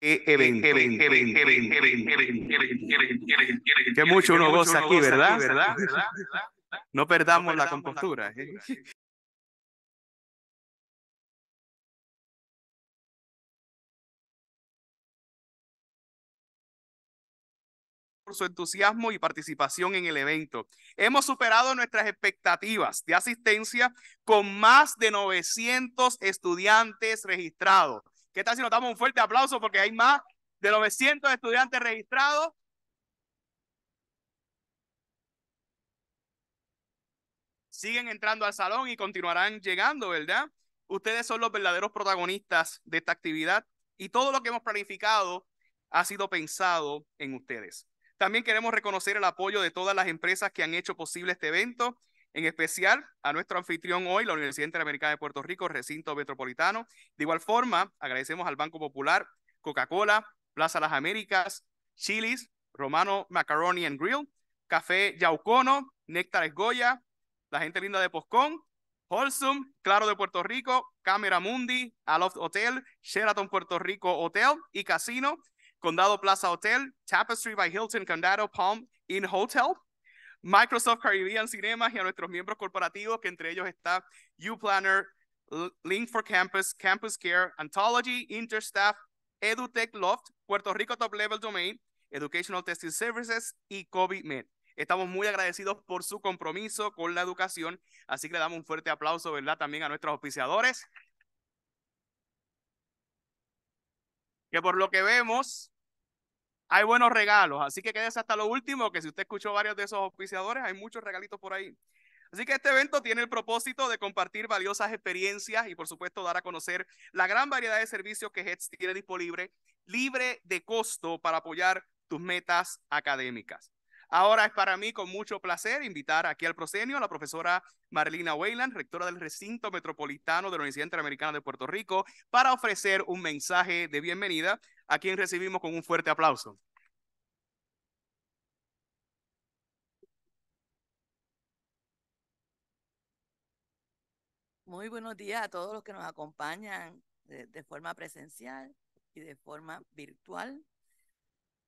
Que mucho uno goza aquí, ¿verdad? ¿verdad? No perdamos la compostura. ¿eh? Por su entusiasmo y participación en el evento. Hemos superado nuestras expectativas de asistencia con más de 900 estudiantes registrados ¿Qué tal si nos damos un fuerte aplauso porque hay más de 900 estudiantes registrados? Siguen entrando al salón y continuarán llegando, ¿verdad? Ustedes son los verdaderos protagonistas de esta actividad y todo lo que hemos planificado ha sido pensado en ustedes. También queremos reconocer el apoyo de todas las empresas que han hecho posible este evento en especial a nuestro anfitrión hoy, la Universidad Interamericana de Puerto Rico, recinto metropolitano. De igual forma, agradecemos al Banco Popular, Coca-Cola, Plaza Las Américas, Chili's, Romano Macaroni and Grill, Café Yaucono, Néctar Goya, la gente linda de Poscón, Holsum, Claro de Puerto Rico, Camera Mundi, Aloft Hotel, Sheraton Puerto Rico Hotel y Casino, Condado Plaza Hotel, Tapestry by Hilton Condado Palm Inn Hotel, Microsoft Caribbean Cinema y a nuestros miembros corporativos, que entre ellos está UPlanner, Link for Campus, Campus Care, Anthology, Interstaff, EduTech Loft, Puerto Rico Top Level Domain, Educational Testing Services y COVID Med. Estamos muy agradecidos por su compromiso con la educación, así que le damos un fuerte aplauso, ¿verdad? También a nuestros auspiciadores. Que por lo que vemos, hay buenos regalos. Así que quédese hasta lo último, que si usted escuchó varios de esos auspiciadores, hay muchos regalitos por ahí. Así que este evento tiene el propósito de compartir valiosas experiencias y por supuesto dar a conocer la gran variedad de servicios que HEDS tiene disponible, libre de costo para apoyar tus metas académicas. Ahora es para mí con mucho placer invitar aquí al proscenio a la profesora Marlina Weyland, rectora del recinto metropolitano de la Universidad Interamericana de Puerto Rico, para ofrecer un mensaje de bienvenida, a quien recibimos con un fuerte aplauso. Muy buenos días a todos los que nos acompañan de, forma presencial y de forma virtual.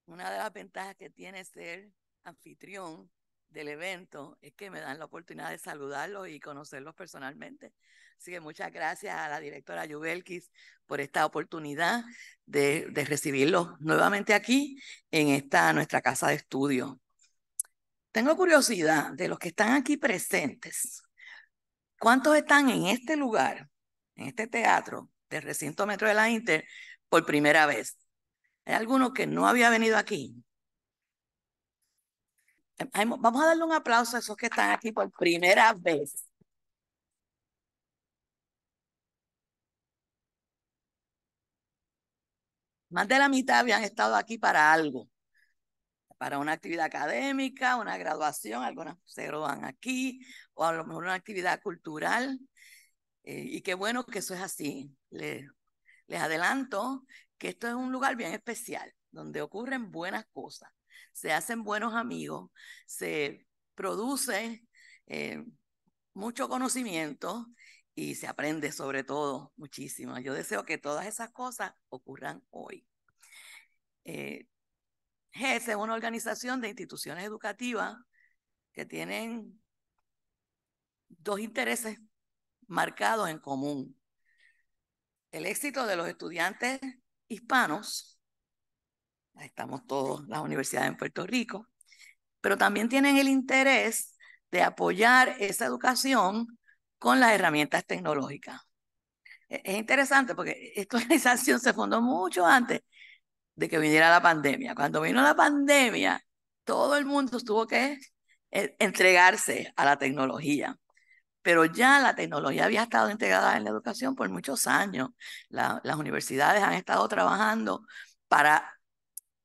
Una de las ventajas que tiene ser anfitrión del evento es que me dan la oportunidad de saludarlos y conocerlos personalmente. Así que muchas gracias a la directora Yubelkis por esta oportunidad de, de recibirlos nuevamente aquí en esta nuestra casa de estudio. Tengo curiosidad de los que están aquí presentes ¿Cuántos están en este lugar, en este teatro del recinto Metro de la Inter, por primera vez? Hay algunos que no había venido aquí. Vamos a darle un aplauso a esos que están aquí por primera vez. Más de la mitad habían estado aquí para algo, para una actividad académica, una graduación, algunos se roban aquí, o a lo mejor una actividad cultural. Eh, y qué bueno que eso es así. les adelanto que esto es un lugar bien especial, donde ocurren buenas cosas, se hacen buenos amigos, se produce eh, mucho conocimiento y se aprende sobre todo muchísimo. Yo deseo que todas esas cosas ocurran hoy. Eh, GES es una organización de instituciones educativas que tienen dos intereses marcados en común. El éxito de los estudiantes hispanos, estamos todos las universidades en Puerto Rico, pero también tienen el interés de apoyar esa educación con las herramientas tecnológicas. E-, es interesante porque esta organización se fundó mucho antes de que viniera la pandemia. Cuando vino la pandemia, todo el mundo tuvo que eh, entregarse a la tecnología pero ya la tecnología había estado integrada en la educación por muchos años. las universidades han estado trabajando para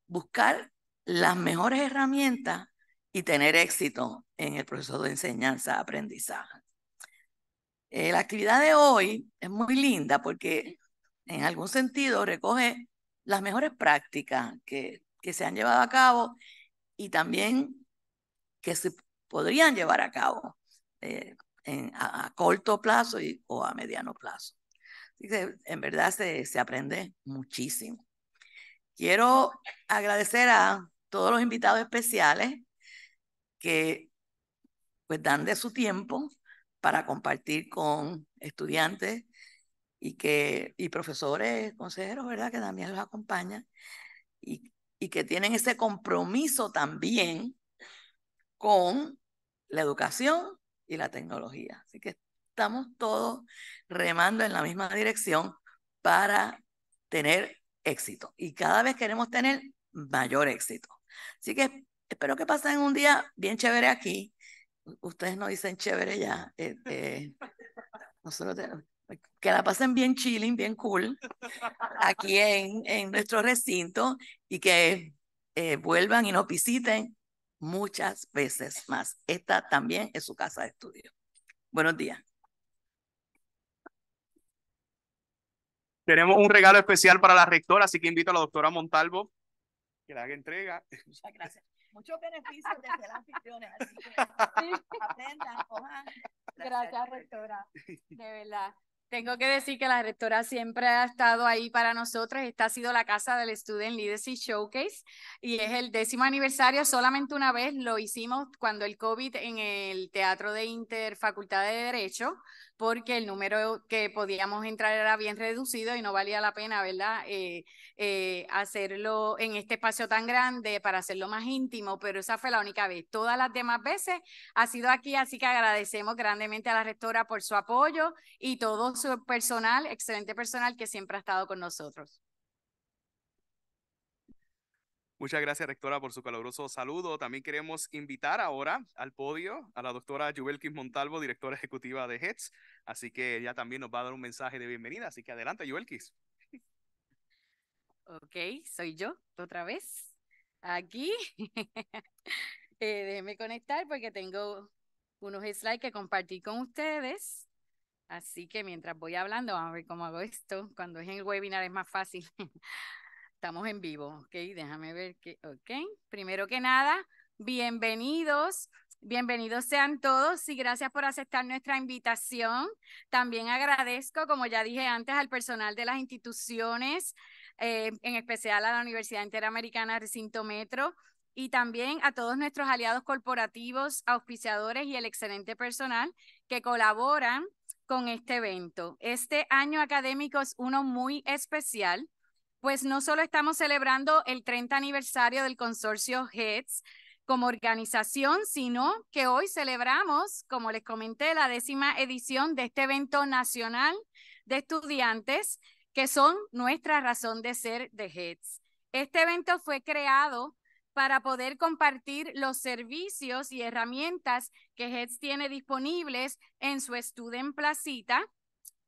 buscar las mejores herramientas y tener éxito en el proceso de enseñanza-aprendizaje. Eh, la actividad de hoy es muy linda porque en algún sentido recoge las mejores prácticas que, se han llevado a cabo y también que se podrían llevar a cabo. Eh, a, corto plazo y, o a mediano plazo. en verdad se, aprende muchísimo. Quiero agradecer a todos los invitados especiales que pues dan de su tiempo para compartir con estudiantes y, que, profesores, consejeros, ¿verdad? Que también los acompañan y, y que tienen ese compromiso también con la educación y la tecnología. Así que estamos todos remando en la misma dirección para tener éxito. Y cada vez queremos tener mayor éxito. Así que espero que pasen un día bien chévere aquí. Ustedes no dicen chévere ya. Eh, eh, nosotros que la pasen bien chilling, bien cool, aquí en, en nuestro recinto y que eh, vuelvan y nos visiten muchas veces más. Esta también es su casa de estudio. Buenos días. Tenemos un regalo especial para la rectora, así que invito a la doctora Montalvo que la haga entrega. Muchas gracias. Muchos beneficios desde las ficciones. así que gracias rectora. De verdad. Tengo que decir que la rectora siempre ha estado ahí para nosotros. Esta ha sido la casa del Student Leadership Showcase y es el décimo aniversario. Solamente una vez lo hicimos cuando el COVID en el Teatro de Facultad de Derecho porque el número que podíamos entrar era bien reducido y no valía la pena, ¿verdad? Eh, eh, hacerlo en este espacio tan grande para hacerlo más íntimo, pero esa fue la única vez. Todas las demás veces ha sido aquí, así que agradecemos grandemente a la rectora por su apoyo y todo su personal, excelente personal que siempre ha estado con nosotros. Muchas gracias, rectora, por su caluroso saludo. También queremos invitar ahora al podio a la doctora Jubelkis Montalvo, directora ejecutiva de HETS. Así que ella también nos va a dar un mensaje de bienvenida. Así que adelante, Jubelkis. Ok, soy yo otra vez. Aquí. eh, déjeme conectar porque tengo unos slides que compartir con ustedes. Así que mientras voy hablando, vamos a ver cómo hago esto. Cuando es en el webinar es más fácil. Estamos en vivo, ok, déjame ver que, ok. Primero que nada, bienvenidos, bienvenidos sean todos y gracias por aceptar nuestra invitación. También agradezco, como ya dije antes, al personal de las instituciones, eh, en especial a la Universidad Interamericana Recinto Metro y también a todos nuestros aliados corporativos, auspiciadores y el excelente personal que colaboran con este evento. Este año académico es uno muy especial pues no solo estamos celebrando el 30 aniversario del consorcio HEDS como organización, sino que hoy celebramos, como les comenté, la décima edición de este evento nacional de estudiantes que son nuestra razón de ser de HEDS. Este evento fue creado para poder compartir los servicios y herramientas que HEDS tiene disponibles en su Student Placita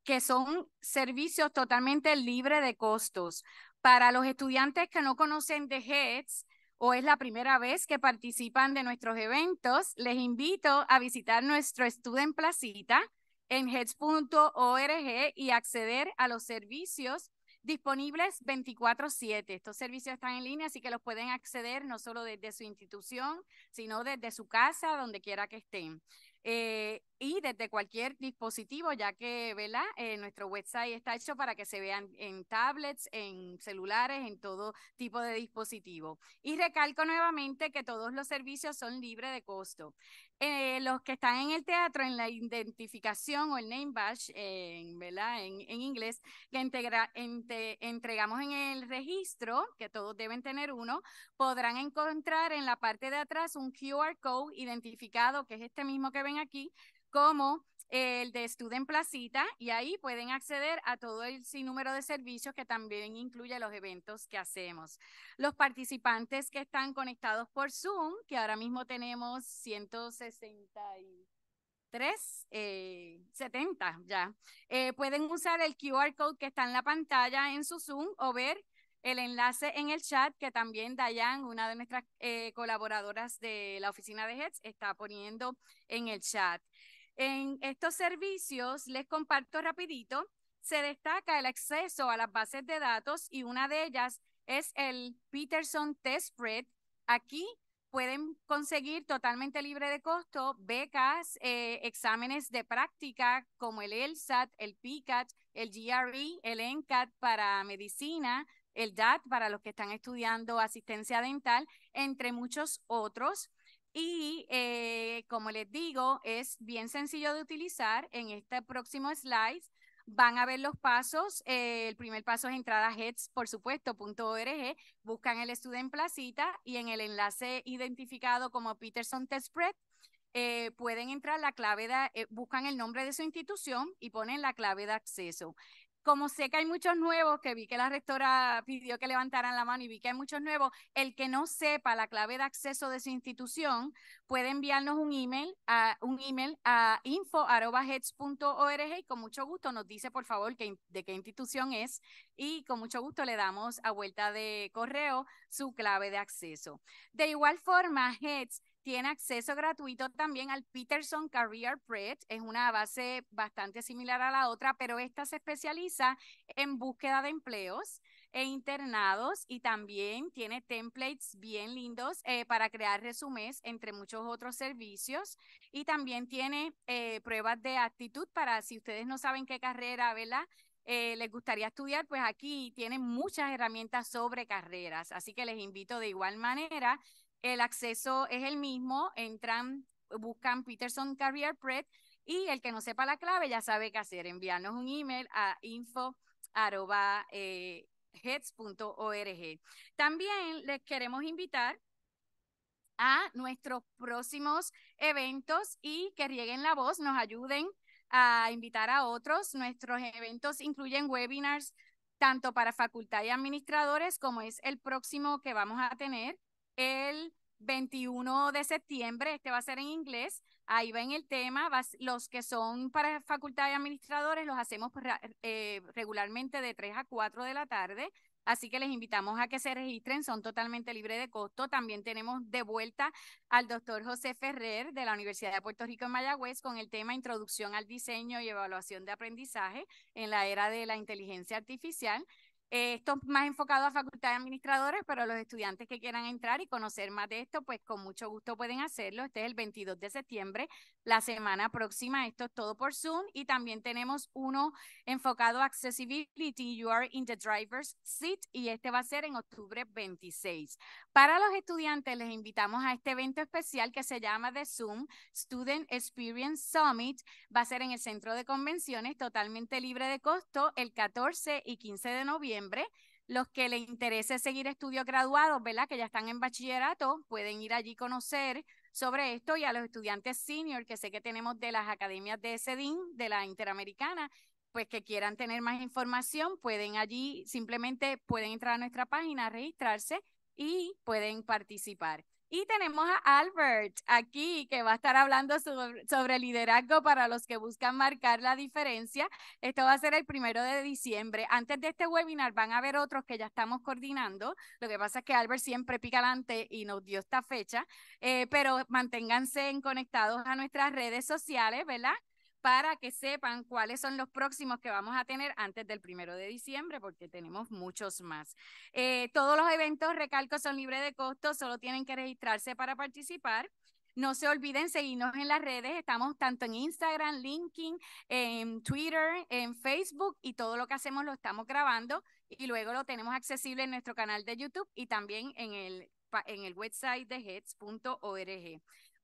que son servicios totalmente libres de costos. Para los estudiantes que no conocen de HEADS o es la primera vez que participan de nuestros eventos, les invito a visitar nuestro Student Placita en heads.org y acceder a los servicios disponibles 24/7. Estos servicios están en línea, así que los pueden acceder no solo desde su institución, sino desde su casa, donde quiera que estén. Eh, y desde cualquier dispositivo, ya que ¿verdad? Eh, nuestro website está hecho para que se vean en tablets, en celulares, en todo tipo de dispositivo. Y recalco nuevamente que todos los servicios son libres de costo. Eh, los que están en el teatro, en la identificación o el name badge, en ¿verdad? En, inglés, que entregamos en el registro, que todos deben tener uno, podrán encontrar en la parte de atrás un QR code identificado, que es este mismo que ven aquí, como el de en Placita, y ahí pueden acceder a todo el número de servicios que también incluye los eventos que hacemos. Los participantes que están conectados por Zoom, que ahora mismo tenemos 163, 70 eh, ya, eh, pueden usar el QR code que está en la pantalla en su Zoom o ver el enlace en el chat que también Dayan, una de nuestras eh, colaboradoras de la oficina de heads está poniendo en el chat. En estos servicios, les comparto rapidito, se destaca el acceso a las bases de datos y una de ellas es el Peterson Test Spread. Aquí pueden conseguir totalmente libre de costo becas, eh, exámenes de práctica como el ELSAT, el PCAT, el GRE, el NCAT para medicina, el DAT para los que están estudiando asistencia dental, entre muchos otros. Y eh, como les digo, es bien sencillo de utilizar. En este próximo slide van a ver los pasos. Eh, el primer paso es a heads, por supuesto, .org. Buscan el estudio en Placita y en el enlace identificado como Peterson Test Spread eh, pueden entrar la clave de, buscan el nombre de su institución y ponen la clave de acceso como sé que hay muchos nuevos, que vi que la rectora pidió que levantaran la mano y vi que hay muchos nuevos, el que no sepa la clave de acceso de su institución puede enviarnos un email a, un email a info.heads.org y con mucho gusto nos dice, por favor, de qué institución es y con mucho gusto le damos a vuelta de correo su clave de acceso. De igual forma, Heads tiene acceso gratuito también al Peterson Career Prep, es una base bastante similar a la otra, pero esta se especializa en búsqueda de empleos e internados y también tiene templates bien lindos eh, para crear resúmenes entre muchos otros servicios y también tiene eh, pruebas de actitud para si ustedes no saben qué carrera, ¿verdad? Eh, les gustaría estudiar, pues aquí tienen muchas herramientas sobre carreras, así que les invito de igual manera el acceso es el mismo, entran, buscan Peterson Career Prep y el que no sepa la clave ya sabe qué hacer, enviarnos un email a info.heads.org. Eh, También les queremos invitar a nuestros próximos eventos y que rieguen la voz, nos ayuden a invitar a otros. Nuestros eventos incluyen webinars tanto para facultad y administradores como es el próximo que vamos a tener el 21 de septiembre, este va a ser en inglés, ahí va en el tema, los que son para facultad de administradores los hacemos eh, regularmente de 3 a 4 de la tarde, así que les invitamos a que se registren, son totalmente libres de costo. También tenemos de vuelta al doctor José Ferrer de la Universidad de Puerto Rico en Mayagüez con el tema Introducción al Diseño y Evaluación de Aprendizaje en la Era de la Inteligencia Artificial. Eh, esto es más enfocado a facultad de administradores, pero los estudiantes que quieran entrar y conocer más de esto, pues con mucho gusto pueden hacerlo. Este es el 22 de septiembre, la semana próxima. Esto es todo por Zoom y también tenemos uno enfocado a Accessibility. You are in the driver's seat y este va a ser en octubre 26. Para los estudiantes, les invitamos a este evento especial que se llama The Zoom Student Experience Summit. Va a ser en el Centro de Convenciones, totalmente libre de costo, el 14 y 15 de noviembre los que les interese seguir estudios graduados, ¿verdad? Que ya están en bachillerato, pueden ir allí conocer sobre esto y a los estudiantes senior que sé que tenemos de las academias de SEDIN, de la Interamericana, pues que quieran tener más información, pueden allí simplemente pueden entrar a nuestra página, registrarse y pueden participar. Y tenemos a Albert aquí, que va a estar hablando sobre, liderazgo para los que buscan marcar la diferencia. Esto va a ser el primero de diciembre. Antes de este webinar van a haber otros que ya estamos coordinando. Lo que pasa es que Albert siempre pica adelante y nos dio esta fecha. Eh, pero manténganse conectados a nuestras redes sociales, ¿verdad? para que sepan cuáles son los próximos que vamos a tener antes del primero de diciembre, porque tenemos muchos más. Eh, todos los eventos, recalco, son libres de costo, solo tienen que registrarse para participar. No se olviden seguirnos en las redes. Estamos tanto en Instagram, LinkedIn, en Twitter, en Facebook y todo lo que hacemos lo estamos grabando y luego lo tenemos accesible en nuestro canal de YouTube y también en el, en el website de heads.org.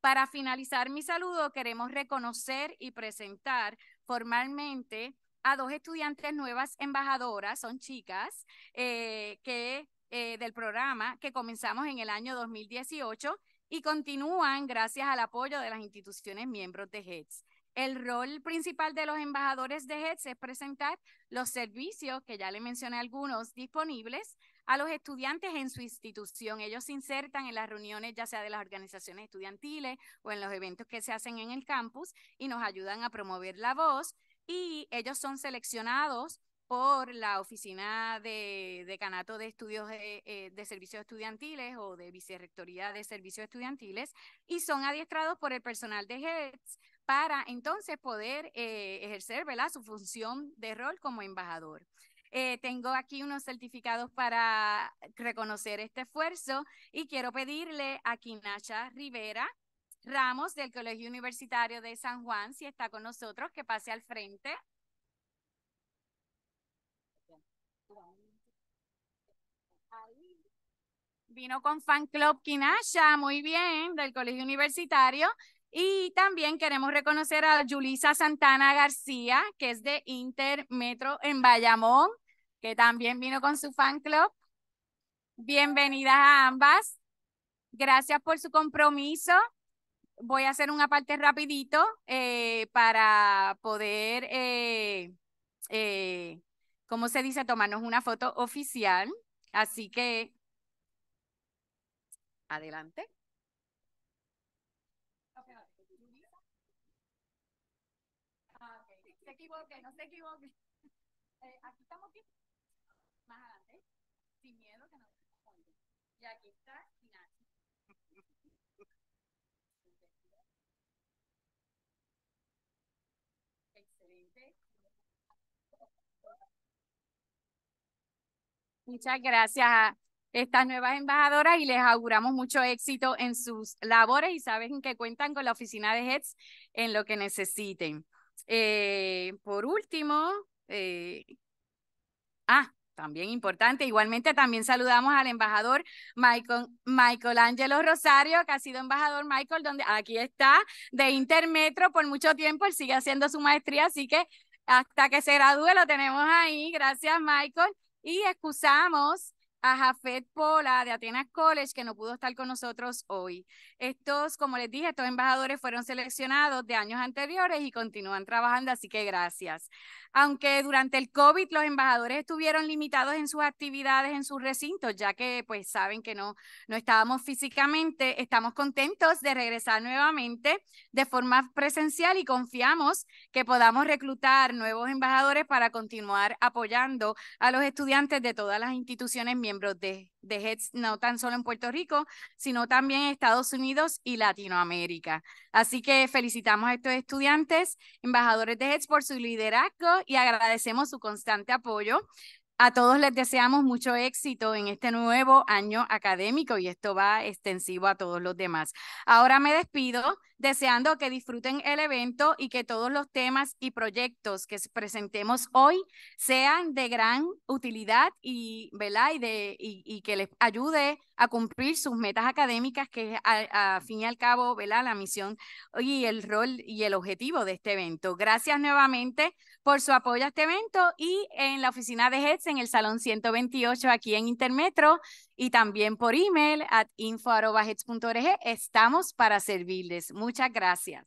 Para finalizar mi saludo, queremos reconocer y presentar formalmente a dos estudiantes nuevas embajadoras, son chicas, eh, que, eh, del programa que comenzamos en el año 2018 y continúan gracias al apoyo de las instituciones miembros de HEDS. El rol principal de los embajadores de HEDS es presentar los servicios, que ya le mencioné algunos, disponibles a los estudiantes en su institución. Ellos se insertan en las reuniones ya sea de las organizaciones estudiantiles o en los eventos que se hacen en el campus y nos ayudan a promover la voz y ellos son seleccionados por la Oficina de Decanato de Estudios eh, eh, de, Servicios Estudiantiles o de Vicerrectoría de Servicios Estudiantiles y son adiestrados por el personal de HEDS para entonces poder eh, ejercer ¿verdad? su función de rol como embajador. Eh, tengo aquí unos certificados para reconocer este esfuerzo y quiero pedirle a Kinasha Rivera Ramos del Colegio Universitario de San Juan, si está con nosotros, que pase al frente. Vino con Fan Club Kinasha, muy bien, del Colegio Universitario. Y también queremos reconocer a Julisa Santana García, que es de Inter Metro en Bayamón, que también vino con su fan club. Bienvenidas a ambas. Gracias por su compromiso. Voy a hacer una parte rapidito eh, para poder, como eh, eh, ¿cómo se dice? Tomarnos una foto oficial. Así que, adelante. Eh, aquí estamos Más adelante. Sin miedo que Y aquí está Excelente. Muchas gracias a estas nuevas embajadoras y les auguramos mucho éxito en sus labores y saben que cuentan con la oficina de heads en lo que necesiten. Eh, por último, eh, ah, también importante. Igualmente también saludamos al embajador Michael, Michael Angelo Rosario, que ha sido embajador Michael, donde aquí está, de Intermetro por mucho tiempo, él sigue haciendo su maestría, así que hasta que se gradúe lo tenemos ahí. Gracias, Michael. Y excusamos a Jafet Pola de Atenas College, que no pudo estar con nosotros hoy. Estos, como les dije, estos embajadores fueron seleccionados de años anteriores y continúan trabajando, así que gracias. Aunque durante el COVID los embajadores estuvieron limitados en sus actividades, en sus recintos, ya que pues saben que no, no estábamos físicamente, estamos contentos de regresar nuevamente de forma presencial y confiamos que podamos reclutar nuevos embajadores para continuar apoyando a los estudiantes de todas las instituciones miembros de, de no tan solo en Puerto Rico, sino también en Estados Unidos y Latinoamérica. Así que felicitamos a estos estudiantes, embajadores de Heads por su liderazgo y agradecemos su constante apoyo. A todos les deseamos mucho éxito en este nuevo año académico y esto va extensivo a todos los demás. Ahora me despido deseando que disfruten el evento y que todos los temas y proyectos que presentemos hoy sean de gran utilidad y, y, y, que les ayude a cumplir sus metas académicas, que es a, fin y al cabo ¿verdad? la misión y el rol y el objetivo de este evento. Gracias nuevamente por su apoyo a este evento y en la oficina de HEDS en el Salón 128 aquí en Intermetro y también por email at info.hits.org. Estamos para servirles. Muchas gracias.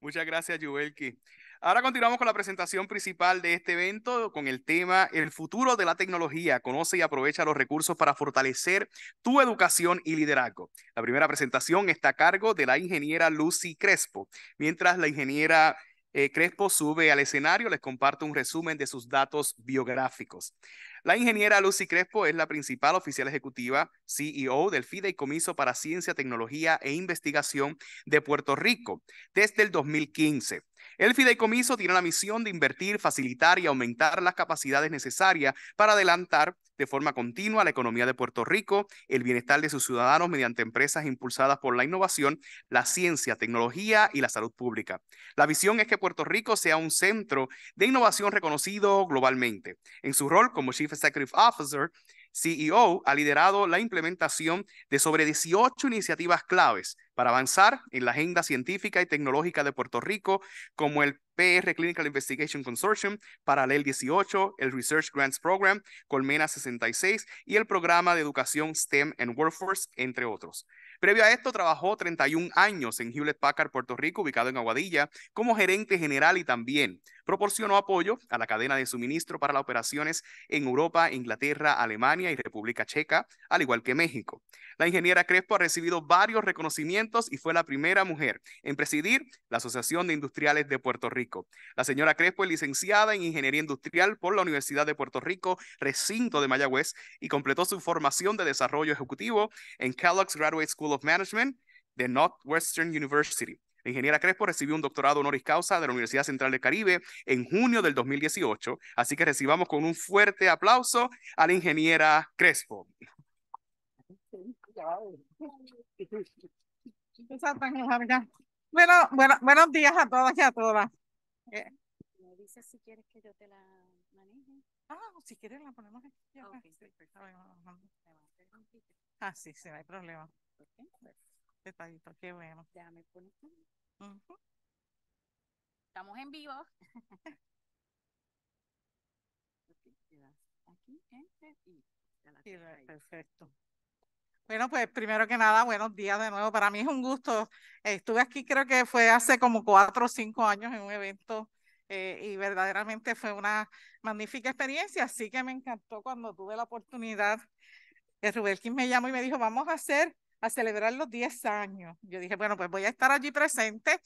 Muchas gracias, Yubelki. Ahora continuamos con la presentación principal de este evento con el tema El futuro de la tecnología. Conoce y aprovecha los recursos para fortalecer tu educación y liderazgo. La primera presentación está a cargo de la ingeniera Lucy Crespo, mientras la ingeniera eh, Crespo sube al escenario, les comparto un resumen de sus datos biográficos. La ingeniera Lucy Crespo es la principal oficial ejecutiva CEO del Fideicomiso para Ciencia, Tecnología e Investigación de Puerto Rico desde el 2015. El fideicomiso tiene la misión de invertir, facilitar y aumentar las capacidades necesarias para adelantar de forma continua la economía de Puerto Rico, el bienestar de sus ciudadanos mediante empresas impulsadas por la innovación, la ciencia, tecnología y la salud pública. La visión es que Puerto Rico sea un centro de innovación reconocido globalmente. En su rol como Chief Executive Officer, CEO, ha liderado la implementación de sobre 18 iniciativas claves para avanzar en la agenda científica y tecnológica de Puerto Rico, como el PR Clinical Investigation Consortium, Paralel 18, el Research Grants Program, Colmena 66 y el programa de educación STEM and Workforce, entre otros. Previo a esto, trabajó 31 años en Hewlett Packard, Puerto Rico, ubicado en Aguadilla, como gerente general y también proporcionó apoyo a la cadena de suministro para las operaciones en Europa, Inglaterra, Alemania y República Checa, al igual que México. La ingeniera Crespo ha recibido varios reconocimientos y fue la primera mujer en presidir la Asociación de Industriales de Puerto Rico. La señora Crespo es licenciada en Ingeniería Industrial por la Universidad de Puerto Rico, recinto de Mayagüez, y completó su formación de desarrollo ejecutivo en Kellogg's Graduate School of Management de Northwestern University. La ingeniera Crespo recibió un doctorado honoris causa de la Universidad Central del Caribe en junio del 2018, así que recibamos con un fuerte aplauso a la ingeniera Crespo. Bueno, bueno, buenos días a todas y a todas. Me dices si quieres que yo te la maneje. Ah, si quieres la ponemos aquí. Ah, problema. Pues, bueno. Estamos en vivo. Perfecto. Bueno, pues primero que nada, buenos días de nuevo. Para mí es un gusto. Estuve aquí, creo que fue hace como cuatro o cinco años en un evento eh, y verdaderamente fue una magnífica experiencia. Así que me encantó cuando tuve la oportunidad. Rubelkin me llamó y me dijo, vamos a hacer a celebrar los 10 años. Yo dije, bueno, pues voy a estar allí presente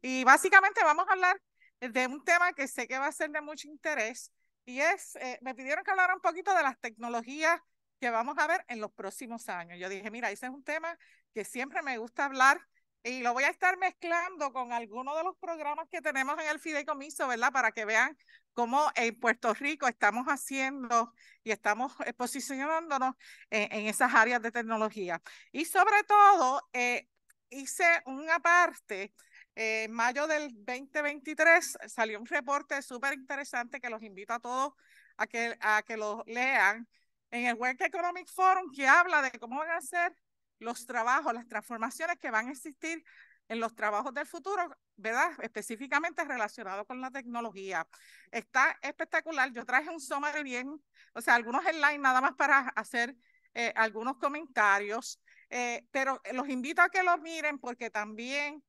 y básicamente vamos a hablar de un tema que sé que va a ser de mucho interés y es, eh, me pidieron que hablara un poquito de las tecnologías que vamos a ver en los próximos años. Yo dije, mira, ese es un tema que siempre me gusta hablar y lo voy a estar mezclando con algunos de los programas que tenemos en el fideicomiso, ¿verdad? Para que vean cómo en Puerto Rico estamos haciendo y estamos eh, posicionándonos en, esas áreas de tecnología. Y sobre todo, eh, hice una parte. Eh, en mayo del 2023 salió un reporte súper interesante que los invito a todos a que, a que lo lean en el World Economic Forum que habla de cómo van a ser los trabajos, las transformaciones que van a existir en los trabajos del futuro, ¿verdad? Específicamente relacionado con la tecnología. Está espectacular. Yo traje un de bien, o sea, algunos line nada más para hacer eh, algunos comentarios, eh, pero eh, los invito a que los miren porque también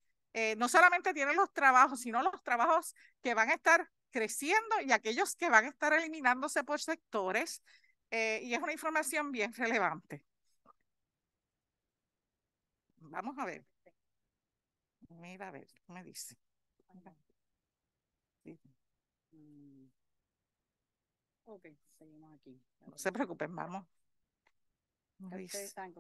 no solamente tienen los trabajos, sino los trabajos que van a estar creciendo y aquellos que van a estar eliminándose por sectores. y es una información bien relevante. Vamos a ver. Mira, a ver, me dice. Mm. Ok, seguimos aquí. No se preocupen, vamos. Ustedes están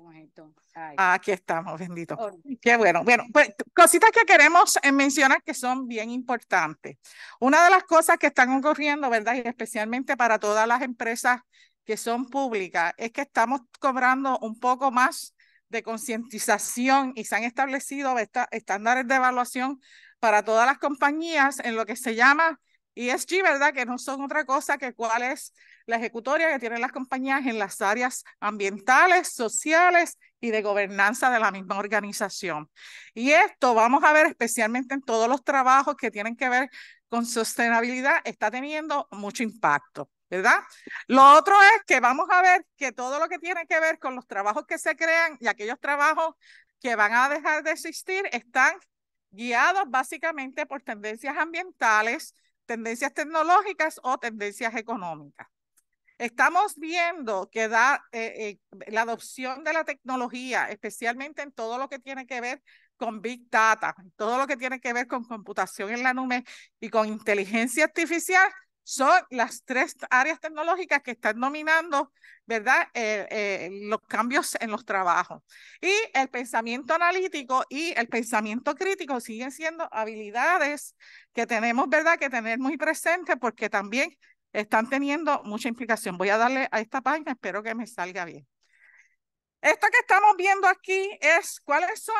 ah, Aquí estamos, bendito. Qué bueno. Bueno, pues cositas que queremos eh, mencionar que son bien importantes. Una de las cosas que están ocurriendo, ¿verdad? Y especialmente para todas las empresas que son públicas, es que estamos cobrando un poco más de concientización y se han establecido estándares de evaluación para todas las compañías en lo que se llama ESG, ¿verdad? Que no son otra cosa que cuál es la ejecutoria que tienen las compañías en las áreas ambientales, sociales y de gobernanza de la misma organización. Y esto vamos a ver especialmente en todos los trabajos que tienen que ver con sostenibilidad, está teniendo mucho impacto. ¿verdad? Lo otro es que vamos a ver que todo lo que tiene que ver con los trabajos que se crean y aquellos trabajos que van a dejar de existir están guiados básicamente por tendencias ambientales, tendencias tecnológicas o tendencias económicas. Estamos viendo que da, eh, eh, la adopción de la tecnología, especialmente en todo lo que tiene que ver con Big Data, todo lo que tiene que ver con computación en la nube y con inteligencia artificial, son las tres áreas tecnológicas que están dominando, ¿verdad? Eh, eh, los cambios en los trabajos. Y el pensamiento analítico y el pensamiento crítico siguen siendo habilidades que tenemos, ¿verdad? Que tener muy presentes porque también están teniendo mucha implicación. Voy a darle a esta página, espero que me salga bien. Esto que estamos viendo aquí es cuáles son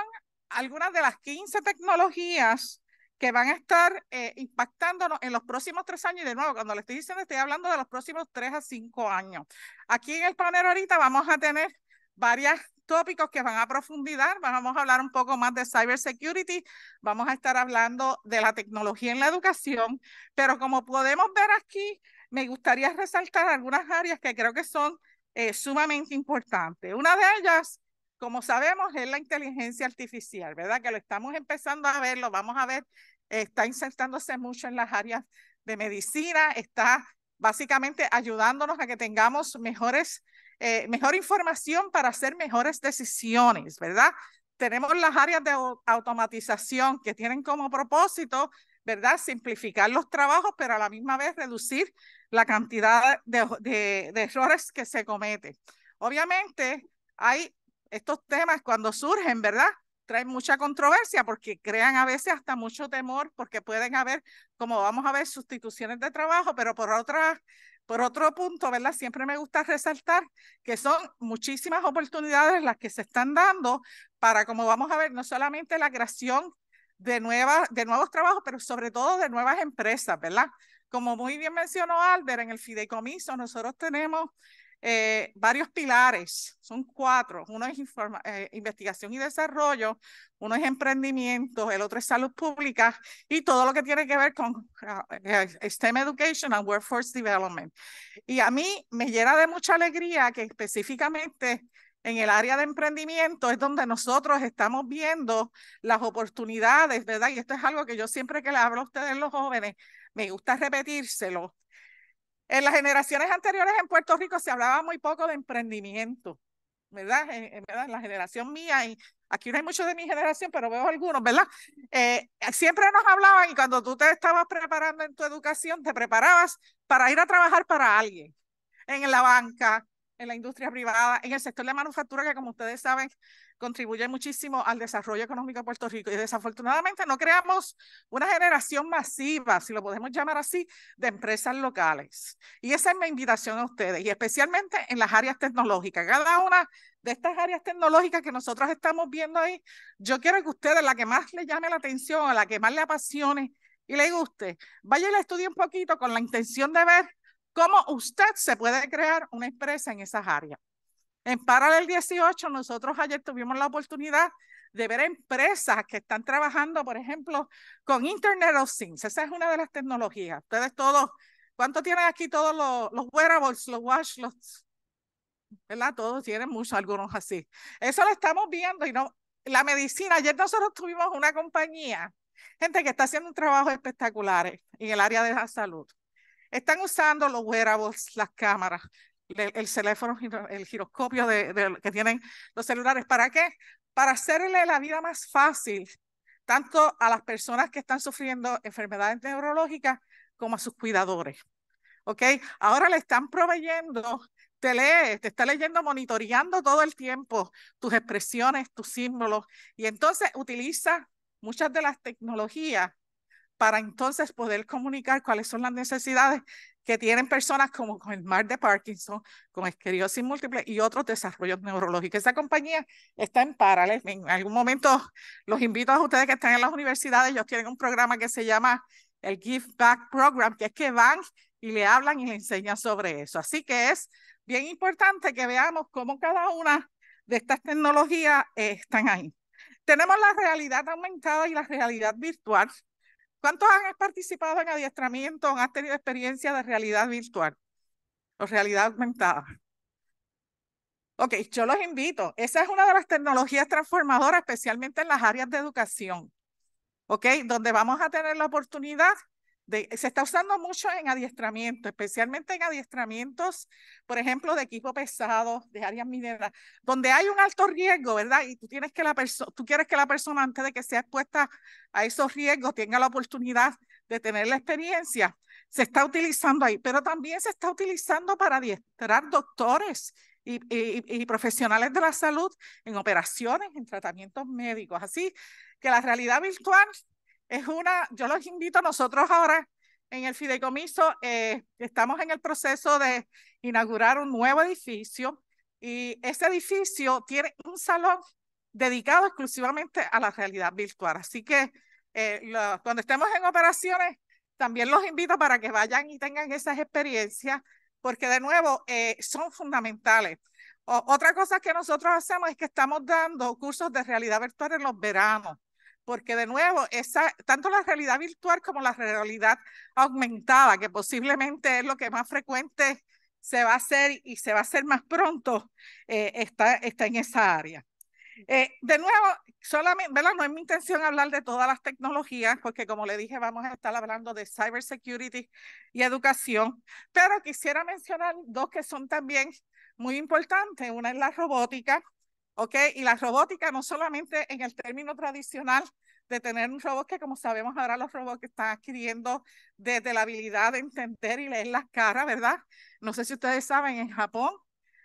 algunas de las 15 tecnologías que van a estar eh, impactándonos en los próximos tres años. Y de nuevo, cuando le estoy diciendo, estoy hablando de los próximos tres a cinco años. Aquí en el panel ahorita vamos a tener varios tópicos que van a profundizar. Vamos a hablar un poco más de cybersecurity, vamos a estar hablando de la tecnología en la educación, pero como podemos ver aquí, me gustaría resaltar algunas áreas que creo que son eh, sumamente importantes. Una de ellas como sabemos, es la inteligencia artificial, ¿verdad? Que lo estamos empezando a ver, lo vamos a ver, está insertándose mucho en las áreas de medicina, está básicamente ayudándonos a que tengamos mejores, eh, mejor información para hacer mejores decisiones, ¿verdad? Tenemos las áreas de automatización que tienen como propósito, ¿verdad? Simplificar los trabajos, pero a la misma vez reducir la cantidad de, de errores que se cometen. Obviamente, hay estos temas cuando surgen, ¿verdad? Traen mucha controversia porque crean a veces hasta mucho temor porque pueden haber, como vamos a ver, sustituciones de trabajo, pero por otra, por otro punto, ¿verdad? Siempre me gusta resaltar que son muchísimas oportunidades las que se están dando para, como vamos a ver, no solamente la creación de, nuevas, de nuevos trabajos, pero sobre todo de nuevas empresas, ¿verdad? Como muy bien mencionó Albert, en el fideicomiso nosotros tenemos eh, varios pilares, son cuatro. Uno es eh, investigación y desarrollo, uno es emprendimiento, el otro es salud pública y todo lo que tiene que ver con ah, eh, STEM Education and Workforce Development. Y a mí me llena de mucha alegría que específicamente en el área de emprendimiento es donde nosotros estamos viendo las oportunidades, ¿verdad? Y esto es algo que yo siempre que le hablo a ustedes los jóvenes, me gusta repetírselo, en las generaciones anteriores en Puerto Rico se hablaba muy poco de emprendimiento, ¿verdad? En, en la generación mía, y aquí no hay muchos de mi generación, pero veo algunos, ¿verdad? Eh, siempre nos hablaban y cuando tú te estabas preparando en tu educación, te preparabas para ir a trabajar para alguien, en la banca, en la industria privada, en el sector de manufactura, que como ustedes saben, contribuye muchísimo al desarrollo económico de Puerto Rico. Y desafortunadamente no creamos una generación masiva, si lo podemos llamar así, de empresas locales. Y esa es mi invitación a ustedes, y especialmente en las áreas tecnológicas. Cada una de estas áreas tecnológicas que nosotros estamos viendo ahí, yo quiero que ustedes, la que más le llame la atención, a la que más le apasione y le guste, vaya y la estudie un poquito con la intención de ver cómo usted se puede crear una empresa en esas áreas. En Paralel 18, nosotros ayer tuvimos la oportunidad de ver empresas que están trabajando, por ejemplo, con Internet of Things. Esa es una de las tecnologías. Ustedes todos, ¿cuánto tienen aquí todos los, los wearables, los watch, ¿Verdad? Todos tienen muchos, algunos así. Eso lo estamos viendo y no... La medicina, ayer nosotros tuvimos una compañía, gente que está haciendo un trabajo espectacular en el área de la salud. Están usando los wearables, las cámaras, el, teléfono, el giroscopio de, que tienen los celulares. ¿Para qué? Para hacerle la vida más fácil tanto a las personas que están sufriendo enfermedades neurológicas como a sus cuidadores. ¿Ok? Ahora le están proveyendo, te lee, te está leyendo, monitoreando todo el tiempo tus expresiones, tus símbolos, y entonces utiliza muchas de las tecnologías para entonces poder comunicar cuáles son las necesidades que tienen personas como con el mar de Parkinson, con esclerosis múltiple y otros desarrollos neurológicos. Esa compañía está en paralelo. En algún momento los invito a ustedes que están en las universidades, ellos tienen un programa que se llama el Give Back Program, que es que van y le hablan y le enseñan sobre eso. Así que es bien importante que veamos cómo cada una de estas tecnologías eh, están ahí. Tenemos la realidad aumentada y la realidad virtual, ¿Cuántos han participado en adiestramiento o han tenido experiencia de realidad virtual o realidad aumentada? Ok, yo los invito. Esa es una de las tecnologías transformadoras, especialmente en las áreas de educación. ¿ok? Donde vamos a tener la oportunidad se está usando mucho en adiestramiento, especialmente en adiestramientos, por ejemplo, de equipo pesado, de áreas mineras, donde hay un alto riesgo, ¿verdad? Y tú, tienes que la tú quieres que la persona, antes de que sea expuesta a esos riesgos, tenga la oportunidad de tener la experiencia. Se está utilizando ahí, pero también se está utilizando para adiestrar doctores y, profesionales de la salud en operaciones, en tratamientos médicos. Así que la realidad virtual es una, yo los invito, nosotros ahora en el fideicomiso eh, estamos en el proceso de inaugurar un nuevo edificio y ese edificio tiene un salón dedicado exclusivamente a la realidad virtual. Así que eh, cuando estemos en operaciones, también los invito para que vayan y tengan esas experiencias, porque de nuevo eh, son fundamentales. otra cosa que nosotros hacemos es que estamos dando cursos de realidad virtual en los veranos porque de nuevo, tanto la realidad virtual como la realidad aumentada, que posiblemente es lo que más frecuente se va a hacer y se va a hacer más pronto, eh, está, en esa área. Eh, de nuevo, solamente, no es mi intención hablar de todas las tecnologías, porque como le dije, vamos a estar hablando de cybersecurity y educación, pero quisiera mencionar dos que son también muy importantes. Una es la robótica, ¿ok? Y la robótica no solamente en el término tradicional de tener un robot que como sabemos ahora los robots que están adquiriendo desde la habilidad de entender y leer las caras, ¿verdad? No sé si ustedes saben, en Japón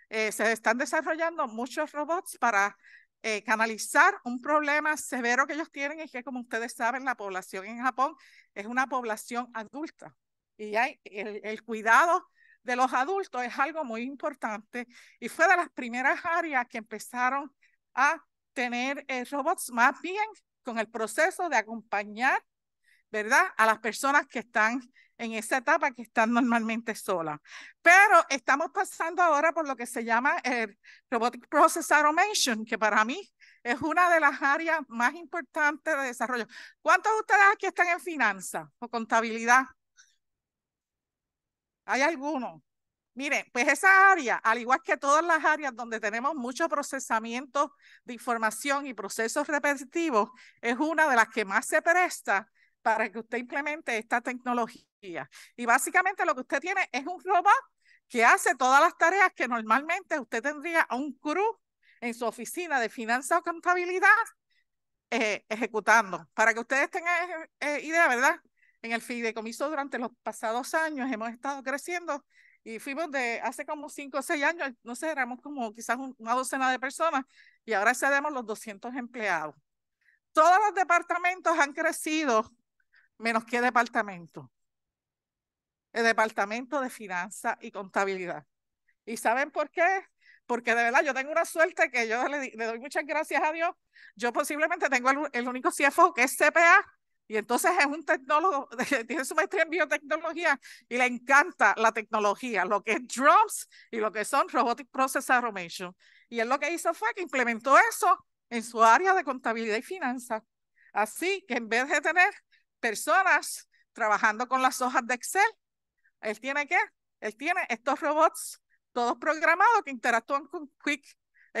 eh, se están desarrollando muchos robots para eh, canalizar un problema severo que ellos tienen y que como ustedes saben la población en Japón es una población adulta y hay el, el cuidado de los adultos es algo muy importante y fue de las primeras áreas que empezaron a tener eh, robots más bien con el proceso de acompañar, ¿verdad? A las personas que están en esa etapa que están normalmente solas. Pero estamos pasando ahora por lo que se llama el Robotic Process Automation, que para mí es una de las áreas más importantes de desarrollo. ¿Cuántos de ustedes aquí están en finanzas o contabilidad? Hay algunos. Miren, pues esa área, al igual que todas las áreas donde tenemos mucho procesamiento de información y procesos repetitivos, es una de las que más se presta para que usted implemente esta tecnología. Y básicamente lo que usted tiene es un robot que hace todas las tareas que normalmente usted tendría a un crew en su oficina de finanzas o contabilidad eh, ejecutando. Para que ustedes tengan eh, eh, idea, ¿verdad? en el fideicomiso durante los pasados años hemos estado creciendo y fuimos de hace como cinco o seis años, no sé, éramos como quizás una docena de personas y ahora cedemos los 200 empleados. Todos los departamentos han crecido, menos que departamento. El departamento de finanzas y contabilidad. ¿Y saben por qué? Porque de verdad yo tengo una suerte que yo le, doy muchas gracias a Dios. Yo posiblemente tengo el único CFO que es CPA y entonces es un tecnólogo, tiene su maestría en biotecnología y le encanta la tecnología, lo que es drones y lo que son Robotic Process Automation. Y él lo que hizo fue que implementó eso en su área de contabilidad y finanzas. Así que en vez de tener personas trabajando con las hojas de Excel, él tiene que, él tiene estos robots todos programados que interactúan con Quick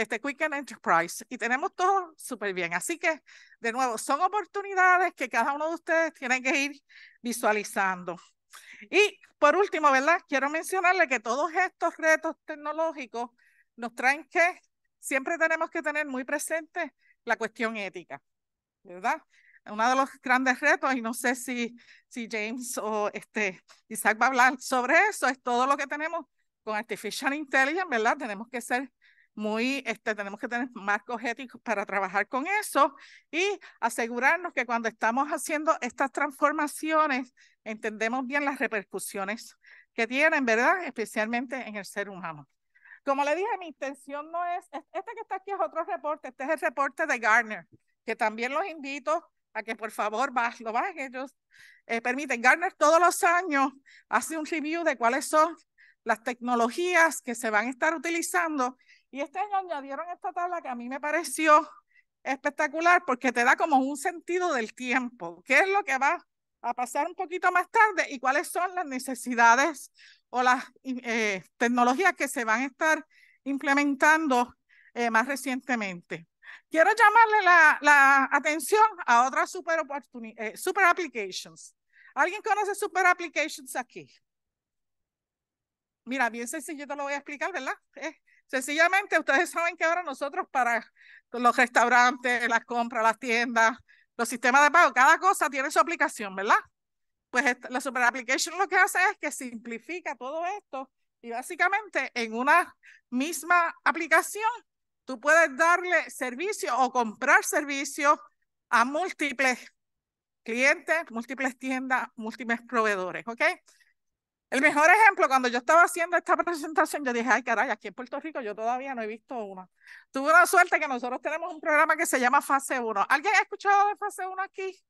este Quicken Enterprise, y tenemos todo súper bien. Así que, de nuevo, son oportunidades que cada uno de ustedes tiene que ir visualizando. Y por último, ¿verdad? Quiero mencionarle que todos estos retos tecnológicos nos traen que siempre tenemos que tener muy presente la cuestión ética, ¿verdad? Uno de los grandes retos, y no sé si, si James o este Isaac va a hablar sobre eso, es todo lo que tenemos con Artificial Intelligence, ¿verdad? Tenemos que ser muy, este, tenemos que tener marcos éticos para trabajar con eso y asegurarnos que cuando estamos haciendo estas transformaciones entendemos bien las repercusiones que tienen, ¿verdad? Especialmente en el ser humano. Como le dije, mi intención no es, este que está aquí es otro reporte, este es el reporte de Garner, que también los invito a que por favor lo bajen, ellos eh, permiten. Garner todos los años hace un review de cuáles son las tecnologías que se van a estar utilizando y este año añadieron esta tabla que a mí me pareció espectacular porque te da como un sentido del tiempo, qué es lo que va a pasar un poquito más tarde y cuáles son las necesidades o las eh, tecnologías que se van a estar implementando eh, más recientemente. Quiero llamarle la, atención a otras eh, super, applications. ¿Alguien conoce super applications aquí? Mira, bien sencillo te lo voy a explicar, ¿verdad? Sencillamente, ustedes saben que ahora nosotros para los restaurantes, las compras, las tiendas, los sistemas de pago, cada cosa tiene su aplicación, ¿verdad? Pues la super application lo que hace es que simplifica todo esto y básicamente en una misma aplicación tú puedes darle servicio o comprar servicio a múltiples clientes, múltiples tiendas, múltiples proveedores, ¿ok? El mejor ejemplo, cuando yo estaba haciendo esta presentación, yo dije, ay caray, aquí en Puerto Rico yo todavía no he visto una. Tuve la suerte que nosotros tenemos un programa que se llama Fase 1. ¿Alguien ha escuchado de Fase 1 aquí?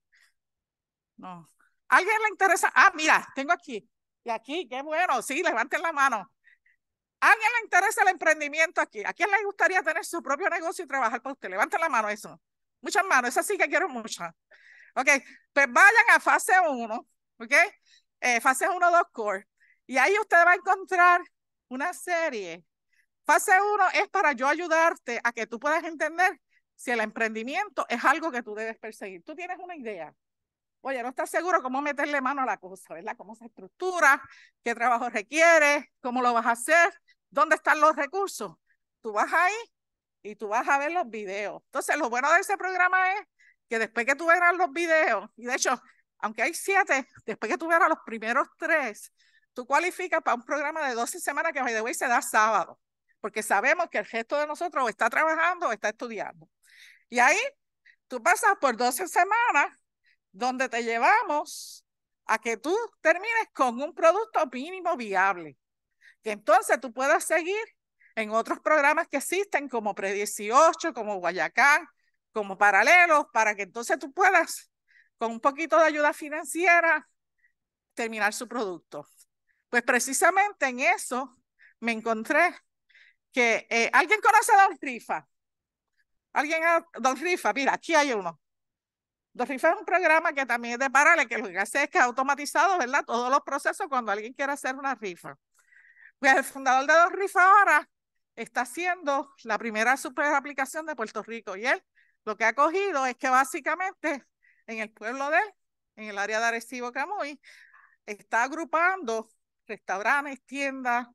No. ¿Alguien le interesa? Ah, mira, tengo aquí. Y aquí, qué bueno. Sí, levanten la mano. alguien le interesa el emprendimiento aquí? ¿A quién le gustaría tener su propio negocio y trabajar para usted? Levanten la mano eso. Muchas manos, esa sí que quiero muchas. Ok, pues vayan a fase 1, ¿ok? Eh, fase 1, 2 core. Y ahí usted va a encontrar una serie. Fase 1 es para yo ayudarte a que tú puedas entender si el emprendimiento es algo que tú debes perseguir. Tú tienes una idea. Oye, no estás seguro cómo meterle mano a la cosa, ¿verdad? ¿Cómo se estructura? ¿Qué trabajo requiere? ¿Cómo lo vas a hacer? ¿Dónde están los recursos? Tú vas ahí y tú vas a ver los videos. Entonces, lo bueno de ese programa es que después que tú veas los videos, y de hecho, aunque hay siete, después que tú veas los primeros tres, tú cualificas para un programa de 12 semanas que, by the way, se da sábado, porque sabemos que el gesto de nosotros está trabajando o está estudiando. Y ahí tú pasas por 12 semanas donde te llevamos a que tú termines con un producto mínimo viable, que entonces tú puedas seguir en otros programas que existen como Pre-18, como Guayacán, como Paralelos, para que entonces tú puedas con un poquito de ayuda financiera, terminar su producto. Pues precisamente en eso me encontré que eh, alguien conoce a Don Rifa. ¿Alguien a Don Rifa? Mira, aquí hay uno. Don Rifa es un programa que también es de Parale, que lo que hace es que ha automatizado, ¿verdad? Todos los procesos cuando alguien quiere hacer una rifa. Pues el fundador de Don Rifa ahora está haciendo la primera super aplicación de Puerto Rico y él lo que ha cogido es que básicamente en el pueblo de él, en el área de Arecibo Camuy, está agrupando restaurantes, tiendas,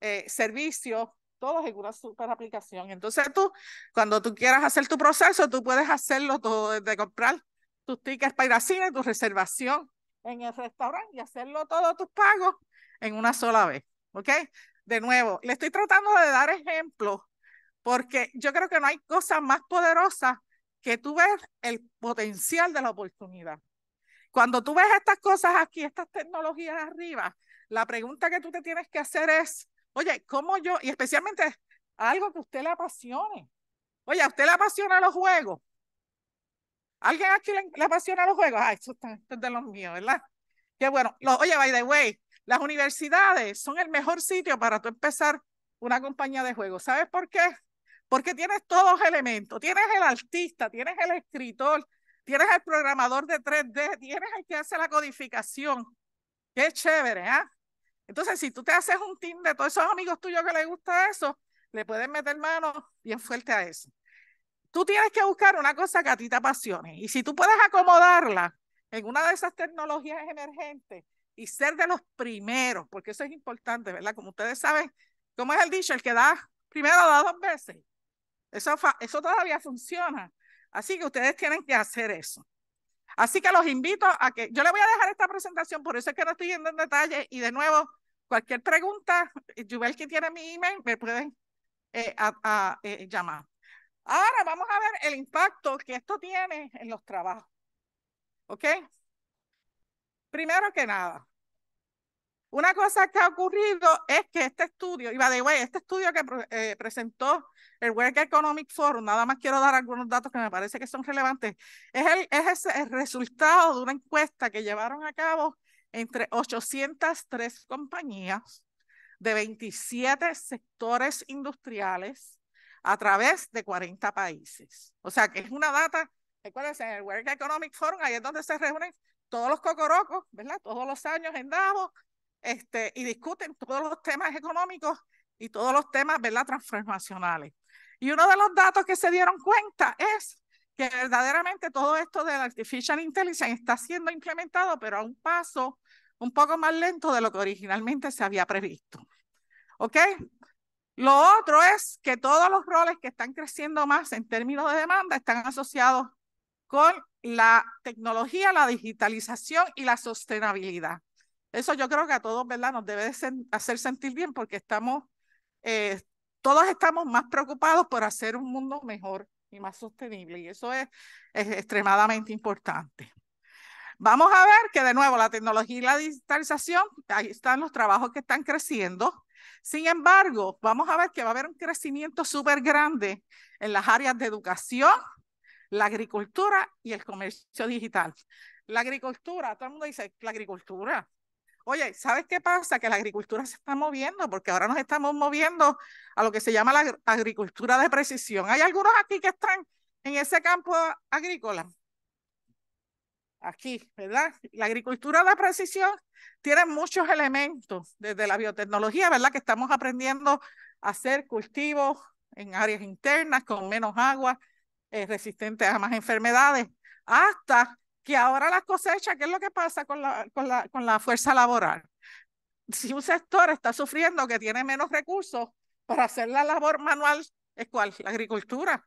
eh, servicios, todos en una super aplicación. Entonces tú, cuando tú quieras hacer tu proceso, tú puedes hacerlo todo desde comprar tus tickets para ir cine, tu reservación en el restaurante y hacerlo todos tus pagos en una sola vez. ¿Ok? De nuevo, le estoy tratando de dar ejemplos porque yo creo que no hay cosa más poderosa que tú ves el potencial de la oportunidad. Cuando tú ves estas cosas aquí, estas tecnologías arriba, la pregunta que tú te tienes que hacer es, oye, ¿cómo yo? Y especialmente algo que usted le apasione. Oye, ¿a usted le apasiona los juegos? ¿Alguien aquí le, apasiona los juegos? Ay, ah, eso es de los míos, ¿verdad? Qué bueno. oye, by the way, las universidades son el mejor sitio para tú empezar una compañía de juegos. ¿Sabes por qué? porque tienes todos los elementos, tienes el artista, tienes el escritor, tienes el programador de 3D, tienes el que hace la codificación. Qué chévere, ¿ah? Entonces, si tú te haces un team de todos esos amigos tuyos que les gusta eso, le puedes meter mano bien fuerte a eso. Tú tienes que buscar una cosa que a ti te apasione. Y si tú puedes acomodarla en una de esas tecnologías emergentes y ser de los primeros, porque eso es importante, ¿verdad? Como ustedes saben, ¿cómo es el dicho? El que da primero da dos veces. Eso, todavía funciona. Así que ustedes tienen que hacer eso. Así que los invito a que yo le voy a dejar esta presentación, por eso es que no estoy yendo en detalle. Y de nuevo, cualquier pregunta, Jubel eh, que tiene mi email, me pueden eh, eh, llamar. Ahora vamos a ver el impacto que esto tiene en los trabajos. ¿Ok? Primero que nada, una cosa que ha ocurrido es que este estudio, y by the way, este estudio que eh, presentó el World Economic Forum, nada más quiero dar algunos datos que me parece que son relevantes, es el, es el resultado de una encuesta que llevaron a cabo entre 803 compañías de 27 sectores industriales a través de 40 países. O sea, que es una data, recuerden, en el World Economic Forum, ahí es donde se reúnen todos los cocorocos, ¿verdad? Todos los años en Davos, este, y discuten todos los temas económicos y todos los temas ¿verdad? transformacionales. Y uno de los datos que se dieron cuenta es que verdaderamente todo esto de la artificial intelligence está siendo implementado, pero a un paso un poco más lento de lo que originalmente se había previsto. ¿Ok? Lo otro es que todos los roles que están creciendo más en términos de demanda están asociados con la tecnología, la digitalización y la sostenibilidad. Eso yo creo que a todos, ¿verdad? Nos debe hacer sentir bien porque estamos, eh, todos estamos más preocupados por hacer un mundo mejor y más sostenible. Y eso es, es extremadamente importante. Vamos a ver que de nuevo la tecnología y la digitalización, ahí están los trabajos que están creciendo. Sin embargo, vamos a ver que va a haber un crecimiento súper grande en las áreas de educación, la agricultura y el comercio digital. La agricultura, todo el mundo dice, la agricultura, Oye, ¿sabes qué pasa? Que la agricultura se está moviendo, porque ahora nos estamos moviendo a lo que se llama la agricultura de precisión. Hay algunos aquí que están en ese campo agrícola. Aquí, ¿verdad? La agricultura de precisión tiene muchos elementos, desde la biotecnología, ¿verdad? Que estamos aprendiendo a hacer cultivos en áreas internas con menos agua, eh, resistentes a más enfermedades, hasta que ahora las cosechas, ¿qué es lo que pasa con la, con la, fuerza laboral? Si un sector está sufriendo que tiene menos recursos para hacer la labor manual, ¿es cual La agricultura.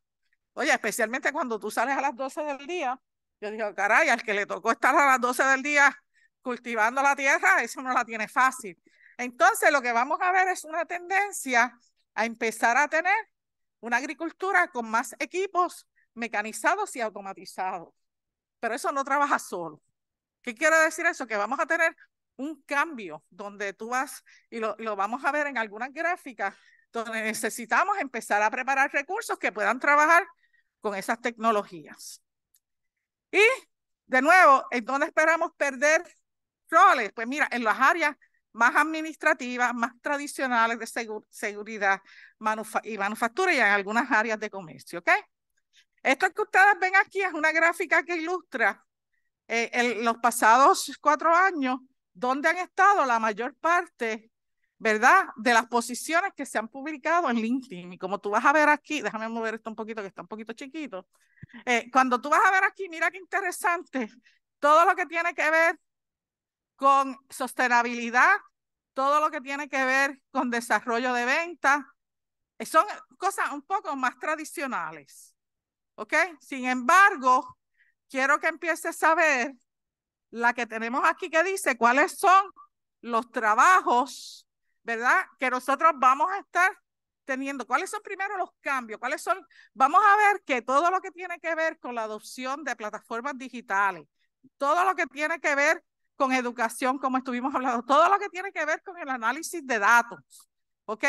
Oye, especialmente cuando tú sales a las 12 del día, yo digo, caray, al que le tocó estar a las 12 del día cultivando la tierra, eso no la tiene fácil. Entonces, lo que vamos a ver es una tendencia a empezar a tener una agricultura con más equipos mecanizados y automatizados pero eso no trabaja solo. ¿Qué quiere decir eso? Que vamos a tener un cambio donde tú vas, y lo, vamos a ver en algunas gráficas, donde necesitamos empezar a preparar recursos que puedan trabajar con esas tecnologías. Y de nuevo, ¿en dónde esperamos perder roles? Pues mira, en las áreas más administrativas, más tradicionales de seguridad y manufactura y en algunas áreas de comercio, ¿ok? Esto que ustedes ven aquí es una gráfica que ilustra en eh, los pasados cuatro años donde han estado la mayor parte, ¿verdad?, de las posiciones que se han publicado en LinkedIn. Y como tú vas a ver aquí, déjame mover esto un poquito, que está un poquito chiquito. Eh, cuando tú vas a ver aquí, mira qué interesante, todo lo que tiene que ver con sostenibilidad, todo lo que tiene que ver con desarrollo de ventas, eh, son cosas un poco más tradicionales. ¿Ok? Sin embargo, quiero que empieces a ver la que tenemos aquí que dice cuáles son los trabajos, ¿verdad? Que nosotros vamos a estar teniendo. ¿Cuáles son primero los cambios? ¿Cuáles son? Vamos a ver que todo lo que tiene que ver con la adopción de plataformas digitales, todo lo que tiene que ver con educación, como estuvimos hablando, todo lo que tiene que ver con el análisis de datos, ¿ok?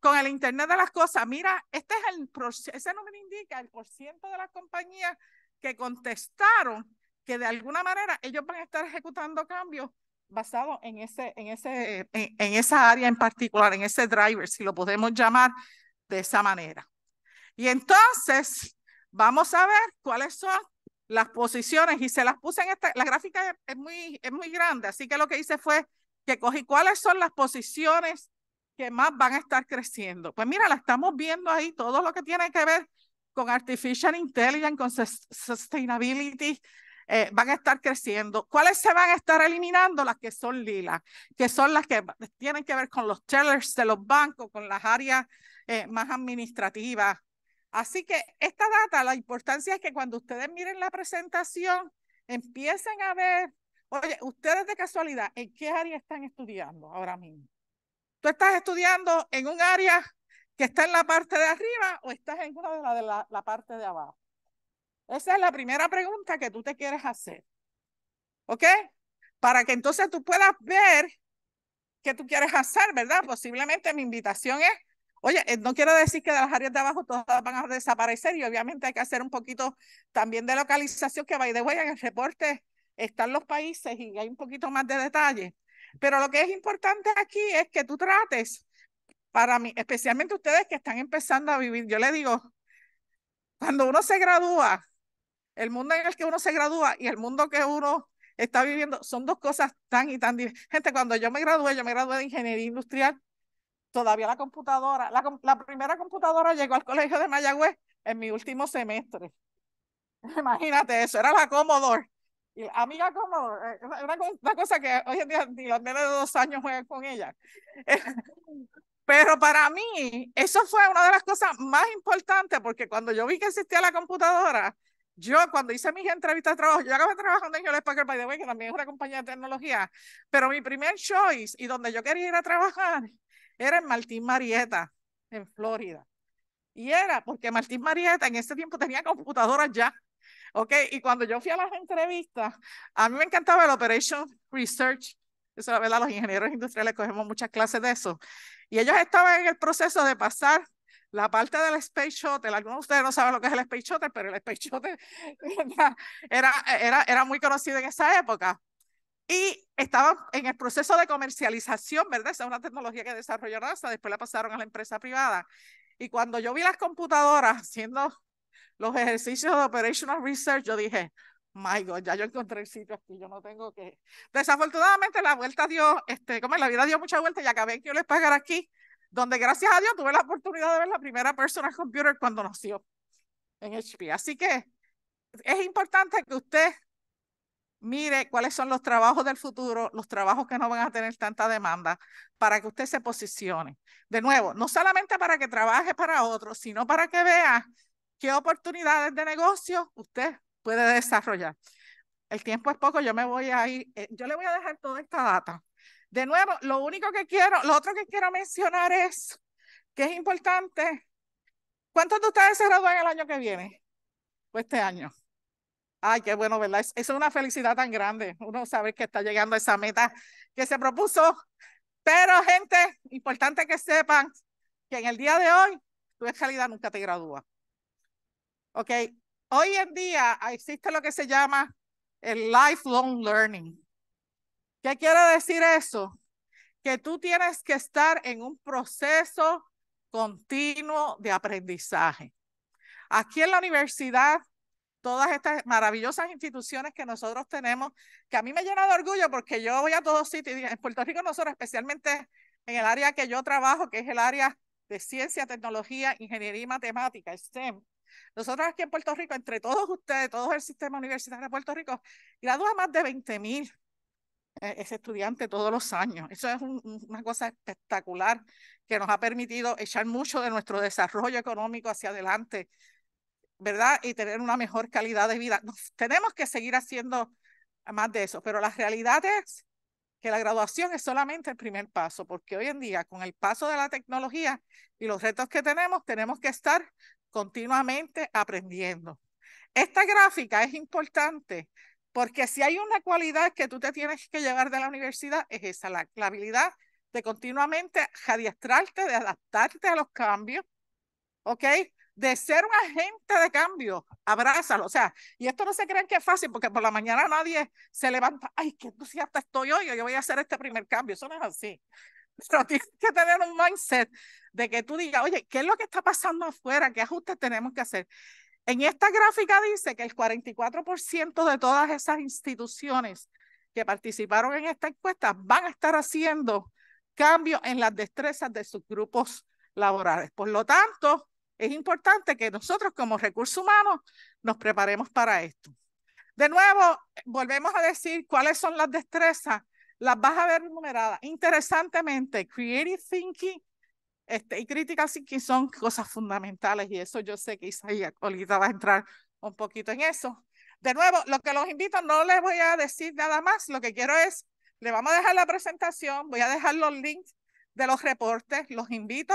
con el Internet de las Cosas, mira, este es el, ese número indica el por ciento de las compañías que contestaron que de alguna manera ellos van a estar ejecutando cambios basados en, ese, en, ese, esa área en particular, en ese driver, si lo podemos llamar de esa manera. Y entonces vamos a ver cuáles son las posiciones y se las puse en esta, la gráfica es muy, es muy grande, así que lo que hice fue que cogí cuáles son las posiciones que más van a estar creciendo. Pues mira, la estamos viendo ahí, todo lo que tiene que ver con artificial intelligence, con sustainability, eh, van a estar creciendo. ¿Cuáles se van a estar eliminando? Las que son lilas, que son las que tienen que ver con los tellers de los bancos, con las áreas eh, más administrativas. Así que esta data, la importancia es que cuando ustedes miren la presentación, empiecen a ver, oye, ustedes de casualidad, ¿en qué área están estudiando ahora mismo? tú estás estudiando en un área que está en la parte de arriba o estás en una de la de la, parte de abajo. Esa es la primera pregunta que tú te quieres hacer. ¿Ok? Para que entonces tú puedas ver qué tú quieres hacer, ¿verdad? Posiblemente mi invitación es, oye, eh, no quiero decir que de las áreas de abajo todas van a desaparecer y obviamente hay que hacer un poquito también de localización que, vaya de way, en el reporte están los países y hay un poquito más de detalle. Pero lo que es importante aquí es que tú trates, para mí, especialmente ustedes que están empezando a vivir, yo le digo, cuando uno se gradúa, el mundo en el que uno se gradúa y el mundo que uno está viviendo son dos cosas tan y tan diferentes. Gente, cuando yo me gradué, yo me gradué de ingeniería industrial, todavía la computadora, la, la primera computadora llegó al colegio de Mayagüez en mi último semestre. Imagínate eso, era la Commodore amiga, como eh, una, una, cosa que hoy en día ni los nenes de dos años juegan con ella. Pero para mí, eso fue una de las cosas más importantes, porque cuando yo vi que existía la computadora, yo cuando hice mis entrevistas de trabajo, yo acabé trabajando en Hewlett Packard, que también es una compañía de tecnología, pero mi primer choice y donde yo quería ir a trabajar era en Martín Marietta, en Florida. Y era porque Martín Marietta en ese tiempo tenía computadoras ya. Ok, y cuando yo fui a las entrevistas, a mí me encantaba el Operation Research. Eso la verdad, los ingenieros industriales cogemos muchas clases de eso. Y ellos estaban en el proceso de pasar la parte del Space Shuttle. Algunos de ustedes no saben lo que es el Space Shuttle, pero el Space Shuttle era, era, era muy conocido en esa época. Y estaban en el proceso de comercialización, ¿verdad? Esa es una tecnología que desarrolló NASA, después la pasaron a la empresa privada. Y cuando yo vi las computadoras haciendo los ejercicios de Operational Research, yo dije, my God, ya yo encontré el sitio aquí, yo no tengo que... Desafortunadamente la vuelta dio, este, como en la vida dio mucha vuelta y acabé que yo les pagar aquí, donde gracias a Dios tuve la oportunidad de ver la primera personal computer cuando nació en HP. Así que es importante que usted mire cuáles son los trabajos del futuro, los trabajos que no van a tener tanta demanda, para que usted se posicione. De nuevo, no solamente para que trabaje para otros, sino para que vea ¿Qué oportunidades de negocio usted puede desarrollar? El tiempo es poco, yo me voy a ir, eh, yo le voy a dejar toda esta data. De nuevo, lo único que quiero, lo otro que quiero mencionar es que es importante. ¿Cuántos de ustedes se gradúan el año que viene? o este año. Ay, qué bueno, ¿verdad? Esa es una felicidad tan grande. Uno sabe que está llegando a esa meta que se propuso. Pero, gente, importante que sepan que en el día de hoy, tu calidad nunca te gradúa. ¿ok? Hoy en día existe lo que se llama el lifelong learning. ¿Qué quiere decir eso? Que tú tienes que estar en un proceso continuo de aprendizaje. Aquí en la universidad, todas estas maravillosas instituciones que nosotros tenemos, que a mí me llena de orgullo porque yo voy a todos sitios, en Puerto Rico nosotros, especialmente en el área que yo trabajo, que es el área de ciencia, tecnología, ingeniería y matemática, STEM, nosotros aquí en Puerto Rico, entre todos ustedes, todo el sistema universitario de Puerto Rico, gradúa más de 20.000 mil eh, todos los años. Eso es una cosa espectacular que nos ha permitido echar mucho de nuestro desarrollo económico hacia adelante, ¿verdad? Y tener una mejor calidad de vida. tenemos que seguir haciendo más de eso, pero la realidad es que la graduación es solamente el primer paso, porque hoy en día, con el paso de la tecnología y los retos que tenemos, tenemos que estar continuamente aprendiendo. Esta gráfica es importante porque si hay una cualidad que tú te tienes que llevar de la universidad es esa, la, habilidad de continuamente adiestrarte, de adaptarte a los cambios, ¿ok? de ser un agente de cambio, abrázalo. O sea, y esto no se crean que es fácil, porque por la mañana nadie se levanta, ay, qué entusiasta estoy hoy, yo voy a hacer este primer cambio. Eso no es así. pero tienes que tener un mindset de que tú digas, oye, ¿qué es lo que está pasando afuera? ¿Qué ajustes tenemos que hacer? En esta gráfica dice que el 44% de todas esas instituciones que participaron en esta encuesta van a estar haciendo cambios en las destrezas de sus grupos laborales. Por lo tanto, es importante que nosotros como recursos humanos nos preparemos para esto. De nuevo, volvemos a decir cuáles son las destrezas las vas a ver numeradas. Interesantemente, creative thinking este, y crítica thinking son cosas fundamentales y eso yo sé que Isaías ahorita va a entrar un poquito en eso. De nuevo, lo que los invito, no les voy a decir nada más, lo que quiero es, le vamos a dejar la presentación, voy a dejar los links de los reportes, los invito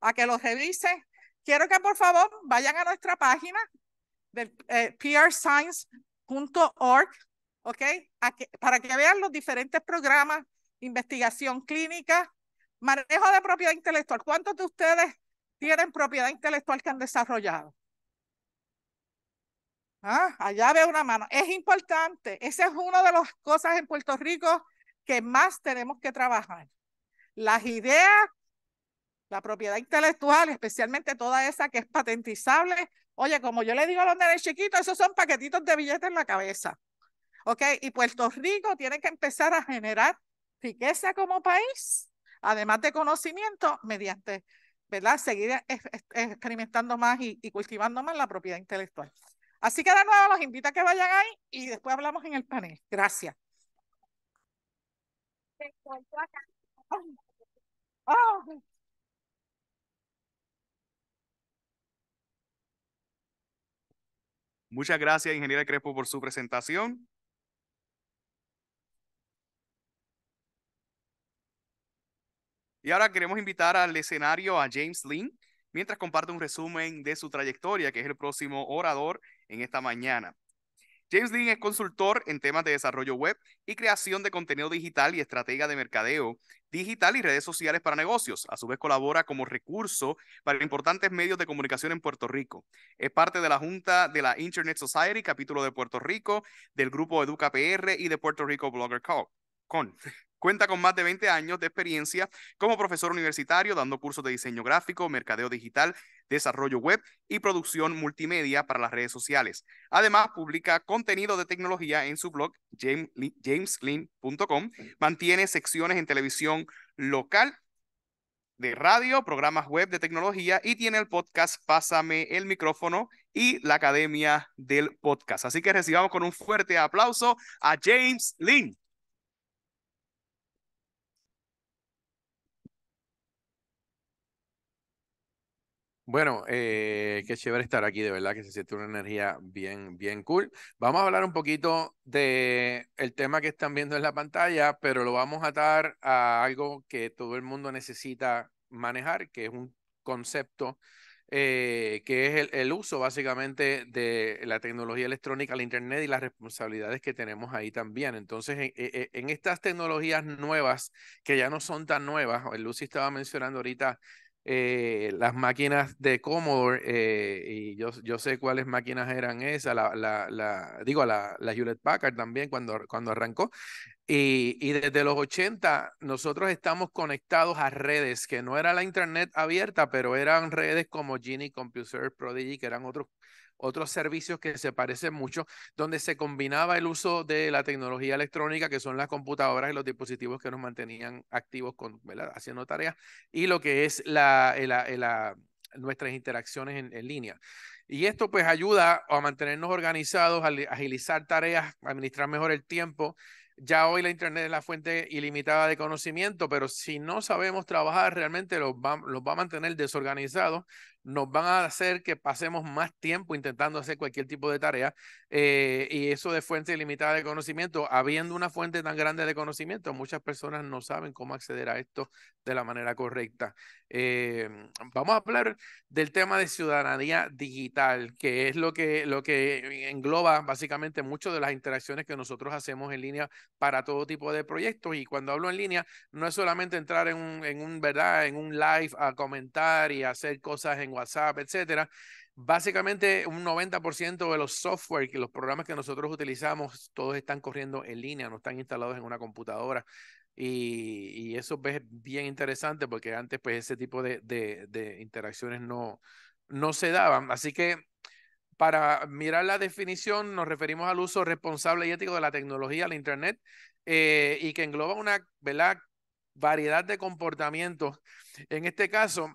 a que los revisen. Quiero que por favor vayan a nuestra página del eh, prscience.org ¿ok? para que vean los diferentes programas, investigación clínica, manejo de propiedad intelectual. ¿Cuántos de ustedes tienen propiedad intelectual que han desarrollado? Ah, allá veo una mano. Es importante. Esa es una de las cosas en Puerto Rico que más tenemos que trabajar. Las ideas, la propiedad intelectual, especialmente toda esa que es patentizable. Oye, como yo le digo a los nenes chiquitos, esos son paquetitos de billetes en la cabeza. ¿Ok? Y Puerto Rico tiene que empezar a generar riqueza como país, además de conocimiento, mediante, ¿verdad? Seguir e-, experimentando más y, cultivando más la propiedad intelectual. Así que de nuevo los invito a que vayan ahí y después hablamos en el panel. Gracias. Muchas gracias, ingeniera Crespo, por su presentación. Y ahora queremos invitar al escenario a James Lin, mientras comparte un resumen de su trayectoria, que es el próximo orador en esta mañana. James Lin es consultor en temas de desarrollo web y creación de contenido digital y estrategia de mercadeo digital y redes sociales para negocios. A su vez colabora como recurso para importantes medios de comunicación en Puerto Rico. Es parte de la Junta de la Internet Society, capítulo de Puerto Rico, del grupo Educa PR y de Puerto Rico Blogger Co. Cuenta con más de 20 años de experiencia como profesor universitario dando cursos de diseño gráfico, mercadeo digital, desarrollo web y producción multimedia para las redes sociales. Además, publica contenido de tecnología en su blog jameslin.com. Mantiene secciones en televisión local, de radio, programas web de tecnología y tiene el podcast Pásame el micrófono y la Academia del Podcast. Así que recibamos con un fuerte aplauso a James Lin. Bueno, eh, qué chévere estar aquí, de verdad que se siente una energía bien, bien cool. Vamos a hablar un poquito de el tema que están viendo en la pantalla, pero lo vamos a atar a algo que todo el mundo necesita manejar, que es un concepto eh, que es el, uso básicamente de la tecnología electrónica, la Internet y las responsabilidades que tenemos ahí también. Entonces, e, e, e, en, estas tecnologías nuevas, que ya no son tan nuevas, Lucy estaba mencionando ahorita eh, las máquinas de Commodore, eh, y yo, yo, sé cuáles máquinas eran esas, la, la, digo, la, la Hewlett Packard también cuando, cuando arrancó. Y, y, desde los 80 nosotros estamos conectados a redes, que no era la internet abierta, pero eran redes como Genie, Computer Prodigy, que eran otros otros servicios que se parecen mucho, donde se combinaba el uso de la tecnología electrónica, que son las computadoras y los dispositivos que nos mantenían activos con, haciendo tareas, y lo que es la, nuestras interacciones en, línea. Y esto pues ayuda a mantenernos organizados, a agilizar tareas, a administrar mejor el tiempo. Ya hoy la Internet es la fuente ilimitada de conocimiento, pero si no sabemos trabajar realmente los los va a mantener desorganizados, nos van a hacer que pasemos más tiempo intentando hacer cualquier tipo de tarea eh, y eso de fuente ilimitada de conocimiento, habiendo una fuente tan grande de conocimiento, muchas personas no saben cómo acceder a esto de la manera correcta. Eh, vamos a hablar del tema de ciudadanía digital, que es lo que, lo que engloba básicamente muchas de las interacciones que nosotros hacemos en línea para todo tipo de proyectos. Y cuando hablo en línea, no es solamente entrar en un, ¿verdad? En un live a comentar y hacer cosas en WhatsApp, etcétera Básicamente un 90% de los software y los programas que nosotros utilizamos, todos están corriendo en línea, no están instalados en una computadora. Y, eso es bien interesante porque antes pues ese tipo de, de, interacciones no, no se daban. Así que para mirar la definición, nos referimos al uso responsable y ético de la tecnología, la Internet, eh, y que engloba una ¿verdad? variedad de comportamientos. En este caso,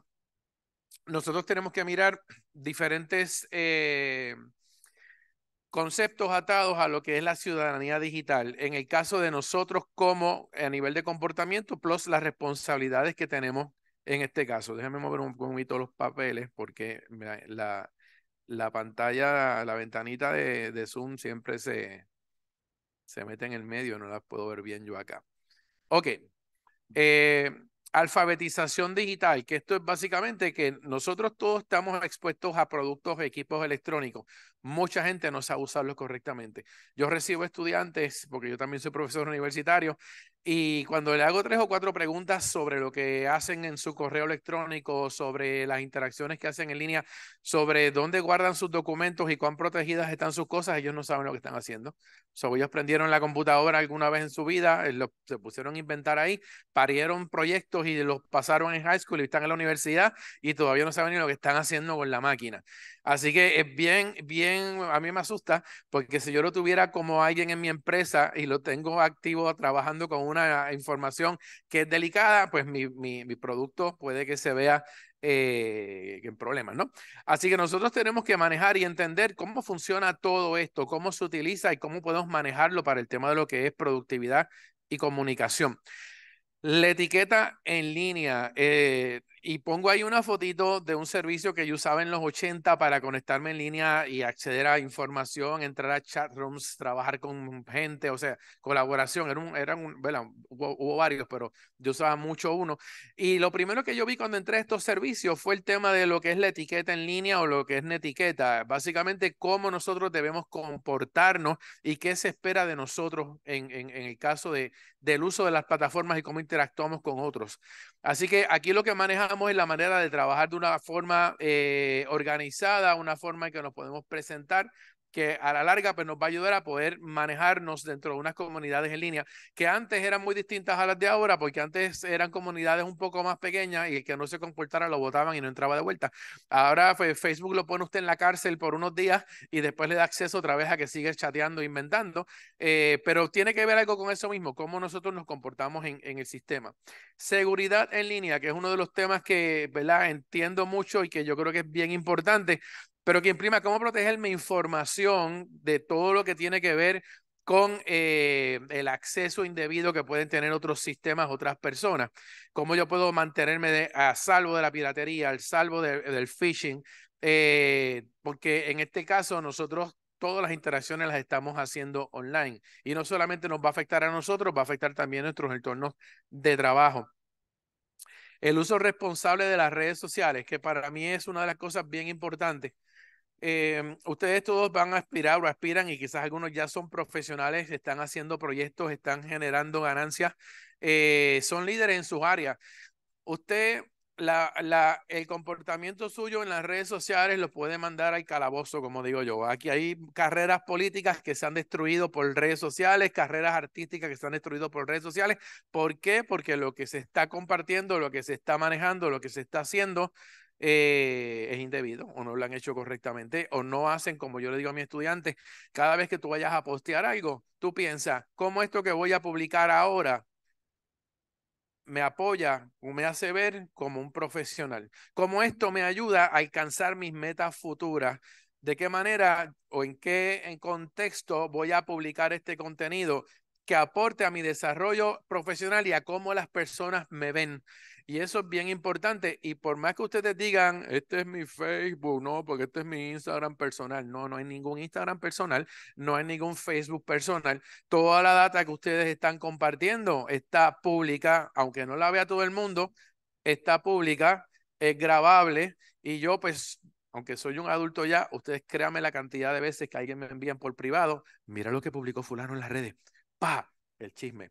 nosotros tenemos que mirar diferentes eh, conceptos atados a lo que es la ciudadanía digital. En el caso de nosotros como a nivel de comportamiento, plus las responsabilidades que tenemos en este caso. Déjenme mover un poquito los papeles porque la, pantalla, la ventanita de, Zoom siempre se, se mete en el medio, no las puedo ver bien yo acá. Ok. Eh, Alfabetización digital, que esto es básicamente que nosotros todos estamos expuestos a productos, equipos electrónicos. Mucha gente no sabe usarlos correctamente. Yo recibo estudiantes, porque yo también soy profesor universitario, y cuando le hago tres o cuatro preguntas sobre lo que hacen en su correo electrónico, sobre las interacciones que hacen en línea, sobre dónde guardan sus documentos y cuán protegidas están sus cosas, ellos no saben lo que están haciendo. So, ellos prendieron la computadora alguna vez en su vida, eh, se pusieron a inventar ahí, parieron proyectos y los pasaron en high school y están en la universidad y todavía no saben ni lo que están haciendo con la máquina. Así que es bien, bien, a mí me asusta porque si yo lo tuviera como alguien en mi empresa y lo tengo activo trabajando con un una información que es delicada, pues mi, producto puede que se vea eh, en problemas, ¿no? Así que nosotros tenemos que manejar y entender cómo funciona todo esto, cómo se utiliza y cómo podemos manejarlo para el tema de lo que es productividad y comunicación. La etiqueta en línea, eh, y pongo ahí una fotito de un servicio que yo usaba en los 80 para conectarme en línea y acceder a información, entrar a chat rooms, trabajar con gente, o sea, colaboración. eran un, hubo, varios, pero yo usaba mucho uno. Y lo primero que yo vi cuando entré a estos servicios fue el tema de lo que es la etiqueta en línea o lo que es una etiqueta. Básicamente, cómo nosotros debemos comportarnos y qué se espera de nosotros en, en, el caso de, del uso de las plataformas y cómo interactuamos con otros. Así que aquí lo que maneja en la manera de trabajar de una forma eh, organizada, una forma en que nos podemos presentar que a la larga pues, nos va a ayudar a poder manejarnos dentro de unas comunidades en línea que antes eran muy distintas a las de ahora, porque antes eran comunidades un poco más pequeñas y el que no se comportara lo votaban y no entraba de vuelta. Ahora pues, Facebook lo pone usted en la cárcel por unos días y después le da acceso otra vez a que sigue chateando, e inventando, eh, pero tiene que ver algo con eso mismo, cómo nosotros nos comportamos en, el sistema. Seguridad en línea, que es uno de los temas que ¿verdad? entiendo mucho y que yo creo que es bien importante pero quien prima, cómo proteger mi información de todo lo que tiene que ver con eh, el acceso indebido que pueden tener otros sistemas, otras personas. Cómo yo puedo mantenerme a salvo de la piratería, al salvo del phishing, eh, porque en este caso nosotros todas las interacciones las estamos haciendo online y no solamente nos va a afectar a nosotros, va a afectar también nuestros entornos de trabajo. El uso responsable de las redes sociales, que para mí es una de las cosas bien importantes Em, ustedes todos van a aspirar o aspiran y quizás algunos ya son profesionales, están haciendo proyectos, están generando ganancias, eh, son líderes en sus áreas. Usted, el comportamiento suyo en las redes sociales lo puede mandar al calabozo, como digo yo. Aquí hay carreras políticas que se han destruido por redes sociales, carreras artísticas que se han destruido por redes sociales. ¿Por qué? Porque lo que se está compartiendo, lo que se está manejando, lo que se está haciendo eh, es indebido o no lo han hecho correctamente o no hacen, como yo le digo a mi estudiante cada vez que tú vayas a postear algo, tú piensas, ¿cómo esto que voy a publicar ahora me apoya o me hace ver como un profesional? ¿Cómo esto me ayuda a alcanzar mis metas futuras? ¿De qué manera o en qué en contexto voy a publicar este contenido que aporte a mi desarrollo profesional y a cómo las personas me ven? Y eso es bien importante. Y por más que ustedes digan, este es mi Facebook, no, porque este es mi Instagram personal. No, no hay ningún Instagram personal, no hay ningún Facebook personal. Toda la data que ustedes están compartiendo está pública, aunque no la vea todo el mundo, está pública, es grabable. Y yo, pues, aunque soy un adulto ya, ustedes créanme la cantidad de veces que alguien me envían por privado, mira lo que publicó fulano en las redes. ¡Pa! El chisme.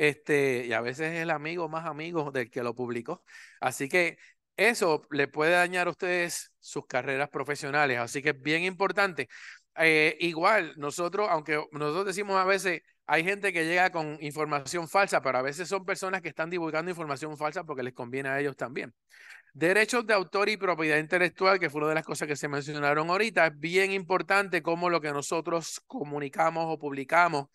Este, y a veces es el amigo más amigo del que lo publicó. Así que eso le puede dañar a ustedes sus carreras profesionales. Así que es bien importante. Eh, igual, nosotros, aunque nosotros decimos a veces, hay gente que llega con información falsa, pero a veces son personas que están divulgando información falsa porque les conviene a ellos también. Derechos de autor y propiedad intelectual, que fue una de las cosas que se mencionaron ahorita, es bien importante cómo lo que nosotros comunicamos o publicamos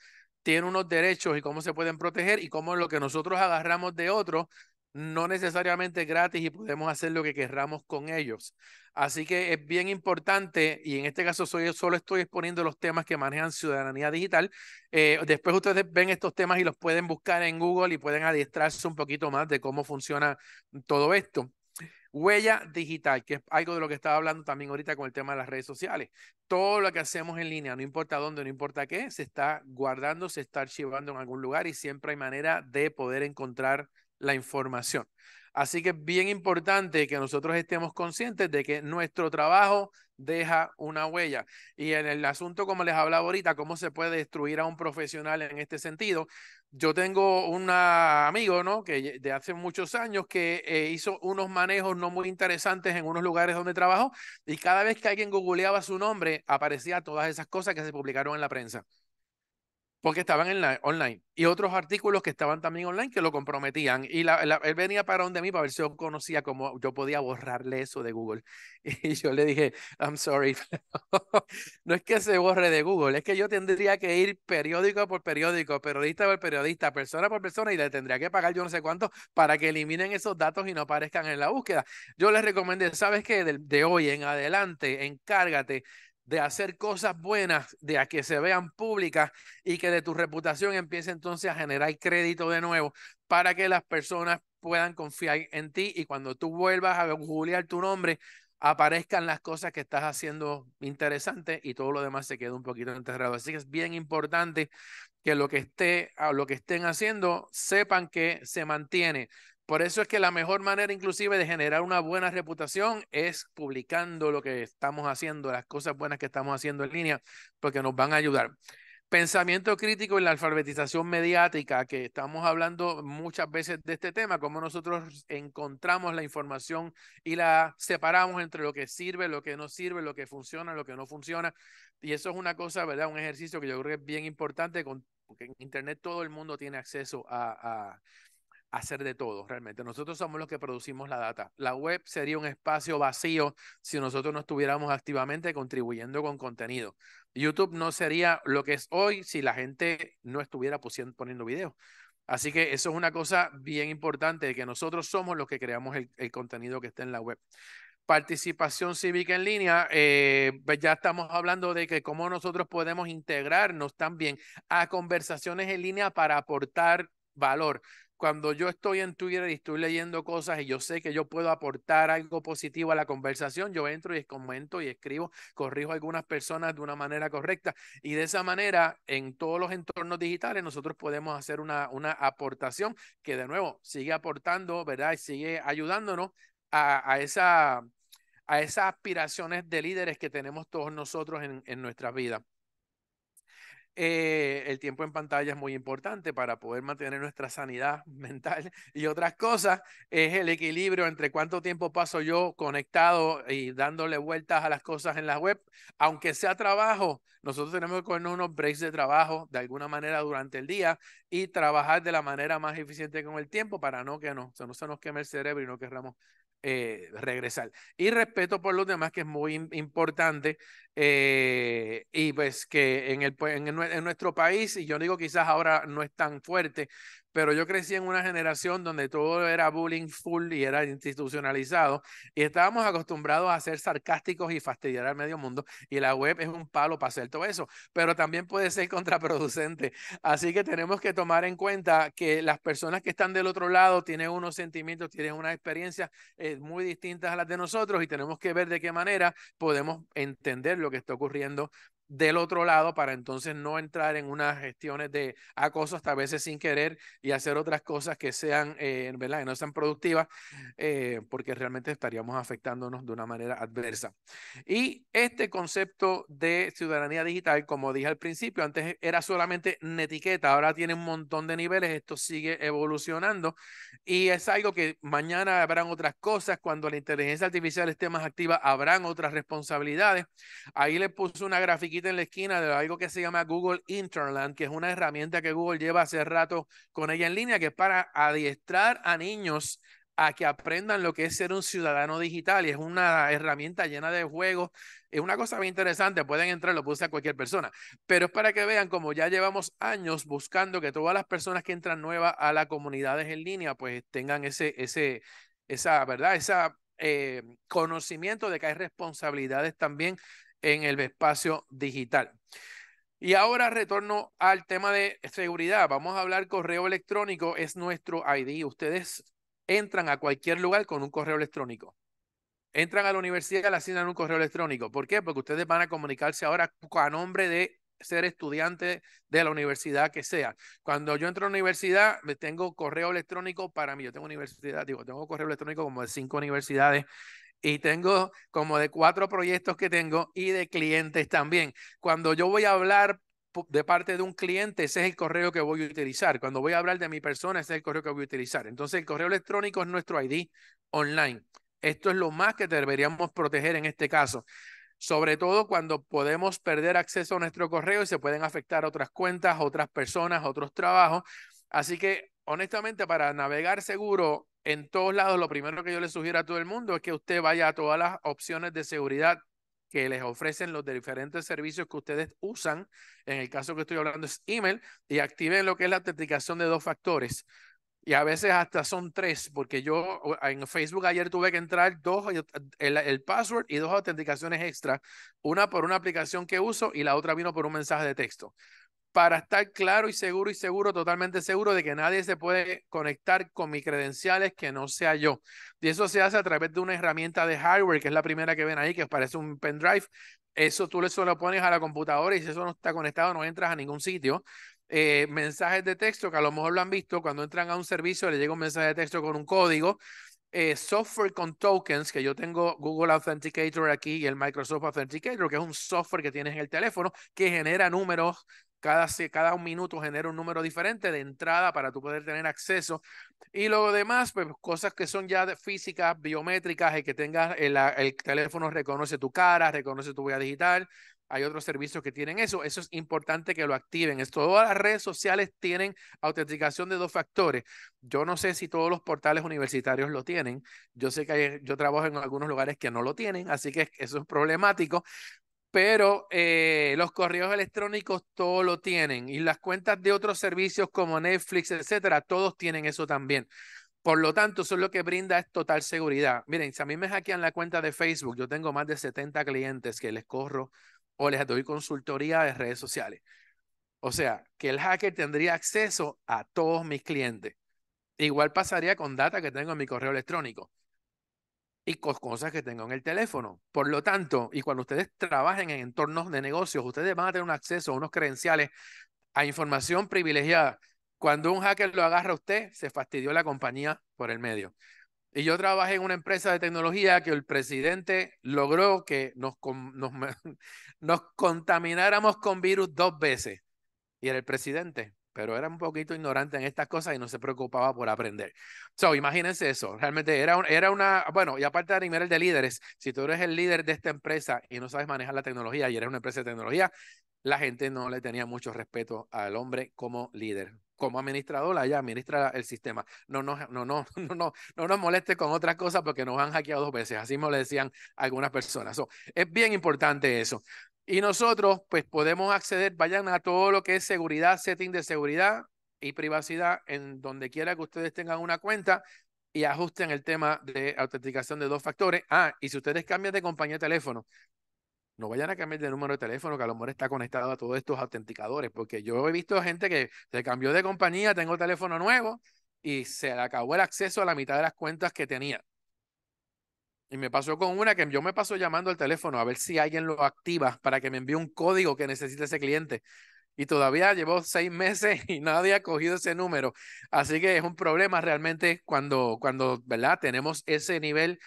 tiene unos derechos y cómo se pueden proteger y cómo lo que nosotros agarramos de otros no necesariamente gratis y podemos hacer lo que querramos con ellos. Así que es bien importante, y en este caso soy, solo estoy exponiendo los temas que manejan ciudadanía digital. Eh, después ustedes ven estos temas y los pueden buscar en Google y pueden adiestrarse un poquito más de cómo funciona todo esto. Huella digital, que es algo de lo que estaba hablando también ahorita con el tema de las redes sociales. Todo lo que hacemos en línea, no importa dónde, no importa qué, se está guardando, se está archivando en algún lugar y siempre hay manera de poder encontrar la información. Así que es bien importante que nosotros estemos conscientes de que nuestro trabajo deja una huella. Y en el asunto, como les hablaba ahorita, cómo se puede destruir a un profesional en este sentido, yo tengo un amigo, ¿no? Que de hace muchos años que eh, hizo unos manejos no muy interesantes en unos lugares donde trabajó y cada vez que alguien googleaba su nombre, aparecía todas esas cosas que se publicaron en la prensa porque estaban en la, online. Y otros artículos que estaban también online que lo comprometían. Y él venía para donde mí para ver si yo conocía cómo yo podía borrarle eso de Google. Y yo le dije, I'm sorry, no es que se borre de Google, es que yo tendría que ir periódico por periódico, periodista por periodista, persona por persona, y le tendría que pagar yo no sé cuánto para que eliminen esos datos y no aparezcan en la búsqueda. Yo les recomendé, sabes qué? de hoy en adelante, encárgate de hacer cosas buenas, de a que se vean públicas y que de tu reputación empiece entonces a generar crédito de nuevo para que las personas puedan confiar en ti y cuando tú vuelvas a juliar tu nombre, aparezcan las cosas que estás haciendo interesantes y todo lo demás se queda un poquito enterrado. Así que es bien importante que lo que, esté, lo que estén haciendo sepan que se mantiene por eso es que la mejor manera inclusive de generar una buena reputación es publicando lo que estamos haciendo, las cosas buenas que estamos haciendo en línea, porque nos van a ayudar. Pensamiento crítico en la alfabetización mediática, que estamos hablando muchas veces de este tema, cómo nosotros encontramos la información y la separamos entre lo que sirve, lo que no sirve, lo que funciona, lo que no funciona. Y eso es una cosa, ¿verdad? Un ejercicio que yo creo que es bien importante, porque en Internet todo el mundo tiene acceso a, a hacer de todo realmente. Nosotros somos los que producimos la data. La web sería un espacio vacío si nosotros no estuviéramos activamente contribuyendo con contenido. YouTube no sería lo que es hoy si la gente no estuviera poniendo videos. Así que eso es una cosa bien importante, que nosotros somos los que creamos el, contenido que está en la web. Participación cívica en línea, eh, pues ya estamos hablando de que cómo nosotros podemos integrarnos también a conversaciones en línea para aportar valor cuando yo estoy en Twitter y estoy leyendo cosas y yo sé que yo puedo aportar algo positivo a la conversación, yo entro y comento y escribo, corrijo algunas personas de una manera correcta. Y de esa manera, en todos los entornos digitales, nosotros podemos hacer una, una aportación que, de nuevo, sigue aportando, ¿verdad? Y sigue ayudándonos a, esa, a esas aspiraciones de líderes que tenemos todos nosotros en, en nuestra vida. Eh, el tiempo en pantalla es muy importante para poder mantener nuestra sanidad mental y otras cosas. Es el equilibrio entre cuánto tiempo paso yo conectado y dándole vueltas a las cosas en la web. Aunque sea trabajo, nosotros tenemos que ponernos unos breaks de trabajo de alguna manera durante el día y trabajar de la manera más eficiente con el tiempo para no que no, no se nos queme el cerebro y no querramos eh, regresar. Y respeto por los demás, que es muy importante, eh, y pues que en, el, en, en, nuestro país, y yo digo quizás ahora no es tan fuerte, pero yo crecí en una generación donde todo era bullying full y era institucionalizado y estábamos acostumbrados a ser sarcásticos y fastidiar al medio mundo y la web es un palo para hacer todo eso, pero también puede ser contraproducente. Así que tenemos que tomar en cuenta que las personas que están del otro lado tienen unos sentimientos, tienen unas experiencia eh, muy distintas a las de nosotros y tenemos que ver de qué manera podemos entender lo que está ocurriendo del otro lado para entonces no entrar en unas gestiones de acoso hasta a veces sin querer y hacer otras cosas que sean, en eh, ¿verdad? Que no sean productivas, eh, porque realmente estaríamos afectándonos de una manera adversa. Y este concepto de ciudadanía digital, como dije al principio, antes era solamente una etiqueta, ahora tiene un montón de niveles, esto sigue evolucionando y es algo que mañana habrán otras cosas, cuando la inteligencia artificial esté más activa, habrán otras responsabilidades. Ahí le puse una grafiquita en la esquina de algo que se llama Google Interland, que es una herramienta que Google lleva hace rato con ella en línea, que es para adiestrar a niños a que aprendan lo que es ser un ciudadano digital. Y es una herramienta llena de juegos. Es una cosa muy interesante. Pueden entrar, lo puse a cualquier persona. Pero es para que vean como ya llevamos años buscando que todas las personas que entran nuevas a las comunidades en línea, pues tengan ese, ese, esa, ¿verdad? Esa eh, conocimiento de que hay responsabilidades también en el espacio digital. Y ahora retorno al tema de seguridad. Vamos a hablar correo electrónico, es nuestro ID. Ustedes entran a cualquier lugar con un correo electrónico. Entran a la universidad y le asignan un correo electrónico. ¿Por qué? Porque ustedes van a comunicarse ahora a nombre de ser estudiante de la universidad que sea. Cuando yo entro a la universidad, me tengo correo electrónico para mí. Yo tengo universidad, digo, tengo correo electrónico como de cinco universidades y tengo como de cuatro proyectos que tengo y de clientes también. Cuando yo voy a hablar de parte de un cliente, ese es el correo que voy a utilizar. Cuando voy a hablar de mi persona, ese es el correo que voy a utilizar. Entonces, el correo electrónico es nuestro ID online. Esto es lo más que deberíamos proteger en este caso. Sobre todo cuando podemos perder acceso a nuestro correo y se pueden afectar otras cuentas, otras personas, otros trabajos. Así que, honestamente, para navegar seguro en todos lados, lo primero que yo le sugiero a todo el mundo es que usted vaya a todas las opciones de seguridad que les ofrecen los diferentes servicios que ustedes usan. En el caso que estoy hablando es email y activen lo que es la autenticación de dos factores. Y a veces hasta son tres, porque yo en Facebook ayer tuve que entrar dos, el, el, password y dos autenticaciones extra, una por una aplicación que uso y la otra vino por un mensaje de texto para estar claro y seguro y seguro, totalmente seguro de que nadie se puede conectar con mis credenciales que no sea yo. Y eso se hace a través de una herramienta de hardware, que es la primera que ven ahí, que parece un pendrive. Eso tú le lo pones a la computadora y si eso no está conectado no entras a ningún sitio. Eh, mensajes de texto, que a lo mejor lo han visto, cuando entran a un servicio le llega un mensaje de texto con un código. Eh, software con tokens, que yo tengo Google Authenticator aquí y el Microsoft Authenticator, que es un software que tienes en el teléfono que genera números cada, un minuto genera un número diferente de entrada para tú poder tener acceso. Y lo demás, pues cosas que son ya físicas, biométricas, el que tengas eh, el, teléfono reconoce tu cara, reconoce tu vía digital, hay otros servicios que tienen eso. Eso es importante que lo activen. Es, todas las redes sociales tienen autenticación de dos factores. Yo no sé si todos los portales universitarios lo tienen. Yo sé que yo trabajo en algunos lugares que no lo tienen, así que eso es problemático pero eh, los correos electrónicos todo lo tienen y las cuentas de otros servicios como Netflix, etcétera, todos tienen eso también. Por lo tanto, eso es lo que brinda es total seguridad. Miren, si a mí me hackean la cuenta de Facebook, yo tengo más de 70 clientes que les corro o les doy consultoría de redes sociales. O sea, que el hacker tendría acceso a todos mis clientes. Igual pasaría con data que tengo en mi correo electrónico y cosas que en el teléfono. Por lo tanto, y cuando ustedes trabajen en entornos de negocios, ustedes van a tener un acceso a unos credenciales a información privilegiada. Cuando un hacker lo agarra a usted, se fastidió la compañía por el medio. Y yo trabajé en una empresa de tecnología que el presidente logró que nos, nos, nos contamináramos con virus dos veces. Y era el presidente pero era un poquito ignorante en estas cosas y no se preocupaba por aprender. So, imagínense eso, realmente era, era una, bueno, y aparte de nivel de líderes, si tú eres el líder de esta empresa y no sabes manejar la tecnología y eres una empresa de tecnología, la gente no le tenía mucho respeto al hombre como líder. Como administrador, allá administra el sistema. No nos, no, no, no, no, no nos moleste con otras cosas porque nos han hackeado dos veces. Así me lo decían algunas personas. es bien importante eso. Y nosotros, pues, podemos acceder, vayan a todo lo que es seguridad, setting de seguridad y privacidad en donde quiera que ustedes tengan una cuenta y ajusten el tema de autenticación de dos factores. Ah, y si ustedes cambian de compañía de teléfono, no vayan a cambiar de número de teléfono, que a lo mejor está conectado a todos estos autenticadores, porque yo he visto gente que se cambió de compañía, tengo teléfono nuevo y se le acabó el acceso a la mitad de las cuentas que tenía. Y me pasó con una que yo me paso llamando al teléfono a ver si alguien lo activa para que me envíe un código que necesite ese cliente. Y todavía llevo seis meses y nadie ha cogido ese número. Así que es un problema realmente cuando, cuando ¿verdad? Tenemos ese nivel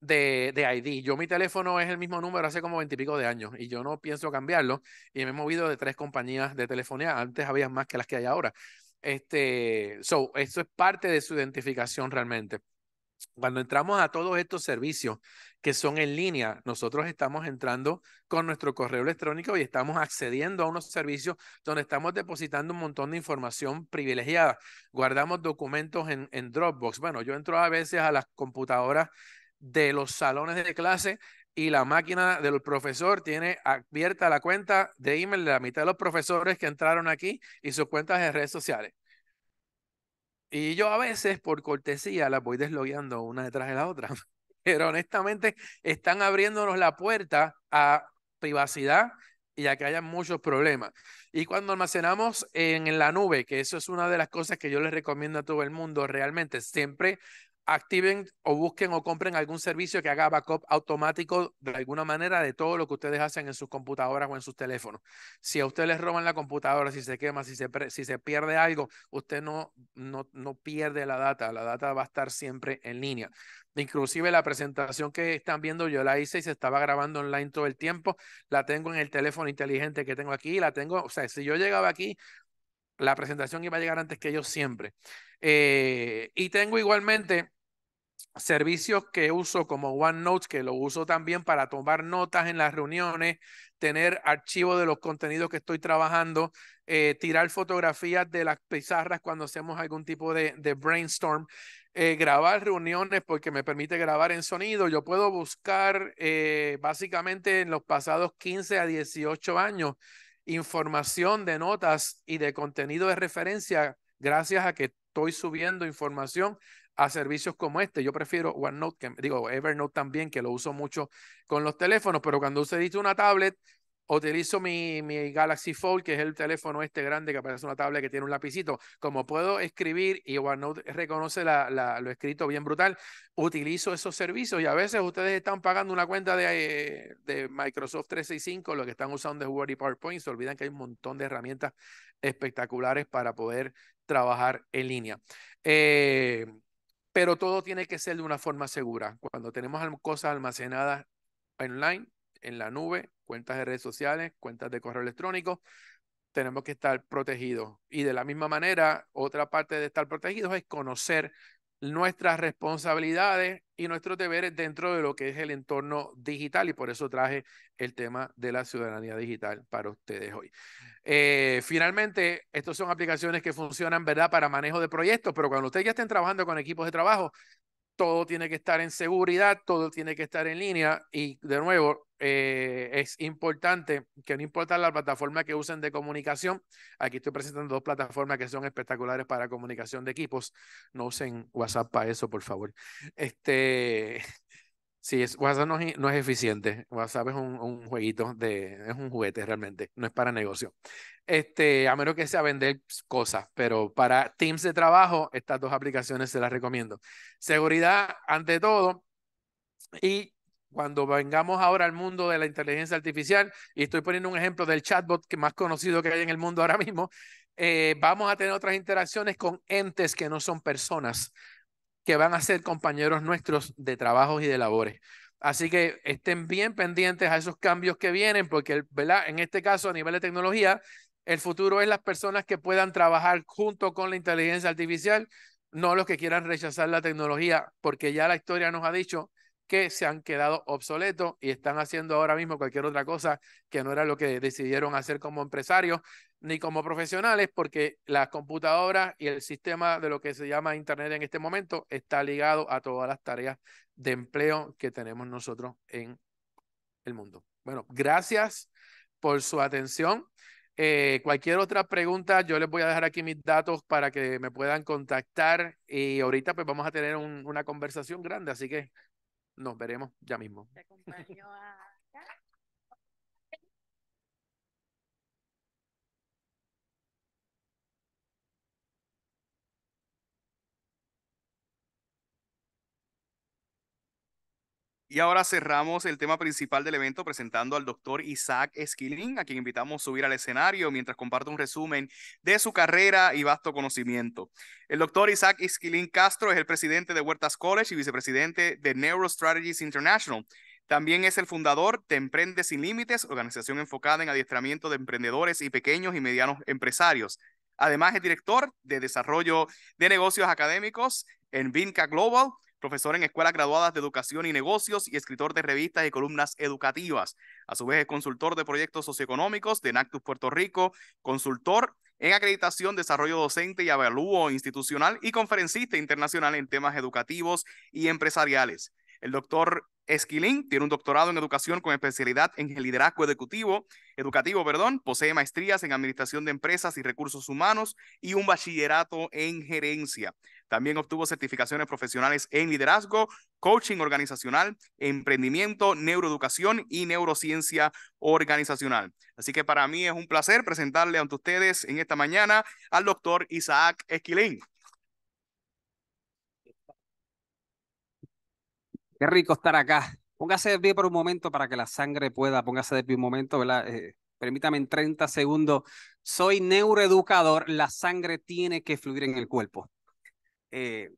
de, de, ID. Yo mi teléfono es el mismo número hace como veintipico de años y yo no pienso cambiarlo y me he movido de tres compañías de telefonía. Antes había más que las que hay ahora. Este, so, esto es parte de su identificación realmente. Cuando entramos a todos estos servicios que son en línea, nosotros estamos entrando con nuestro correo electrónico y estamos accediendo a unos servicios donde estamos depositando un montón de información privilegiada. Guardamos documentos en, Dropbox. Bueno, yo entro a veces a las computadoras de los salones de clase y la máquina del profesor tiene abierta la cuenta de email de la mitad de los profesores que entraron aquí y sus cuentas de redes sociales. Y yo a veces, por cortesía, las voy deslogueando una detrás de la otra. Pero honestamente, están abriéndonos la puerta a privacidad y a que haya muchos problemas. Y cuando almacenamos en, la nube, que eso es una de las cosas que yo les recomiendo a todo el mundo, realmente siempre activen o busquen o compren algún servicio que haga backup automático de alguna manera de todo lo que ustedes hacen en sus computadoras o en sus teléfonos. Si a ustedes les roban la computadora, si se quema, si se, si se pierde algo, usted no, no, no pierde la data, la data va a estar siempre en línea. Inclusive la presentación que están viendo yo la hice y se estaba grabando online todo el tiempo, la tengo en el teléfono inteligente que tengo aquí, la tengo, o sea, si yo llegaba aquí la presentación iba a llegar antes que yo siempre. Eh, y tengo igualmente servicios que uso como OneNote, que lo uso también para tomar notas en las reuniones, tener archivos de los contenidos que estoy trabajando, eh, tirar fotografías de las pizarras cuando hacemos algún tipo de, brainstorm, eh, grabar reuniones porque me permite grabar en sonido. Yo puedo buscar básicamente en los pasados 15 a 18 años información de notas y de contenido de referencia gracias a que estoy subiendo información a servicios como este. Yo prefiero OneNote, digo, Evernote también, que lo uso mucho con los teléfonos, pero cuando usted una tablet, utilizo mi, mi, Galaxy Fold, que es el teléfono este grande que parece una tablet que tiene un lapicito. Como puedo escribir y OneNote reconoce lo escrito bien brutal, utilizo esos servicios y a veces ustedes están pagando una cuenta de, Microsoft 365, lo que están usando es Word y PowerPoint, se olvidan que hay un montón de herramientas espectaculares para poder trabajar en línea. Eh, pero todo tiene que ser de una forma segura. Cuando tenemos cosas almacenadas online, en la nube, cuentas de redes sociales, cuentas de correo electrónico. Tenemos que estar protegidos. Y de la misma manera, otra parte de estar protegidos es conocer nuestras responsabilidades y nuestros deberes dentro de lo que es el entorno digital y por eso traje el tema de la ciudadanía digital para ustedes hoy. Eh, finalmente, estas son aplicaciones que funcionan, ¿verdad?, para manejo de proyectos, pero cuando ustedes ya estén trabajando con equipos de trabajo, todo tiene que estar en seguridad, todo tiene que estar en línea y de nuevo eh, es importante que no importa la plataforma que usen de comunicación, aquí estoy presentando dos plataformas que son espectaculares para comunicación de equipos, no usen WhatsApp para eso, por favor. Este, Sí, es, WhatsApp no es, no es, eficiente. WhatsApp es un, un, jueguito de, es un juguete realmente, no es para negocio. Este, a menos que sea vender cosas, pero para teams de trabajo, estas dos aplicaciones se las recomiendo. Seguridad ante todo. Y cuando vengamos ahora al mundo de la inteligencia artificial, y estoy poniendo un ejemplo del chatbot que más conocido que hay en el mundo ahora mismo, eh, vamos a tener otras interacciones con entes que no son personas que van a ser compañeros nuestros de trabajos y de labores. Así que estén bien pendientes a esos cambios que vienen, porque ¿verdad? en este caso, a nivel de tecnología, el futuro es las personas que puedan trabajar junto con la inteligencia artificial, no los que quieran rechazar la tecnología, porque ya la historia nos ha dicho que se han quedado obsoletos y están haciendo ahora mismo cualquier otra cosa que no era lo que decidieron hacer como empresarios ni como profesionales, porque las computadoras y el sistema de lo que se llama Internet en este momento está ligado a todas las tareas de empleo que tenemos nosotros en el mundo. Bueno, gracias por su atención. Eh, cualquier otra pregunta, yo les voy a dejar aquí mis datos para que me puedan contactar y ahorita pues vamos a tener una conversación grande, así que nos veremos ya mismo. Y ahora cerramos el tema principal del evento presentando al doctor Isaac Esquilín, a quien invitamos a subir al escenario mientras comparte un resumen de su carrera y vasto conocimiento. El doctor Isaac Esquilín Castro es el presidente de Huertas College y vicepresidente de Neurostrategies International. También es el fundador de Emprende Sin Límites, organización enfocada en adiestramiento de emprendedores y pequeños y medianos empresarios. Además es director de desarrollo de negocios académicos en Vinca Global profesor en escuelas graduadas de educación y negocios y escritor de revistas y columnas educativas. A su vez es consultor de proyectos socioeconómicos de Nactus Puerto Rico, consultor en acreditación, desarrollo docente y avalúo institucional y conferencista internacional en temas educativos y empresariales. El doctor Esquilín tiene un doctorado en educación con especialidad en liderazgo educativo, educativo, perdón, posee maestrías en administración de empresas y recursos humanos y un bachillerato en gerencia. También obtuvo certificaciones profesionales en liderazgo, coaching organizacional, emprendimiento, neuroeducación y neurociencia organizacional. Así que para mí es un placer presentarle ante ustedes en esta mañana al doctor Isaac Esquilín. Qué rico estar acá. Póngase de pie por un momento para que la sangre pueda, póngase de pie un momento, ¿verdad? Eh, permítame en 30 segundos. Soy neuroeducador, la sangre tiene que fluir en el cuerpo. Eh,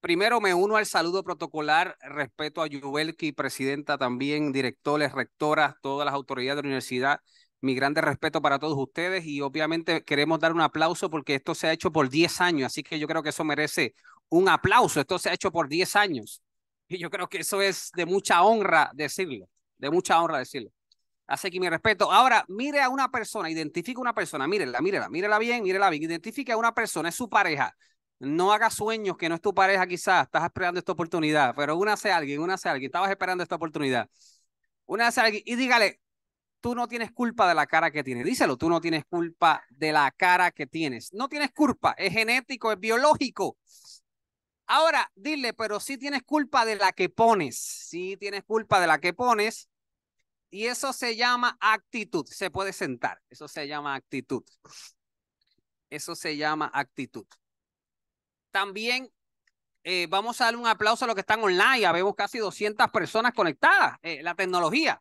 primero me uno al saludo protocolar, respeto a Yubelki, presidenta también, directores, rectoras, todas las autoridades de la universidad. Mi grande respeto para todos ustedes y obviamente queremos dar un aplauso porque esto se ha hecho por 10 años, así que yo creo que eso merece un aplauso. Esto se ha hecho por 10 años. Y yo creo que eso es de mucha honra decirlo, de mucha honra decirlo. Así que mi respeto. Ahora, mire a una persona, identifica a una persona, mírela, mírela, mírela bien, mírela bien. Identifique a una persona, es su pareja. No haga sueños que no es tu pareja, quizás estás esperando esta oportunidad, pero una a alguien, una a alguien, estabas esperando esta oportunidad. Una a alguien y dígale, tú no tienes culpa de la cara que tienes. Díselo, tú no tienes culpa de la cara que tienes. No tienes culpa, es genético, es biológico. Ahora, dile, pero si tienes culpa de la que pones, si tienes culpa de la que pones, y eso se llama actitud, se puede sentar, eso se llama actitud. Eso se llama actitud. También eh, vamos a dar un aplauso a los que están online, ya vemos casi 200 personas conectadas, eh, la tecnología.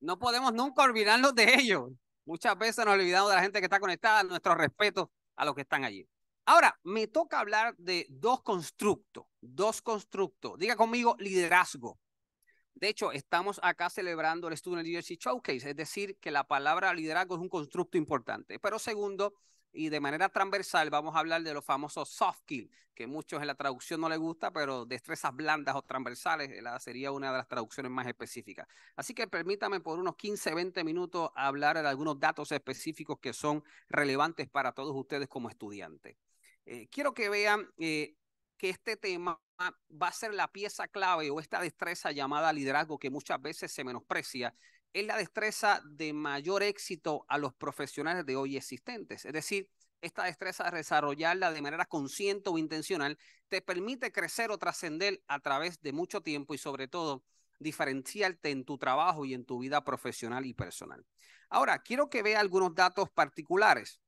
No podemos nunca olvidarnos de ellos. Muchas veces nos olvidamos de la gente que está conectada, nuestro respeto a los que están allí. Ahora, me toca hablar de dos constructos, dos constructos. Diga conmigo, liderazgo. De hecho, estamos acá celebrando el Student Leadership Showcase, es decir, que la palabra liderazgo es un constructo importante. Pero segundo, y de manera transversal, vamos a hablar de los famosos soft skills, que muchos en la traducción no les gusta, pero destrezas blandas o transversales sería una de las traducciones más específicas. Así que permítame por unos 15, 20 minutos hablar de algunos datos específicos que son relevantes para todos ustedes como estudiantes. Eh, quiero que vean eh, que este tema va a ser la pieza clave o esta destreza llamada liderazgo que muchas veces se menosprecia. Es la destreza de mayor éxito a los profesionales de hoy existentes. Es decir, esta destreza, desarrollarla de manera consciente o intencional, te permite crecer o trascender a través de mucho tiempo y sobre todo diferenciarte en tu trabajo y en tu vida profesional y personal. Ahora, quiero que vea algunos datos particulares.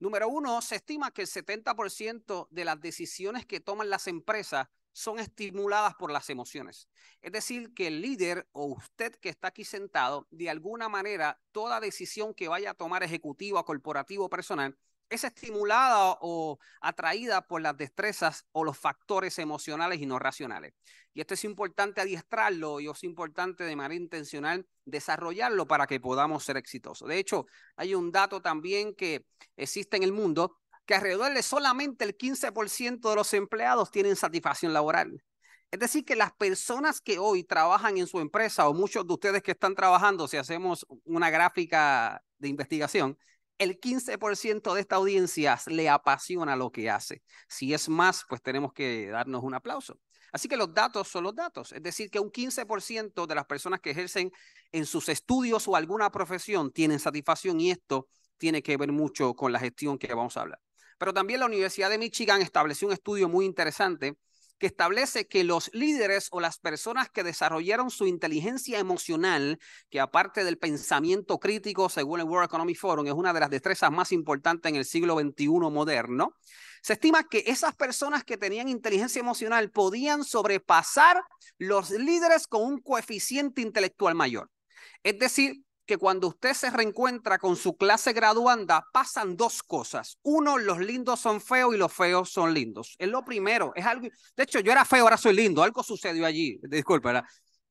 Número uno, se estima que el 70% de las decisiones que toman las empresas son estimuladas por las emociones. Es decir, que el líder o usted que está aquí sentado, de alguna manera, toda decisión que vaya a tomar ejecutiva, corporativo o personal, es estimulada o atraída por las destrezas o los factores emocionales y no racionales. Y esto es importante adiestrarlo y es importante de manera intencional desarrollarlo para que podamos ser exitosos. De hecho, hay un dato también que existe en el mundo que alrededor de solamente el 15% de los empleados tienen satisfacción laboral. Es decir, que las personas que hoy trabajan en su empresa o muchos de ustedes que están trabajando, si hacemos una gráfica de investigación, el 15% de esta audiencia le apasiona lo que hace. Si es más, pues tenemos que darnos un aplauso. Así que los datos son los datos. Es decir, que un 15% de las personas que ejercen en sus estudios o alguna profesión tienen satisfacción y esto tiene que ver mucho con la gestión que vamos a hablar. Pero también la Universidad de Michigan estableció un estudio muy interesante que establece que los líderes o las personas que desarrollaron su inteligencia emocional, que aparte del pensamiento crítico, según el World Economic Forum, es una de las destrezas más importantes en el siglo XXI moderno, se estima que esas personas que tenían inteligencia emocional podían sobrepasar los líderes con un coeficiente intelectual mayor. Es decir, que cuando usted se reencuentra con su clase graduanda, pasan dos cosas. Uno, los lindos son feos y los feos son lindos. Es lo primero, es algo... De hecho, yo era feo, ahora soy lindo. Algo sucedió allí, disculpa,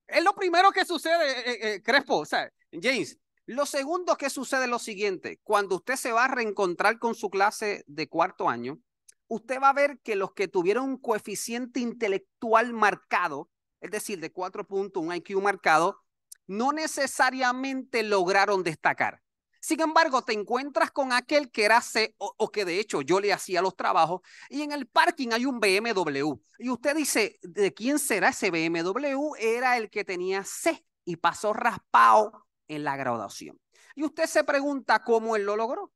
Es lo primero que sucede, eh, eh, eh, Crespo, sea, James. Lo segundo que sucede es lo siguiente. Cuando usted se va a reencontrar con su clase de cuarto año, usted va a ver que los que tuvieron un coeficiente intelectual marcado, es decir, de 4.1 IQ marcado, no necesariamente lograron destacar. Sin embargo, te encuentras con aquel que era C, o, que de hecho yo le hacía los trabajos, y en el parking hay un BMW. Y usted dice, ¿de quién será ese BMW? Era el que tenía C y pasó raspado en la graduación. Y usted se pregunta cómo él lo logró.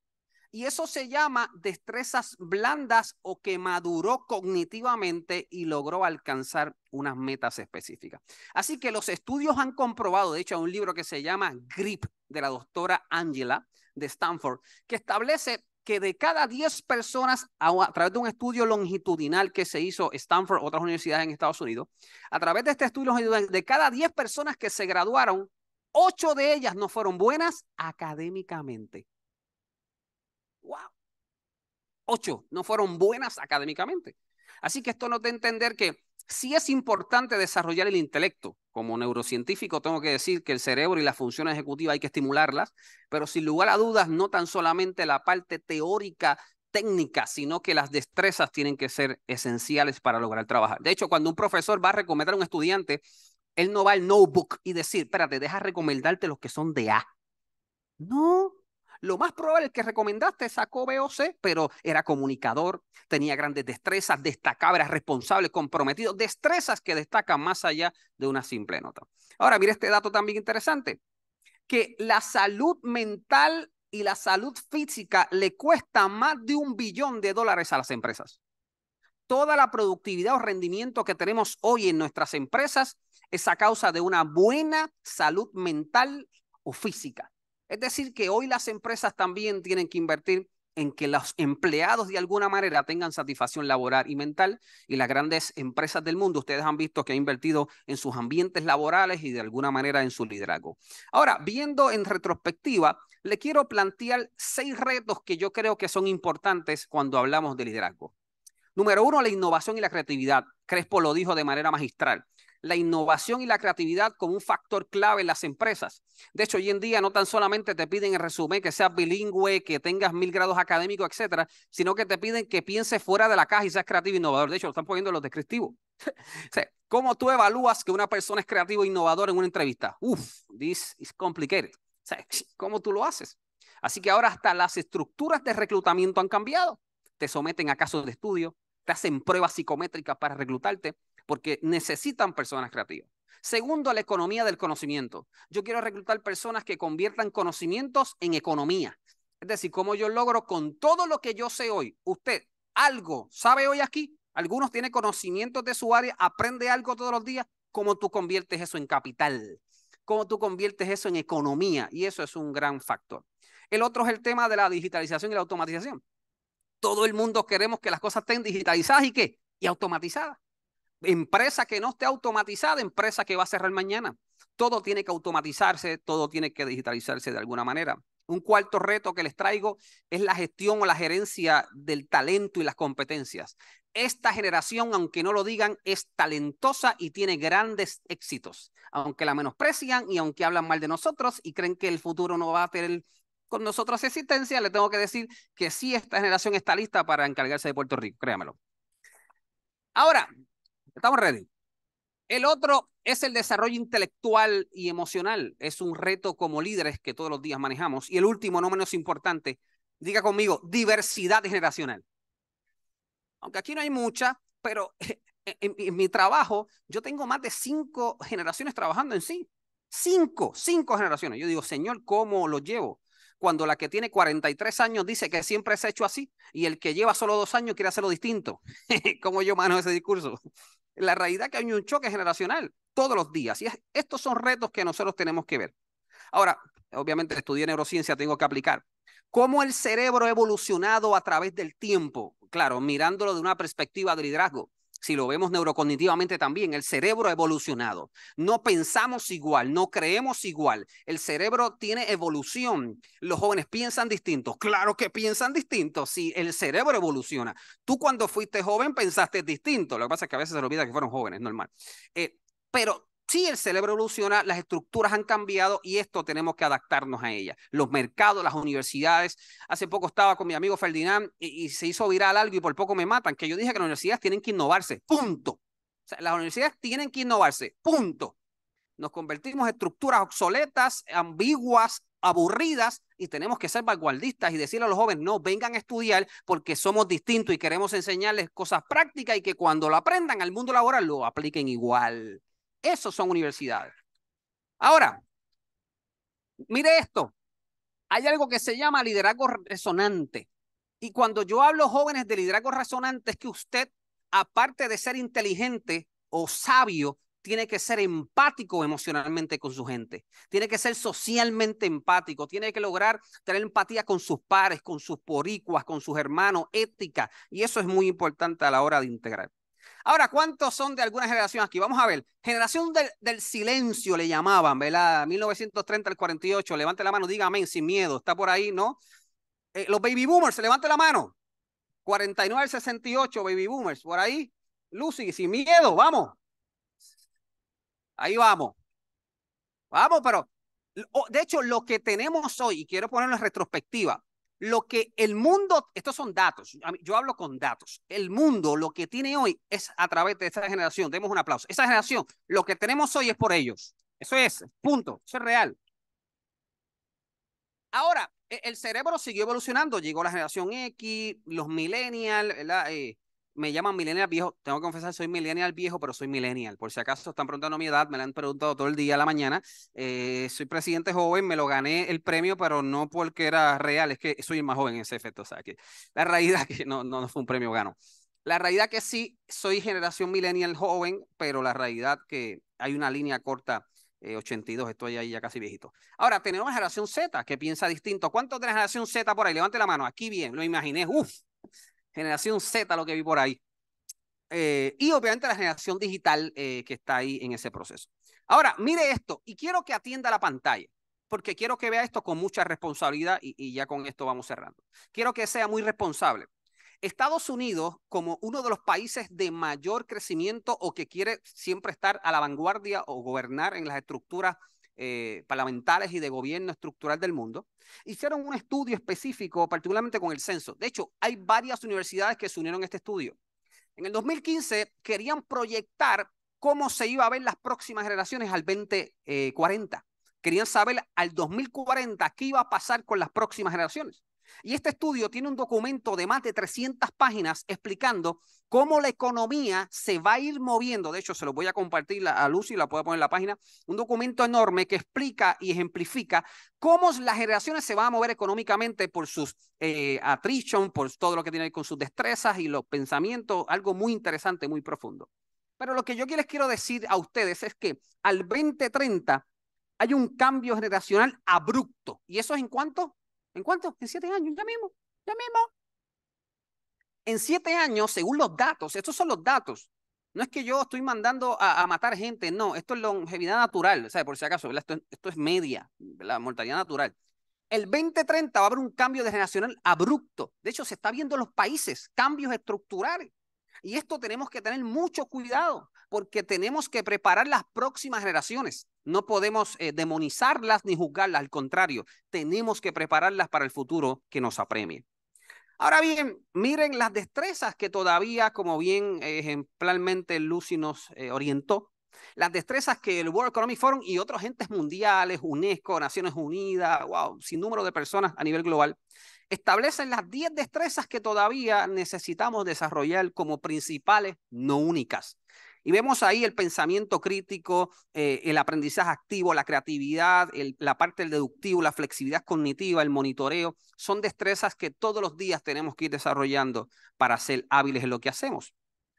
Y eso se llama destrezas blandas o que maduró cognitivamente y logró alcanzar unas metas específicas. Así que los estudios han comprobado, de hecho, hay un libro que se llama GRIP de la doctora Angela de Stanford, que establece que de cada 10 personas, a, través de un estudio longitudinal que se hizo Stanford, otras universidades en Estados Unidos, a través de este estudio longitudinal, de cada 10 personas que se graduaron, ocho de ellas no fueron buenas académicamente. ¡Wow! Ocho no fueron buenas académicamente. Así que esto nos da entender que sí es importante desarrollar el intelecto. Como neurocientífico tengo que decir que el cerebro y la función ejecutiva hay que estimularlas, pero sin lugar a dudas no tan solamente la parte teórica técnica, sino que las destrezas tienen que ser esenciales para lograr trabajar. De hecho, cuando un profesor va a recomendar a un estudiante, él no va al notebook y decir, espérate, deja recomendarte los que son de A. No, lo más probable es que recomendaste sacó BOC, pero era comunicador, tenía grandes destrezas, destacaba, era responsable, comprometido, destrezas que destacan más allá de una simple nota. Ahora, mire este dato también interesante, que la salud mental y la salud física le cuesta más de un billón de dólares a las empresas. Toda la productividad o rendimiento que tenemos hoy en nuestras empresas es a causa de una buena salud mental o física. Es decir, que hoy las empresas también tienen que invertir en que los empleados de alguna manera tengan satisfacción laboral y mental. Y las grandes empresas del mundo, ustedes han visto que han invertido en sus ambientes laborales y de alguna manera en su liderazgo. Ahora, viendo en retrospectiva, le quiero plantear seis retos que yo creo que son importantes cuando hablamos de liderazgo. Número uno, la innovación y la creatividad. Crespo lo dijo de manera magistral la innovación y la creatividad como un factor clave en las empresas. De hecho, hoy en día no tan solamente te piden el resumen que seas bilingüe, que tengas mil grados académicos, etcétera, sino que te piden que pienses fuera de la caja y seas creativo e innovador. De hecho, lo están poniendo en los descriptivos. ¿Cómo tú evalúas que una persona es creativa e innovadora en una entrevista? Uf, this is complicated. ¿Cómo tú lo haces? Así que ahora hasta las estructuras de reclutamiento han cambiado. Te someten a casos de estudio, te hacen pruebas psicométricas para reclutarte, porque necesitan personas creativas. Segundo, la economía del conocimiento. Yo quiero reclutar personas que conviertan conocimientos en economía. Es decir, cómo yo logro con todo lo que yo sé hoy, usted algo sabe hoy aquí, algunos tienen conocimientos de su área, aprende algo todos los días, cómo tú conviertes eso en capital, cómo tú conviertes eso en economía, y eso es un gran factor. El otro es el tema de la digitalización y la automatización. Todo el mundo queremos que las cosas estén digitalizadas y qué? Y automatizadas empresa que no esté automatizada, empresa que va a cerrar mañana. Todo tiene que automatizarse, todo tiene que digitalizarse de alguna manera. Un cuarto reto que les traigo es la gestión o la gerencia del talento y las competencias. Esta generación, aunque no lo digan, es talentosa y tiene grandes éxitos, aunque la menosprecian y aunque hablan mal de nosotros y creen que el futuro no va a tener con nosotros existencia, le tengo que decir que sí, esta generación está lista para encargarse de Puerto Rico, créamelo. Ahora, Estamos ready. El otro es el desarrollo intelectual y emocional. Es un reto como líderes que todos los días manejamos. Y el último, no menos importante, diga conmigo, diversidad generacional. Aunque aquí no hay mucha, pero en, mi trabajo yo tengo más de cinco generaciones trabajando en sí. Cinco, cinco generaciones. Yo digo, Señor, ¿cómo lo llevo? Cuando la que tiene 43 años dice que siempre se ha hecho así y el que lleva solo dos años quiere hacerlo distinto. ¿Cómo yo manejo ese discurso? la realidad que hay un choque generacional todos los días. Y estos son retos que nosotros tenemos que ver. Ahora, obviamente estudié neurociencia, tengo que aplicar. ¿Cómo el cerebro ha evolucionado a través del tiempo? Claro, mirándolo de una perspectiva de liderazgo si lo vemos neurocognitivamente también, el cerebro ha evolucionado. No pensamos igual, no creemos igual. El cerebro tiene evolución. Los jóvenes piensan distintos. Claro que piensan distintos. Si sí, el cerebro evoluciona. Tú cuando fuiste joven pensaste distinto. Lo que pasa es que a veces se olvida que fueron jóvenes, normal. Eh, pero si el cerebro evoluciona, las estructuras han cambiado y esto tenemos que adaptarnos a ellas. Los mercados, las universidades. Hace poco estaba con mi amigo Ferdinand y, se hizo viral algo y por poco me matan, que yo dije que las universidades tienen que innovarse, punto. las universidades tienen que innovarse, punto. Nos convertimos en estructuras obsoletas, ambiguas, aburridas y tenemos que ser vanguardistas y decirle a los jóvenes, no, vengan a estudiar porque somos distintos y queremos enseñarles cosas prácticas y que cuando lo aprendan al mundo laboral lo apliquen igual. Esos son universidades. Ahora, mire esto. Hay algo que se llama liderazgo resonante. Y cuando yo hablo jóvenes de liderazgo resonante es que usted, aparte de ser inteligente o sabio, tiene que ser empático emocionalmente con su gente, tiene que ser socialmente empático, tiene que lograr tener empatía con sus pares, con sus poricuas, con sus hermanos, ética, y eso es muy importante a la hora de integrar. Ahora, ¿cuántos son de alguna generación aquí? Vamos a ver. Generación del, silencio le llamaban, ¿verdad? 1930 al 48. Levante la mano, dígame, sin miedo. Está por ahí, ¿no? Eh, los baby boomers, levante la mano. 49 al 68, baby boomers, por ahí. Lucy, sin miedo, vamos. Ahí vamos. Vamos, pero de hecho, lo que tenemos hoy, y quiero ponerlo en retrospectiva, lo que el mundo, estos son datos, yo hablo con datos. El mundo lo que tiene hoy es a través de esta generación. Demos un aplauso. Esa generación, lo que tenemos hoy es por ellos. Eso es, punto. Eso es real. Ahora, e, el cerebro siguió evolucionando. Llegó la generación X, los millennials, eh, me llaman millennial viejo. Tengo que confesar, soy millennial viejo, pero soy millennial. Por si acaso están preguntando mi edad, me la han preguntado todo el día a la mañana. Eh, soy presidente joven, me lo gané el premio, pero no porque era real, es que soy más joven en ese efecto. O sea, la realidad que no, no, fue un premio gano. La realidad que sí, soy generación millennial joven, pero la realidad que hay una línea corta. 82, eh, estoy ahí ya casi viejito. Ahora, tenemos generación Z que piensa distinto. ¿Cuántos de la generación Z por ahí? Levante la mano. Aquí bien, lo imaginé. Uf, generación Z, lo que vi por ahí. Eh, y obviamente la generación digital eh, que está ahí en ese proceso. Ahora, mire esto, y quiero que atienda la pantalla, porque quiero que vea esto con mucha responsabilidad y, y ya con esto vamos cerrando. Quiero que sea muy responsable. Estados Unidos, como uno de los países de mayor crecimiento o que quiere siempre estar a la vanguardia o gobernar en las estructuras eh, y de gobierno estructural del mundo, hicieron un estudio específico, particularmente con el censo. De hecho, hay varias universidades que se unieron a este estudio. En el 2015 querían proyectar cómo se iba a ver las próximas generaciones al 2040. Eh, querían saber al 2040 qué iba a pasar con las próximas generaciones. Y este estudio tiene un documento de más de 300 páginas explicando cómo la economía se va a ir moviendo. De hecho, se lo voy a compartir a Lucy, la puedo poner en la página. Un documento enorme que explica y ejemplifica cómo las generaciones se van a mover económicamente por sus eh, por todo lo que tiene con sus destrezas y los pensamientos. Algo muy interesante, muy profundo. Pero lo que yo les quiero decir a ustedes es que al 2030 hay un cambio generacional abrupto. ¿Y eso es en cuanto ¿En cuánto? En siete años, ya mismo, ya mismo. En siete años, según los datos, estos son los datos. No es que yo estoy mandando a, matar gente, no, esto es longevidad natural, ¿sabes? Por si acaso, esto, es media, la mortalidad natural. El 2030 va a haber un cambio de generacional abrupto. De hecho, se está viendo en los países, cambios estructurales. Y esto tenemos que tener mucho cuidado porque tenemos que preparar las próximas generaciones. No podemos eh, demonizarlas ni juzgarlas, al contrario, tenemos que prepararlas para el futuro que nos apremie. Ahora bien, miren las destrezas que todavía, como bien ejemplarmente Lucy nos eh, orientó, las destrezas que el World Economic Forum y otros entes mundiales, UNESCO, Naciones Unidas, wow, sin número de personas a nivel global, establecen las 10 destrezas que todavía necesitamos desarrollar como principales, no únicas, y vemos ahí el pensamiento crítico, eh, el aprendizaje activo, la creatividad, la parte del deductivo, la flexibilidad cognitiva, el monitoreo. Son destrezas que todos los días tenemos que ir desarrollando para ser hábiles en lo que hacemos.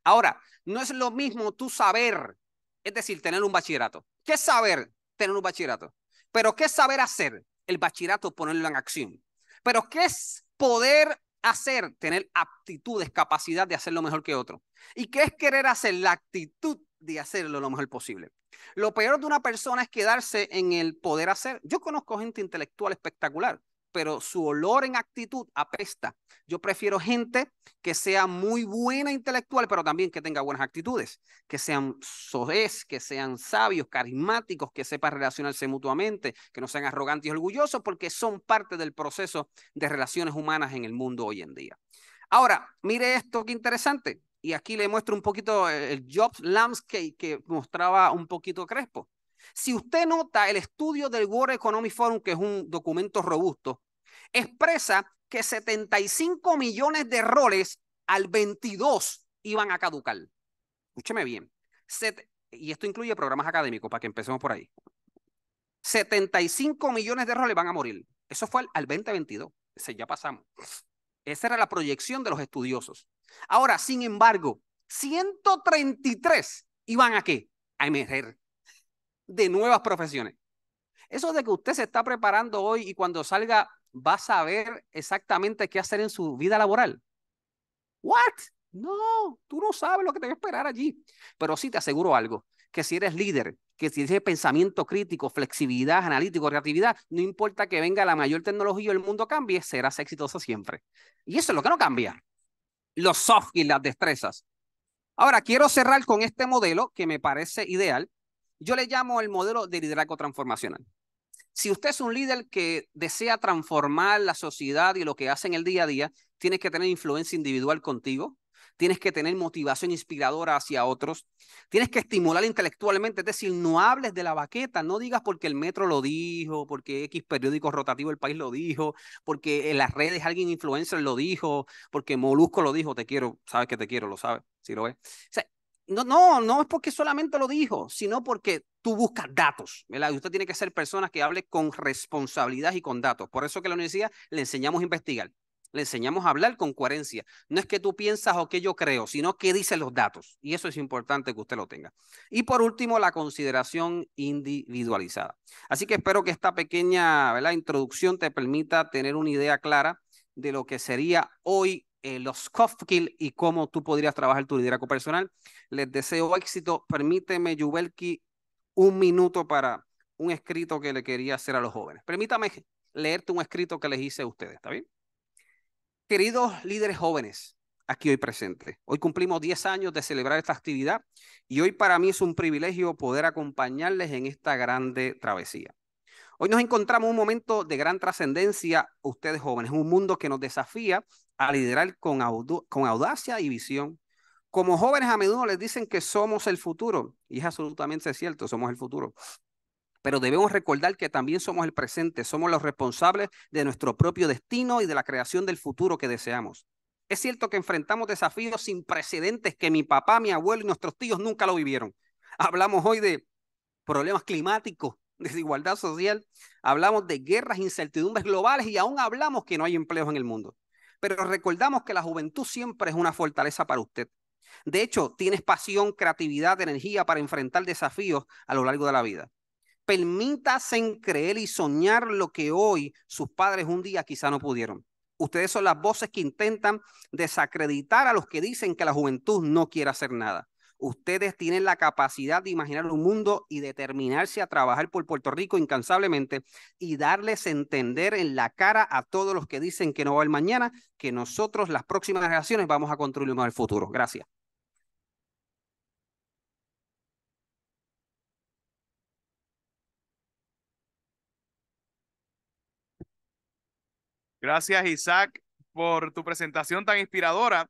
Ahora, no es lo mismo tú saber, es decir, tener un bachillerato. ¿Qué saber tener un bachillerato? Pero ¿qué saber hacer? El bachillerato ponerlo en acción. Pero ¿qué es poder hacer, tener aptitudes, capacidad de hacer lo mejor que otro. ¿Y qué es querer hacer? La actitud de hacerlo lo mejor posible. Lo peor de una persona es quedarse en el poder hacer. Yo conozco gente intelectual espectacular pero su olor en actitud apesta. Yo prefiero gente que sea muy buena intelectual, pero también que tenga buenas actitudes, que sean soez, que sean sabios, carismáticos, que sepan relacionarse mutuamente, que no sean arrogantes y orgullosos, porque son parte del proceso de relaciones humanas en el mundo hoy en día. Ahora, mire esto, qué interesante. Y aquí le muestro un poquito el, Jobs Landscape que mostraba un poquito Crespo. Si usted nota el estudio del World Economic Forum, que es un documento robusto, expresa que 75 millones de roles al 22 iban a caducar. Escúcheme bien. y esto incluye programas académicos, para que empecemos por ahí. 75 millones de roles van a morir. Eso fue al, 2022. Ese ya pasamos. Esa era la proyección de los estudiosos. Ahora, sin embargo, 133 iban a qué? A emerger de nuevas profesiones. Eso de que usted se está preparando hoy y cuando salga va a saber exactamente qué hacer en su vida laboral. What? No, tú no sabes lo que te va a esperar allí. Pero sí te aseguro algo, que si eres líder, que si tienes pensamiento crítico, flexibilidad, analítico, creatividad, no importa que venga la mayor tecnología y el mundo cambie, serás exitoso siempre. Y eso es lo que no cambia. Los soft y las destrezas. Ahora, quiero cerrar con este modelo que me parece ideal yo le llamo el modelo de liderazgo transformacional. Si usted es un líder que desea transformar la sociedad y lo que hace en el día a día, tienes que tener influencia individual contigo, tienes que tener motivación inspiradora hacia otros, tienes que estimular intelectualmente, es decir, no hables de la baqueta, no digas porque el metro lo dijo, porque X periódico rotativo del país lo dijo, porque en las redes alguien influencer lo dijo, porque Molusco lo dijo, te quiero, sabes que te quiero, lo sabes, si lo ves. O no, no, no es porque solamente lo dijo, sino porque tú buscas datos, ¿verdad? Y usted tiene que ser personas que hable con responsabilidad y con datos. Por eso que la universidad le enseñamos a investigar, le enseñamos a hablar con coherencia. No es que tú piensas o que yo creo, sino que dicen los datos. Y eso es importante que usted lo tenga. Y por último, la consideración individualizada. Así que espero que esta pequeña ¿verdad? introducción te permita tener una idea clara de lo que sería hoy eh, los soft y cómo tú podrías trabajar tu liderazgo personal. Les deseo éxito. Permíteme, Yubelki, un minuto para un escrito que le quería hacer a los jóvenes. Permítame leerte un escrito que les hice a ustedes, ¿está bien? Queridos líderes jóvenes, aquí hoy presentes, hoy cumplimos 10 años de celebrar esta actividad y hoy para mí es un privilegio poder acompañarles en esta grande travesía. Hoy nos encontramos en un momento de gran trascendencia, ustedes jóvenes, un mundo que nos desafía a liderar con, con audacia y visión. Como jóvenes a menudo les dicen que somos el futuro, y es absolutamente cierto, somos el futuro. Pero debemos recordar que también somos el presente, somos los responsables de nuestro propio destino y de la creación del futuro que deseamos. Es cierto que enfrentamos desafíos sin precedentes que mi papá, mi abuelo y nuestros tíos nunca lo vivieron. Hablamos hoy de problemas climáticos, desigualdad social, hablamos de guerras, incertidumbres globales y aún hablamos que no hay empleos en el mundo pero recordamos que la juventud siempre es una fortaleza para usted. De hecho, tienes pasión, creatividad, energía para enfrentar desafíos a lo largo de la vida. Permítase en creer y soñar lo que hoy sus padres un día quizá no pudieron. Ustedes son las voces que intentan desacreditar a los que dicen que la juventud no quiere hacer nada. Ustedes tienen la capacidad de imaginar un mundo y determinarse a trabajar por Puerto Rico incansablemente y darles entender en la cara a todos los que dicen que no va el mañana, que nosotros, las próximas generaciones, vamos a construir un nuevo futuro. Gracias. Gracias, Isaac, por tu presentación tan inspiradora.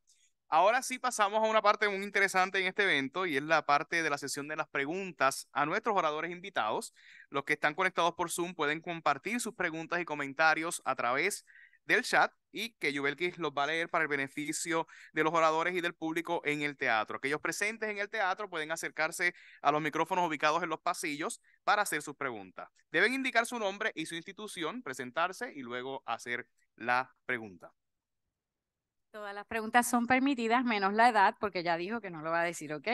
Ahora sí pasamos a una parte muy interesante en este evento y es la parte de la sesión de las preguntas a nuestros oradores invitados. Los que están conectados por Zoom pueden compartir sus preguntas y comentarios a través del chat y que Jubelkis los va a leer para el beneficio de los oradores y del público en el teatro. Aquellos presentes en el teatro pueden acercarse a los micrófonos ubicados en los pasillos para hacer sus preguntas. Deben indicar su nombre y su institución, presentarse y luego hacer la pregunta. Todas las preguntas son permitidas, menos la edad, porque ya dijo que no lo va a decir, ¿ok?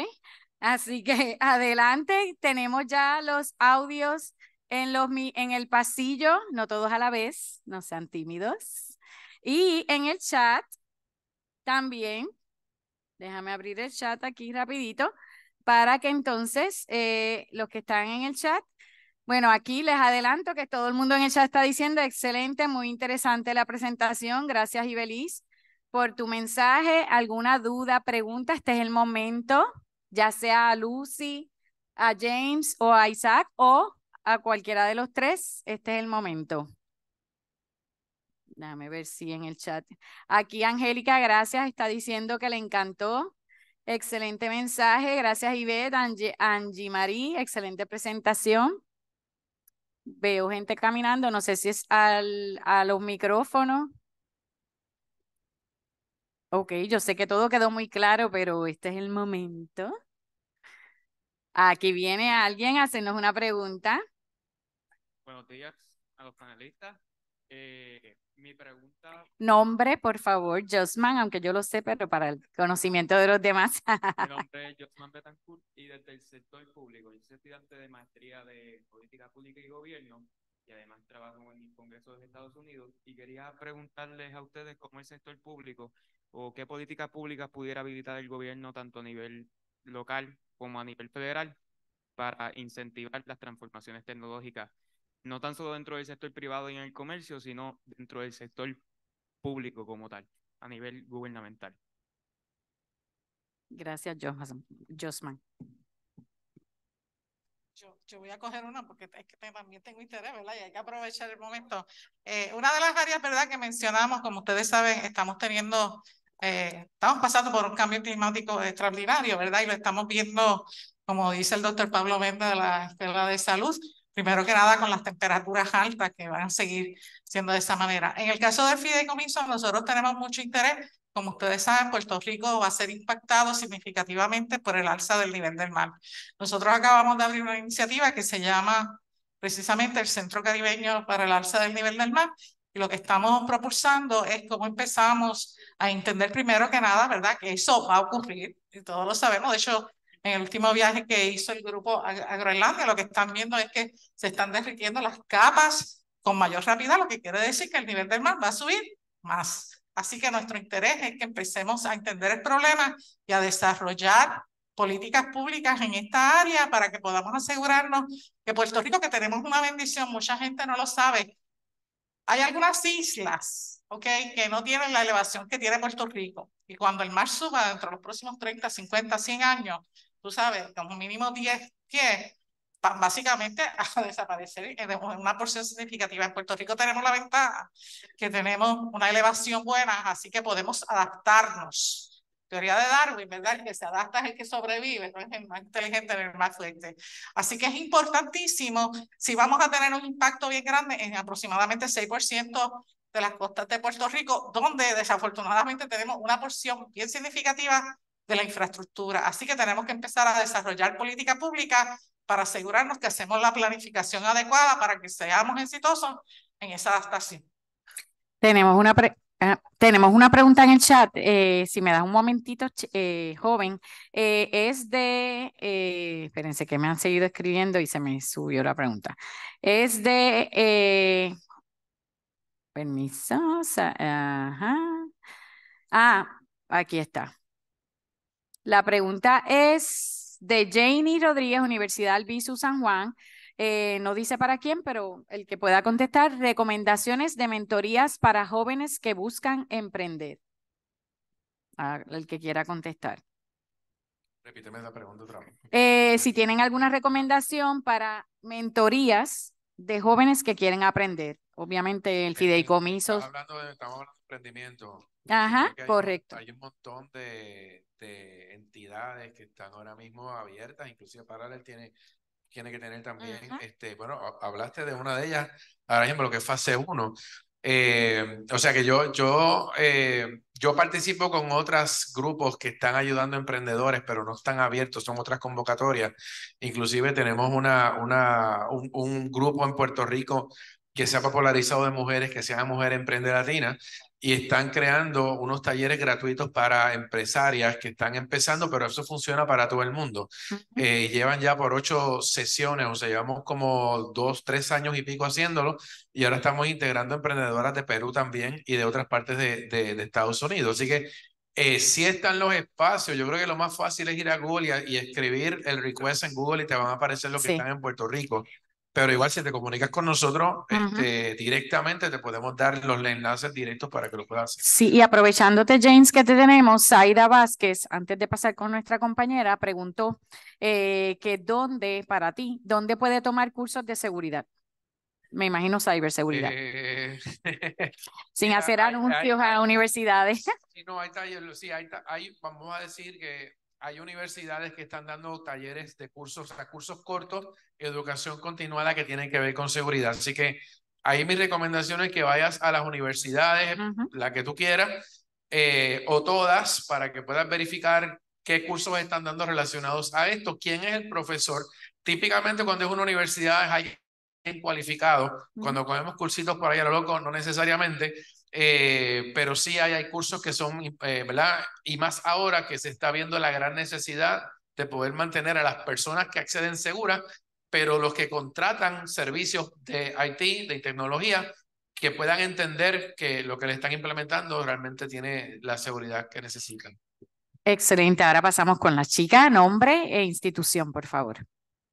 Así que adelante, tenemos ya los audios en, los, en el pasillo, no todos a la vez, no sean tímidos. Y en el chat también, déjame abrir el chat aquí rapidito, para que entonces eh, los que están en el chat, bueno, aquí les adelanto que todo el mundo en el chat está diciendo, excelente, muy interesante la presentación, gracias Ibeliz por tu mensaje. ¿Alguna duda, pregunta? Este es el momento, ya sea a Lucy, a James o a Isaac o a cualquiera de los tres. Este es el momento. Déjame ver si en el chat. Aquí Angélica, gracias, está diciendo que le encantó. Excelente mensaje. Gracias, Ivette, Angie, Angie Marie. Excelente presentación. Veo gente caminando. No sé si es al, a los micrófonos. Ok, yo sé que todo quedó muy claro, pero este es el momento. Aquí viene alguien a hacernos una pregunta. Buenos días a los panelistas. Eh, mi pregunta. Nombre, por favor, Josman, aunque yo lo sé, pero para el conocimiento de los demás. mi nombre es Josman Betancourt y desde el sector público. soy estudiante de maestría de política pública y gobierno y además trabajo en el Congreso de Estados Unidos y quería preguntarles a ustedes cómo el sector público o qué políticas públicas pudiera habilitar el gobierno tanto a nivel local como a nivel federal para incentivar las transformaciones tecnológicas, no tan solo dentro del sector privado y en el comercio, sino dentro del sector público como tal, a nivel gubernamental. Gracias, Josman yo, voy a coger una porque es que también tengo interés, ¿verdad? Y hay que aprovechar el momento. Eh, una de las áreas, ¿verdad?, que mencionamos, como ustedes saben, estamos teniendo, eh, estamos pasando por un cambio climático extraordinario, ¿verdad? Y lo estamos viendo, como dice el doctor Pablo Méndez de la Escuela de Salud, primero que nada con las temperaturas altas que van a seguir siendo de esa manera. En el caso del fideicomiso, nosotros tenemos mucho interés como ustedes saben, Puerto Rico va a ser impactado significativamente por el alza del nivel del mar. Nosotros acabamos de abrir una iniciativa que se llama precisamente el Centro Caribeño para el Alza del Nivel del Mar. Y lo que estamos propulsando es cómo empezamos a entender primero que nada, ¿verdad? Que eso va a ocurrir, y todos lo sabemos. De hecho, en el último viaje que hizo el grupo a Groenlandia, lo que están viendo es que se están derritiendo las capas con mayor rapidez, lo que quiere decir que el nivel del mar va a subir más. Así que nuestro interés es que empecemos a entender el problema y a desarrollar políticas públicas en esta área para que podamos asegurarnos que Puerto Rico, que tenemos una bendición, mucha gente no lo sabe, hay algunas islas, ¿ok?, que no tienen la elevación que tiene Puerto Rico. Y cuando el mar suba dentro de los próximos 30, 50, 100 años, tú sabes, como mínimo 10 pies, básicamente a desaparecer en una porción significativa. En Puerto Rico tenemos la ventaja que tenemos una elevación buena, así que podemos adaptarnos. Teoría de Darwin, ¿verdad? El que se adapta es el que sobrevive, no es el más inteligente, el más fuerte. Así que es importantísimo, si vamos a tener un impacto bien grande en aproximadamente 6% de las costas de Puerto Rico, donde desafortunadamente tenemos una porción bien significativa de la infraestructura. Así que tenemos que empezar a desarrollar política pública para asegurarnos que hacemos la planificación adecuada para que seamos exitosos en esa adaptación. Tenemos una, ah, tenemos una pregunta en el chat, eh, si me das un momentito, eh, joven. Eh, es de, espérense que me han seguido escribiendo y se me subió la pregunta. Es de, Permiso. ajá. Ah, aquí está. La pregunta es de Janie Rodríguez, Universidad Albizu San Juan. Eh, no dice para quién, pero el que pueda contestar, recomendaciones de mentorías para jóvenes que buscan emprender. el que quiera contestar. Repíteme la pregunta otra vez. Eh, si tienen alguna recomendación para mentorías de jóvenes que quieren aprender. Obviamente el fideicomiso. Estamos hablando de, emprendimiento. Ajá, correcto. Hay un montón de, este, entidades que están ahora mismo abiertas, inclusive Paralel tiene, tiene que tener también, este, bueno, hablaste de una de ellas, ahora mismo lo que es fase 1. Eh, o sea que yo, yo, eh, yo participo con otros grupos que están ayudando a emprendedores, pero no están abiertos, son otras convocatorias. Inclusive tenemos una, una, un, un grupo en Puerto Rico que se ha popularizado de mujeres, que se llama Mujer Emprende Latina, y están creando unos talleres gratuitos para empresarias que están empezando, pero eso funciona para todo el mundo. Eh, llevan ya por ocho sesiones, o sea, llevamos como dos, tres años y pico haciéndolo, y ahora estamos integrando emprendedoras de Perú también y de otras partes de, Estados Unidos. Así que eh, si están los espacios, yo creo que lo más fácil es ir a Google y, escribir el request en Google y te van a aparecer los que están en Puerto Rico. Pero igual si te comunicas con nosotros este, directamente, te podemos dar los enlaces directos para que lo puedas hacer. Sí, y aprovechándote, James, que te tenemos, Zaira Vázquez, antes de pasar con nuestra compañera, preguntó eh, que dónde, para ti, dónde puede tomar cursos de seguridad. Me imagino ciberseguridad. Eh, Sin hacer anuncios a universidades. Sí, no, vamos a decir que hay universidades que están dando talleres de cursos, a cursos cortos, educación continuada que tienen que ver con seguridad. Así que ahí mi recomendación es que vayas a las universidades, la que tú quieras, eh, o todas, para que puedas verificar qué cursos están dando relacionados a esto, quién es el profesor. Típicamente cuando es una universidad hay cualificado. Cuando comemos cursitos por ahí lo loco, no necesariamente, eh, pero sí hay, cursos que son, eh, ¿verdad? Y más ahora que se está viendo la gran necesidad de poder mantener a las personas que acceden seguras, pero los que contratan servicios de IT, de tecnología, que puedan entender que lo que le están implementando realmente tiene la seguridad que necesitan. Excelente, ahora pasamos con la chica, nombre e institución, por favor.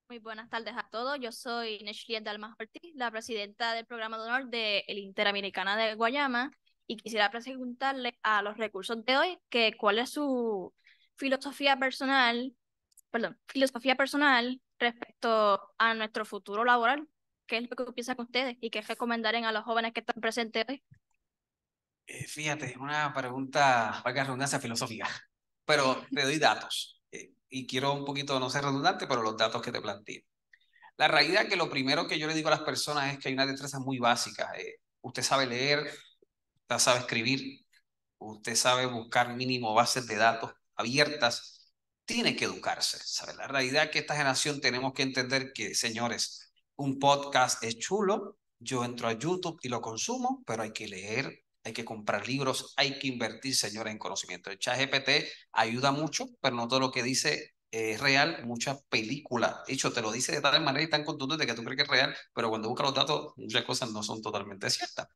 Muy buenas tardes a todos. Yo soy Neshliet Dalmas Ortiz, la presidenta del programa de honor de el Interamericana de Guayama, y quisiera preguntarle a los recursos de hoy que cuál es su filosofía personal, perdón, filosofía personal respecto a nuestro futuro laboral. ¿Qué es lo que piensan ustedes y qué recomendarían a los jóvenes que están presentes hoy? Eh, fíjate, es una pregunta, valga redundancia filosófica, pero te doy datos y quiero un poquito no ser redundante, pero los datos que te planteé. La realidad que lo primero que yo le digo a las personas es que hay unas destrezas muy básicas. Eh, usted sabe leer, usted sabe escribir, usted sabe buscar mínimo bases de datos abiertas. Tiene que educarse. ¿sabe? La realidad es que esta generación tenemos que entender que, señores, un podcast es chulo, yo entro a YouTube y lo consumo, pero hay que leer, hay que comprar libros, hay que invertir, señora en conocimiento. El chat GPT ayuda mucho, pero no todo lo que dice eh, es real. Muchas películas, de hecho, te lo dice de tal manera y tan contundente que tú crees que es real, pero cuando buscas los datos, muchas cosas no son totalmente ciertas.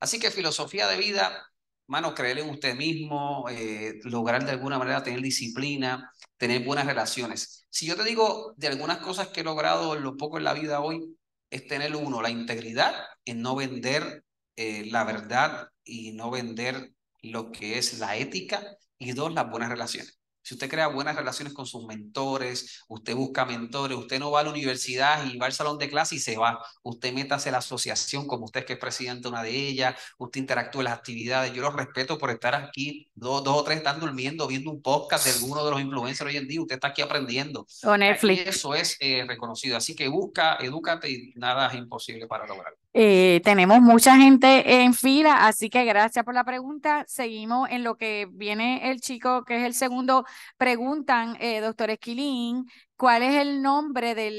Así que filosofía de vida, mano, creer en usted mismo, eh, lograr de alguna manera tener disciplina, tener buenas relaciones. Si yo te digo de algunas cosas que he logrado en lo poco en la vida hoy, es tener uno, la integridad en no vender eh, la verdad y no vender lo que es la ética y dos, las buenas relaciones. Si usted crea buenas relaciones con sus mentores, usted busca mentores, usted no va a la universidad y va al salón de clase y se va. Usted métase la asociación como usted que es presidente de una de ellas, usted interactúa en las actividades. Yo los respeto por estar aquí. Dos, dos o tres están durmiendo, viendo un podcast de alguno de los influencers hoy en día. Usted está aquí aprendiendo. O Netflix. eso es eh, reconocido. Así que busca, edúcate y nada es imposible para lograrlo. Eh, tenemos mucha gente en fila, así que gracias por la pregunta. Seguimos en lo que viene el chico, que es el segundo. Preguntan, eh, doctor Esquilín, ¿cuál es el nombre del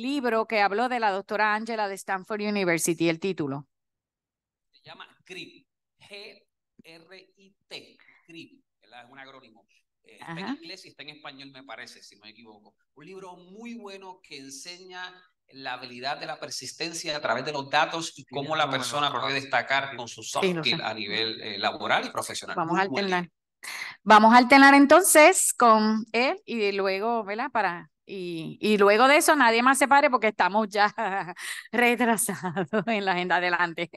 libro que habló de la doctora Angela de Stanford University, el título? Se llama GRIP, G-R-I-T, es un agrónimo. Eh, está en inglés y está en español, me parece, si no me equivoco. Un libro muy bueno que enseña la habilidad de la persistencia a través de los datos y cómo la persona puede destacar con su soft a nivel eh, laboral y profesional. Vamos a alternar. Vamos a alternar entonces con él y luego, ¿verdad? Para y, luego de eso nadie más se pare porque estamos ya retrasados en la agenda adelante.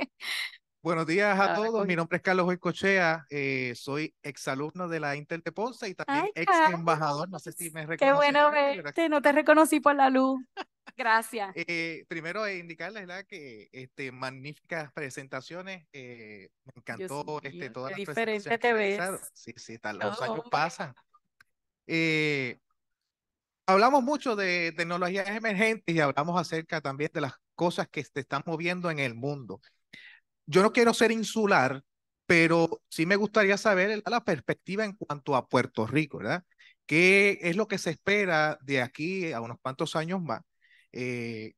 Buenos días a todos, mi nombre es Carlos Huescochea, eh, soy exalumno de la Intel de Ponce y también ex embajador, no sé si me reconoces. Qué bueno verte, no te reconocí por la luz. Gracias. Eh, primero, eh, indicarles que este, magníficas presentaciones. Eh, me encantó este, todas las diferente Sí, sí, los años pasan. hablamos mucho de tecnologías emergentes y hablamos acerca también de las cosas que se están moviendo en el mundo. Yo no quiero ser insular, pero sí me gustaría saber la perspectiva en cuanto a Puerto Rico, ¿verdad? ¿Qué es lo que se espera de aquí a unos cuantos años más? Eh,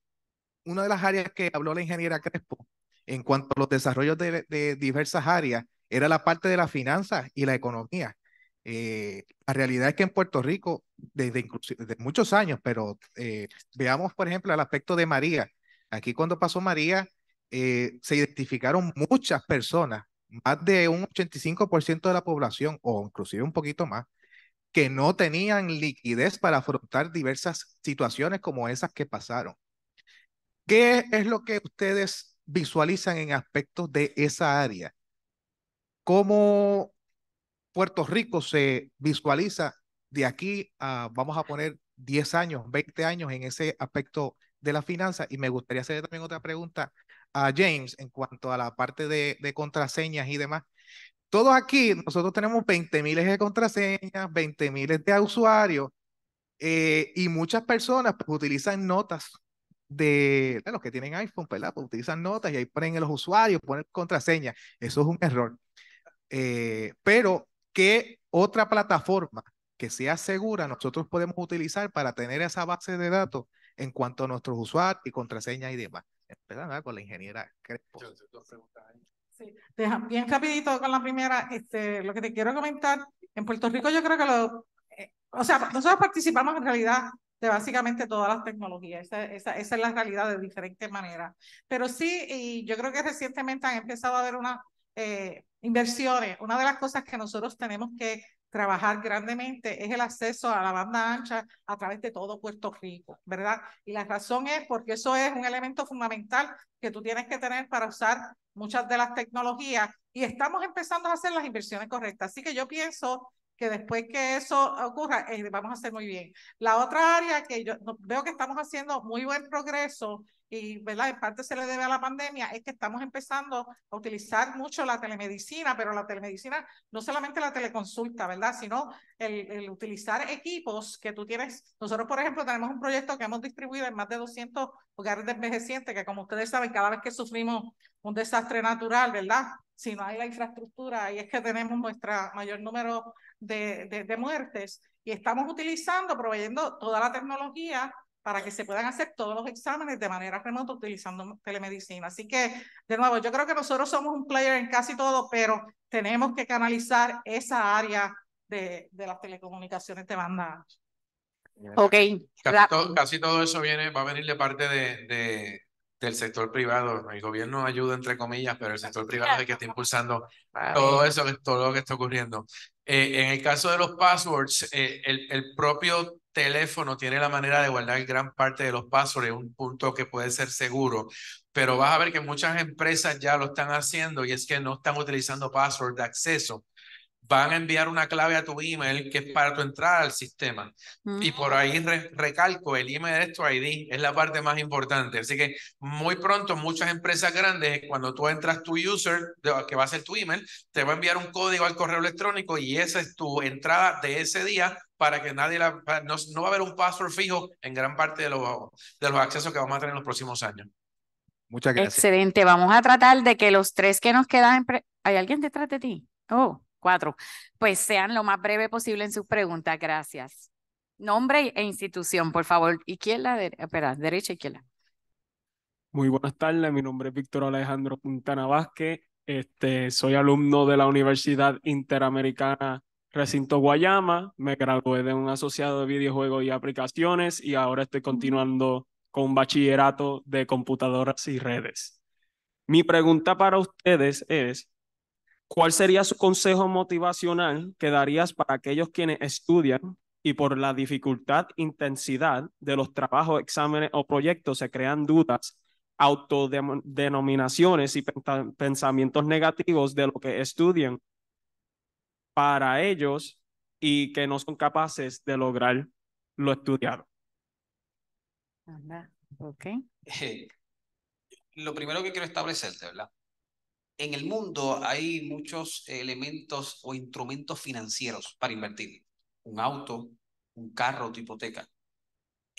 una de las áreas que habló la ingeniera Crespo en cuanto a los desarrollos de, diversas áreas era la parte de las finanzas y la economía. Eh, la realidad es que en Puerto Rico, desde, muchos años, pero eh, veamos, por ejemplo, el aspecto de María. Aquí cuando pasó María, se identificaron muchas personas, más de un 85% de la población, o inclusive un poquito más, que no tenían liquidez para afrontar diversas situaciones como esas que pasaron. ¿Qué es lo que ustedes visualizan en aspectos de esa área? ¿Cómo Puerto Rico se visualiza de aquí a, vamos a poner 10 años, 20 años en ese aspecto de la finanza? Y me gustaría hacer también otra pregunta a James en cuanto a la parte de, de contraseñas y demás. Todos aquí, nosotros tenemos 20 miles de contraseñas, 20 miles de usuarios eh, y muchas personas pues, utilizan notas de, los que tienen iPhone, ¿verdad? Pues, utilizan notas y ahí ponen los usuarios, ponen contraseñas. Eso es un error. Eh, pero, ¿qué otra plataforma que sea segura nosotros podemos utilizar para tener esa base de datos en cuanto a nuestros usuarios y contraseñas y demás? Empezando con la ingeniera Crespo. Sí. Deja, bien rapidito con la primera, este, lo que te quiero comentar, en Puerto Rico yo creo que lo, eh, o sea, nosotros participamos en realidad de básicamente todas las tecnologías. Esa, esa, es la realidad de diferentes maneras. Pero sí, y yo creo que recientemente han empezado a haber unas eh, inversiones. Una de las cosas que nosotros tenemos que trabajar grandemente es el acceso a la banda ancha a través de todo Puerto Rico, ¿verdad? Y la razón es porque eso es un elemento fundamental que tú tienes que tener para usar muchas de las tecnologías y estamos empezando a hacer las inversiones correctas. Así que yo pienso que después que eso ocurra, eh, vamos a hacer muy bien. La otra área que yo veo que estamos haciendo muy buen progreso y ¿verdad? en parte se le debe a la pandemia, es que estamos empezando a utilizar mucho la telemedicina, pero la telemedicina, no solamente la teleconsulta, ¿verdad? Sino el, el utilizar equipos que tú tienes. Nosotros, por ejemplo, tenemos un proyecto que hemos distribuido en más de 200 hogares de envejecientes, que como ustedes saben, cada vez que sufrimos un desastre natural, ¿verdad? Si no hay la infraestructura, ahí es que tenemos nuestro mayor número de, de, de muertes. Y estamos utilizando, proveyendo toda la tecnología para que se puedan hacer todos los exámenes de manera remota utilizando telemedicina. Así que, de nuevo, yo creo que nosotros somos un player en casi todo, pero tenemos que canalizar esa área de, de las telecomunicaciones de banda Ok. Casi, todo eso viene, va a venir de parte de, de, del sector privado. El gobierno ayuda, entre comillas, pero el sector privado es el que está impulsando todo eso, todo lo que está ocurriendo. Eh, en el caso de los passwords, eh, el, el propio teléfono tiene la manera de guardar gran parte de los passwords en un punto que puede ser seguro, pero vas a ver que muchas empresas ya lo están haciendo y es que no están utilizando passwords de acceso van a enviar una clave a tu email que es para tu entrada al sistema. Y por ahí mm. recalco, el email es tu ID, es la parte más importante. Así que muy pronto muchas empresas grandes, cuando tú entras tu user, que va a ser tu email, te va a enviar un código al correo electrónico y esa es tu entrada de ese día para que nadie la, no, va a haber un password fijo en gran parte de los, de los accesos que vamos a tener en los próximos años. Muchas gracias. Excelente. Vamos a tratar de que los tres que nos quedan... ¿Hay alguien detrás de ti? Oh pues sean lo más breve posible en sus preguntas. Gracias. Nombre e institución, por favor. Izquierda, espera, derecha, izquierda. Muy buenas tardes, mi nombre es Víctor Alejandro puntana Vázquez, este, soy alumno de la Universidad Interamericana Recinto Guayama, me gradué de un asociado de videojuegos y aplicaciones y ahora estoy continuando con un bachillerato de computadoras y redes. Mi pregunta para ustedes es, ¿Cuál sería su consejo motivacional que darías para aquellos quienes estudian y por la dificultad, intensidad de los trabajos, exámenes o proyectos se crean dudas, autodenominaciones y pensamientos negativos de lo que estudian para ellos y que no son capaces de lograr lo estudiado? okay. Eh, lo primero que quiero establecerte, ¿verdad? en el mundo hay muchos elementos o instrumentos financieros para invertir. Un auto, un carro, tu hipoteca.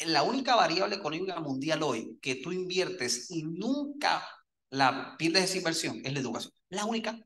La única variable económica mundial hoy que tú inviertes y nunca la pierdes esa inversión es la educación. La única.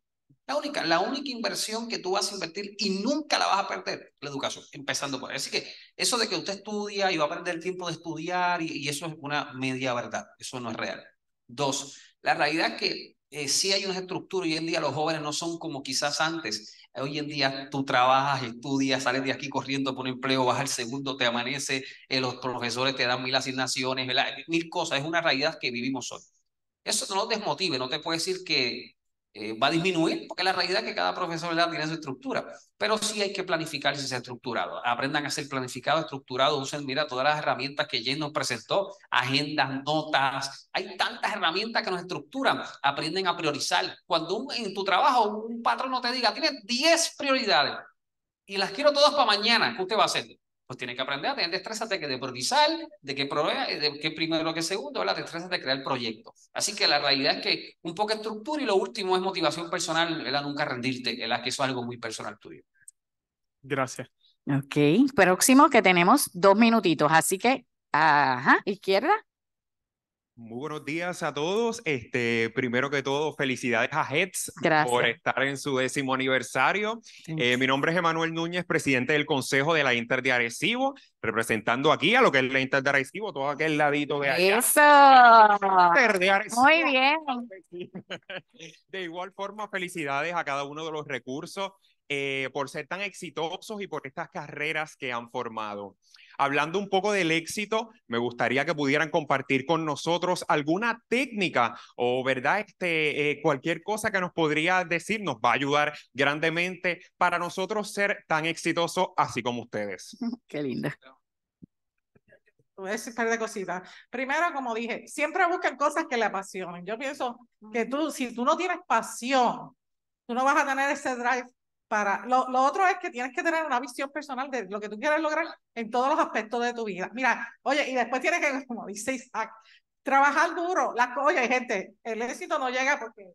La única, la única inversión que tú vas a invertir y nunca la vas a perder, la educación, empezando por ahí. Así que eso de que usted estudia y va a perder tiempo de estudiar y, y eso es una media verdad, eso no es real. Dos, la realidad es que eh, si hay una estructura, Hoy en día los jóvenes no son como quizás antes. Hoy en día tú trabajas, estudias, sales de aquí corriendo por un empleo, vas al segundo, te amanece, eh, los profesores te dan mil asignaciones, mil cosas. Es una realidad que vivimos hoy. Eso no te desmotive, no te puede decir que eh, va a disminuir porque la realidad es que cada profesor tiene su estructura, pero sí hay que planificar si ha estructurado. Aprendan a ser planificados, estructurados. usen, mira, todas las herramientas que Jane nos presentó, agendas, notas, hay tantas herramientas que nos estructuran, aprenden a priorizar. Cuando en tu trabajo un patrón no te diga, tienes 10 prioridades y las quiero todas para mañana, ¿qué usted va a hacer? pues tiene que aprender a tener destrezas de, que de improvisar, de que, eh, de que primero que segundo, las destrezas de crear proyectos. Así que la realidad es que un poco estructura y lo último es motivación personal, ¿verdad? Nunca rendirte, Que eso es algo muy personal tuyo. Gracias. Ok, próximo que tenemos dos minutitos, así que, ajá, izquierda. Muy buenos días a todos. Este, primero que todo, felicidades a Hets por estar en su décimo aniversario. Eh, mi nombre es Emanuel Núñez, presidente del Consejo de la Inter de Arecibo, representando aquí a lo que es la Inter de Arecibo, todo aquel ladito de allá. Eso. Muy bien. De igual forma, felicidades a cada uno de los recursos eh, por ser tan exitosos y por estas carreras que han formado. Hablando un poco del éxito, me gustaría que pudieran compartir con nosotros alguna técnica o, ¿verdad? Este, eh, cualquier cosa que nos podría decir nos va a ayudar grandemente para nosotros ser tan exitosos así como ustedes. Qué linda es un par de cositas. Primero, como dije, siempre buscan cosas que le apasionen. Yo pienso que tú, si tú no tienes pasión, tú no vas a tener ese drive para... Lo, otro es que tienes que tener una visión personal de lo que tú quieres lograr en todos los aspectos de tu vida. Mira, oye, y después tienes que, como dice Isaac, trabajar duro. La, oye, gente, el éxito no llega porque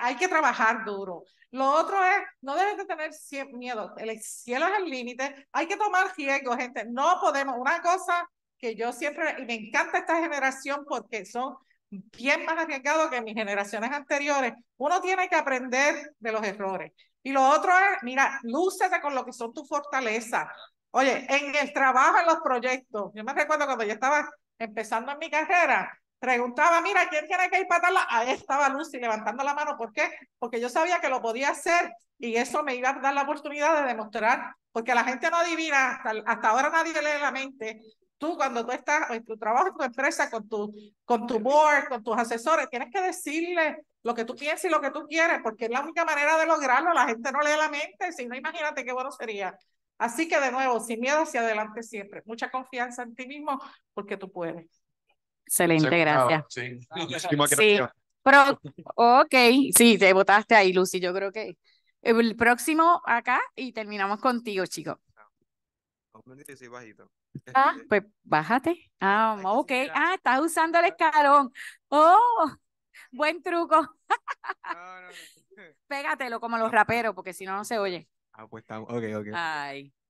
hay que trabajar duro. Lo otro es, no debes de tener miedo. El cielo es el límite. Hay que tomar riesgos, gente. No podemos. Una cosa que yo siempre, y me encanta esta generación porque son bien más arriesgados que mis generaciones anteriores. Uno tiene que aprender de los errores. Y lo otro es, mira, lúcese con lo que son tus fortalezas. Oye, en el trabajo, en los proyectos. Yo me recuerdo cuando yo estaba empezando en mi carrera, preguntaba, mira, ¿quién tiene que ir para darla? Ahí estaba Lucy levantando la mano. ¿Por qué? Porque yo sabía que lo podía hacer y eso me iba a dar la oportunidad de demostrar, porque la gente no adivina, hasta, ahora nadie le lee la mente. Tú cuando tú estás en tu trabajo, en tu empresa, con tu, con tu board, con tus asesores, tienes que decirle lo que tú quieres y lo que tú quieres, porque es la única manera de lograrlo. La gente no lee la mente, sino no, imagínate qué bueno sería. Así que de nuevo, sin miedo hacia adelante siempre. Mucha confianza en ti mismo porque tú puedes. Excelente, ah, gracias. Sí. sí. ok, sí, te votaste ahí, Lucy. Yo creo que el próximo acá y terminamos contigo, chicos. Ah, este, pues bájate. Ah, ok. Ah, estás usando el escalón. Oh. Buen truco. Pégatelo como los raperos, porque si no, no se oye. Ah, pues estamos. Ok, ok.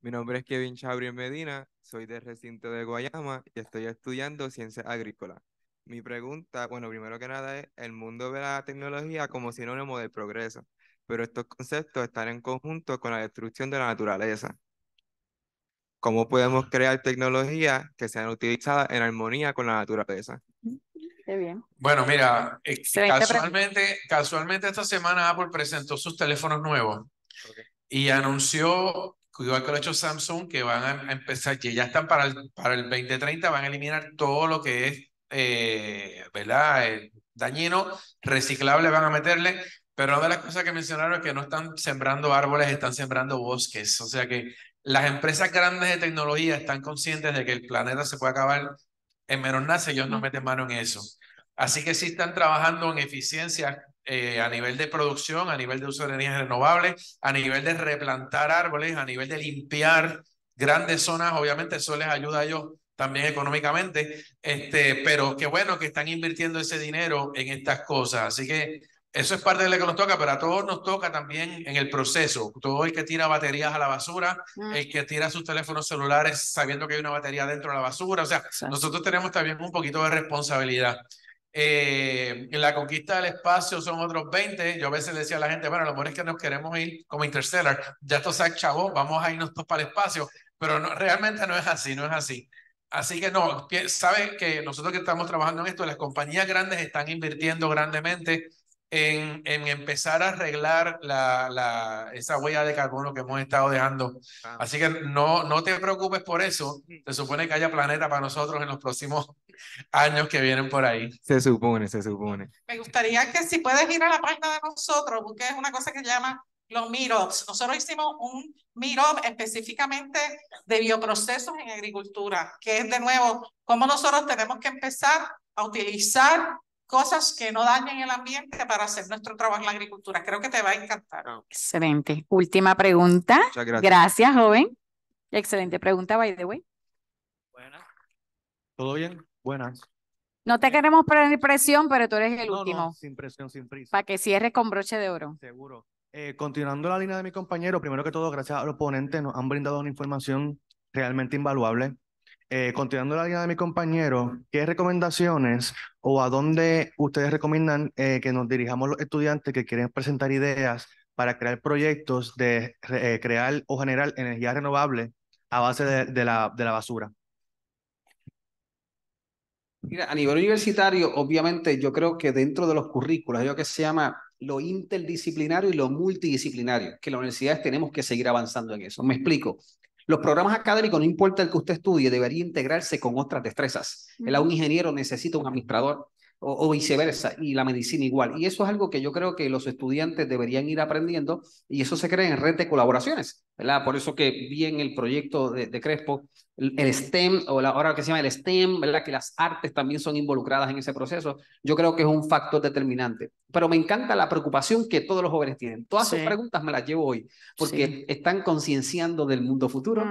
Mi nombre es Kevin Chabriel Medina, soy del recinto de Guayama y estoy estudiando ciencias agrícolas. Mi pregunta, bueno, primero que nada es, el mundo ve la tecnología como sinónimo de progreso, pero estos conceptos están en conjunto con la destrucción de la naturaleza. ¿Cómo podemos crear tecnologías que sean utilizadas en armonía con la naturaleza? bien. Bueno, mira, eh, casualmente, casualmente esta semana Apple presentó sus teléfonos nuevos y anunció, igual que lo ha hecho Samsung, que van a empezar, que ya están para el, para el 2030, van a eliminar todo lo que es, eh, ¿verdad? El dañino, reciclable van a meterle, pero una de las cosas que mencionaron es que no están sembrando árboles, están sembrando bosques. O sea que las empresas grandes de tecnología están conscientes de que el planeta se puede acabar en menos nada si ellos no meten mano en eso. Así que sí están trabajando en eficiencia eh, a nivel de producción, a nivel de uso de energías renovables, a nivel de replantar árboles, a nivel de limpiar grandes zonas. Obviamente eso les ayuda a ellos también económicamente, este, pero qué bueno que están invirtiendo ese dinero en estas cosas. Así que eso es parte de lo que nos toca, pero a todos nos toca también en el proceso. Todo el que tira baterías a la basura, mm. el que tira sus teléfonos celulares sabiendo que hay una batería dentro de la basura. O sea, nosotros tenemos también un poquito de responsabilidad en eh, la conquista del espacio son otros 20. Yo a veces decía a la gente, bueno, lo mejor es que nos queremos ir como Interstellar. Ya esto se chavo, vamos a irnos todos para el espacio. Pero no, realmente no es así, no es así. Así que no, sabes que nosotros que estamos trabajando en esto, las compañías grandes están invirtiendo grandemente en, empezar a arreglar la, la, esa huella de carbono que hemos estado dejando. Ah. Así que no, no te preocupes por eso. Se supone que haya planeta para nosotros en los próximos años que vienen por ahí. Se supone, se supone. Me gustaría que si puedes ir a la página de nosotros, porque es una cosa que se llama los MIROPS. Nosotros hicimos un MIROP específicamente de bioprocesos en agricultura, que es de nuevo cómo nosotros tenemos que empezar a utilizar cosas que no dañen el ambiente para hacer nuestro trabajo en la agricultura. Creo que te va a encantar. Excelente. Última pregunta. Muchas gracias. Gracias, joven. Excelente pregunta, by the way. Buenas. ¿Todo bien? Buenas. No te queremos poner presión, pero tú eres el último. No, sin presión, sin prisa. Para que cierres con broche de oro. Seguro. Eh, continuando la línea de mi compañero, primero que todo, gracias a los ponentes, nos han brindado una información realmente invaluable. Eh, continuando la línea de mi compañero, ¿qué recomendaciones o a dónde ustedes recomiendan eh, que nos dirijamos los estudiantes que quieren presentar ideas para crear proyectos de eh, crear o generar energía renovable a base de, la, basura? Mira, a nivel universitario, obviamente yo creo que dentro de los currículos hay lo que se llama lo interdisciplinario y lo multidisciplinario, que las universidades tenemos que seguir avanzando en eso. Me explico. Los programas académicos, no importa el que usted estudie, debería integrarse con otras destrezas. El, un ingeniero necesita un administrador o, viceversa, y la medicina igual. Y eso es algo que yo creo que los estudiantes deberían ir aprendiendo y eso se crea en red de colaboraciones, ¿verdad? Por eso que vi en el proyecto de Crespo el STEM, o la, ahora que se llama el STEM, ¿verdad? Que las artes también son involucradas en ese proceso, yo creo que es un factor determinante. Pero me encanta la preocupación que todos los jóvenes tienen. Todas sus preguntas me las llevo hoy, porque están concienciando del mundo futuro,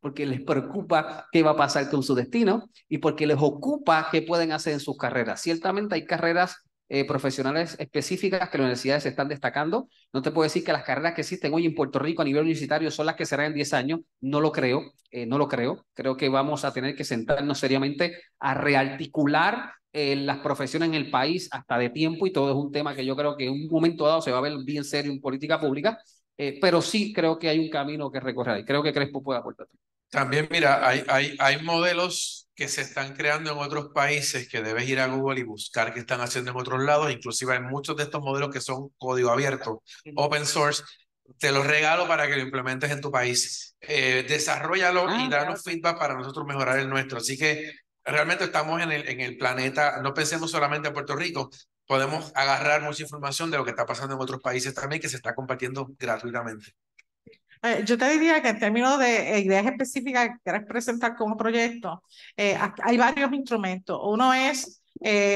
porque les preocupa qué va a pasar con su destino y porque les ocupa qué pueden hacer en sus carreras. Ciertamente hay carreras eh, profesionales específicas que las universidades están destacando. No te puedo decir que las carreras que existen hoy en Puerto Rico a nivel universitario son las que serán en 10 años. No lo creo, eh, no lo creo. Creo que vamos a tener que sentarnos seriamente a rearticular eh, las profesiones en el país hasta de tiempo y todo es un tema que yo creo que en un momento dado se va a ver bien serio en política pública. pero sí creo que hay un camino que recorrer y creo que Crespo puede aportar. También, mira, hay, hay, hay modelos que se están creando en otros países que debes ir a Google y buscar qué están haciendo en otros lados. Inclusive hay muchos de estos modelos que son código abierto, open source. Te los regalo para que lo implementes en tu país. Eh, desarrollalo y ah, danos feedback para nosotros mejorar el nuestro. Así que realmente estamos en el, en el planeta, no pensemos solamente en Puerto Rico, podemos agarrar mucha información de lo que está pasando en otros países también que se está compartiendo gratuitamente. Eh, yo te diría que en términos de eh, ideas específicas que quieres presentar como proyecto, eh, hay varios instrumentos. Uno es,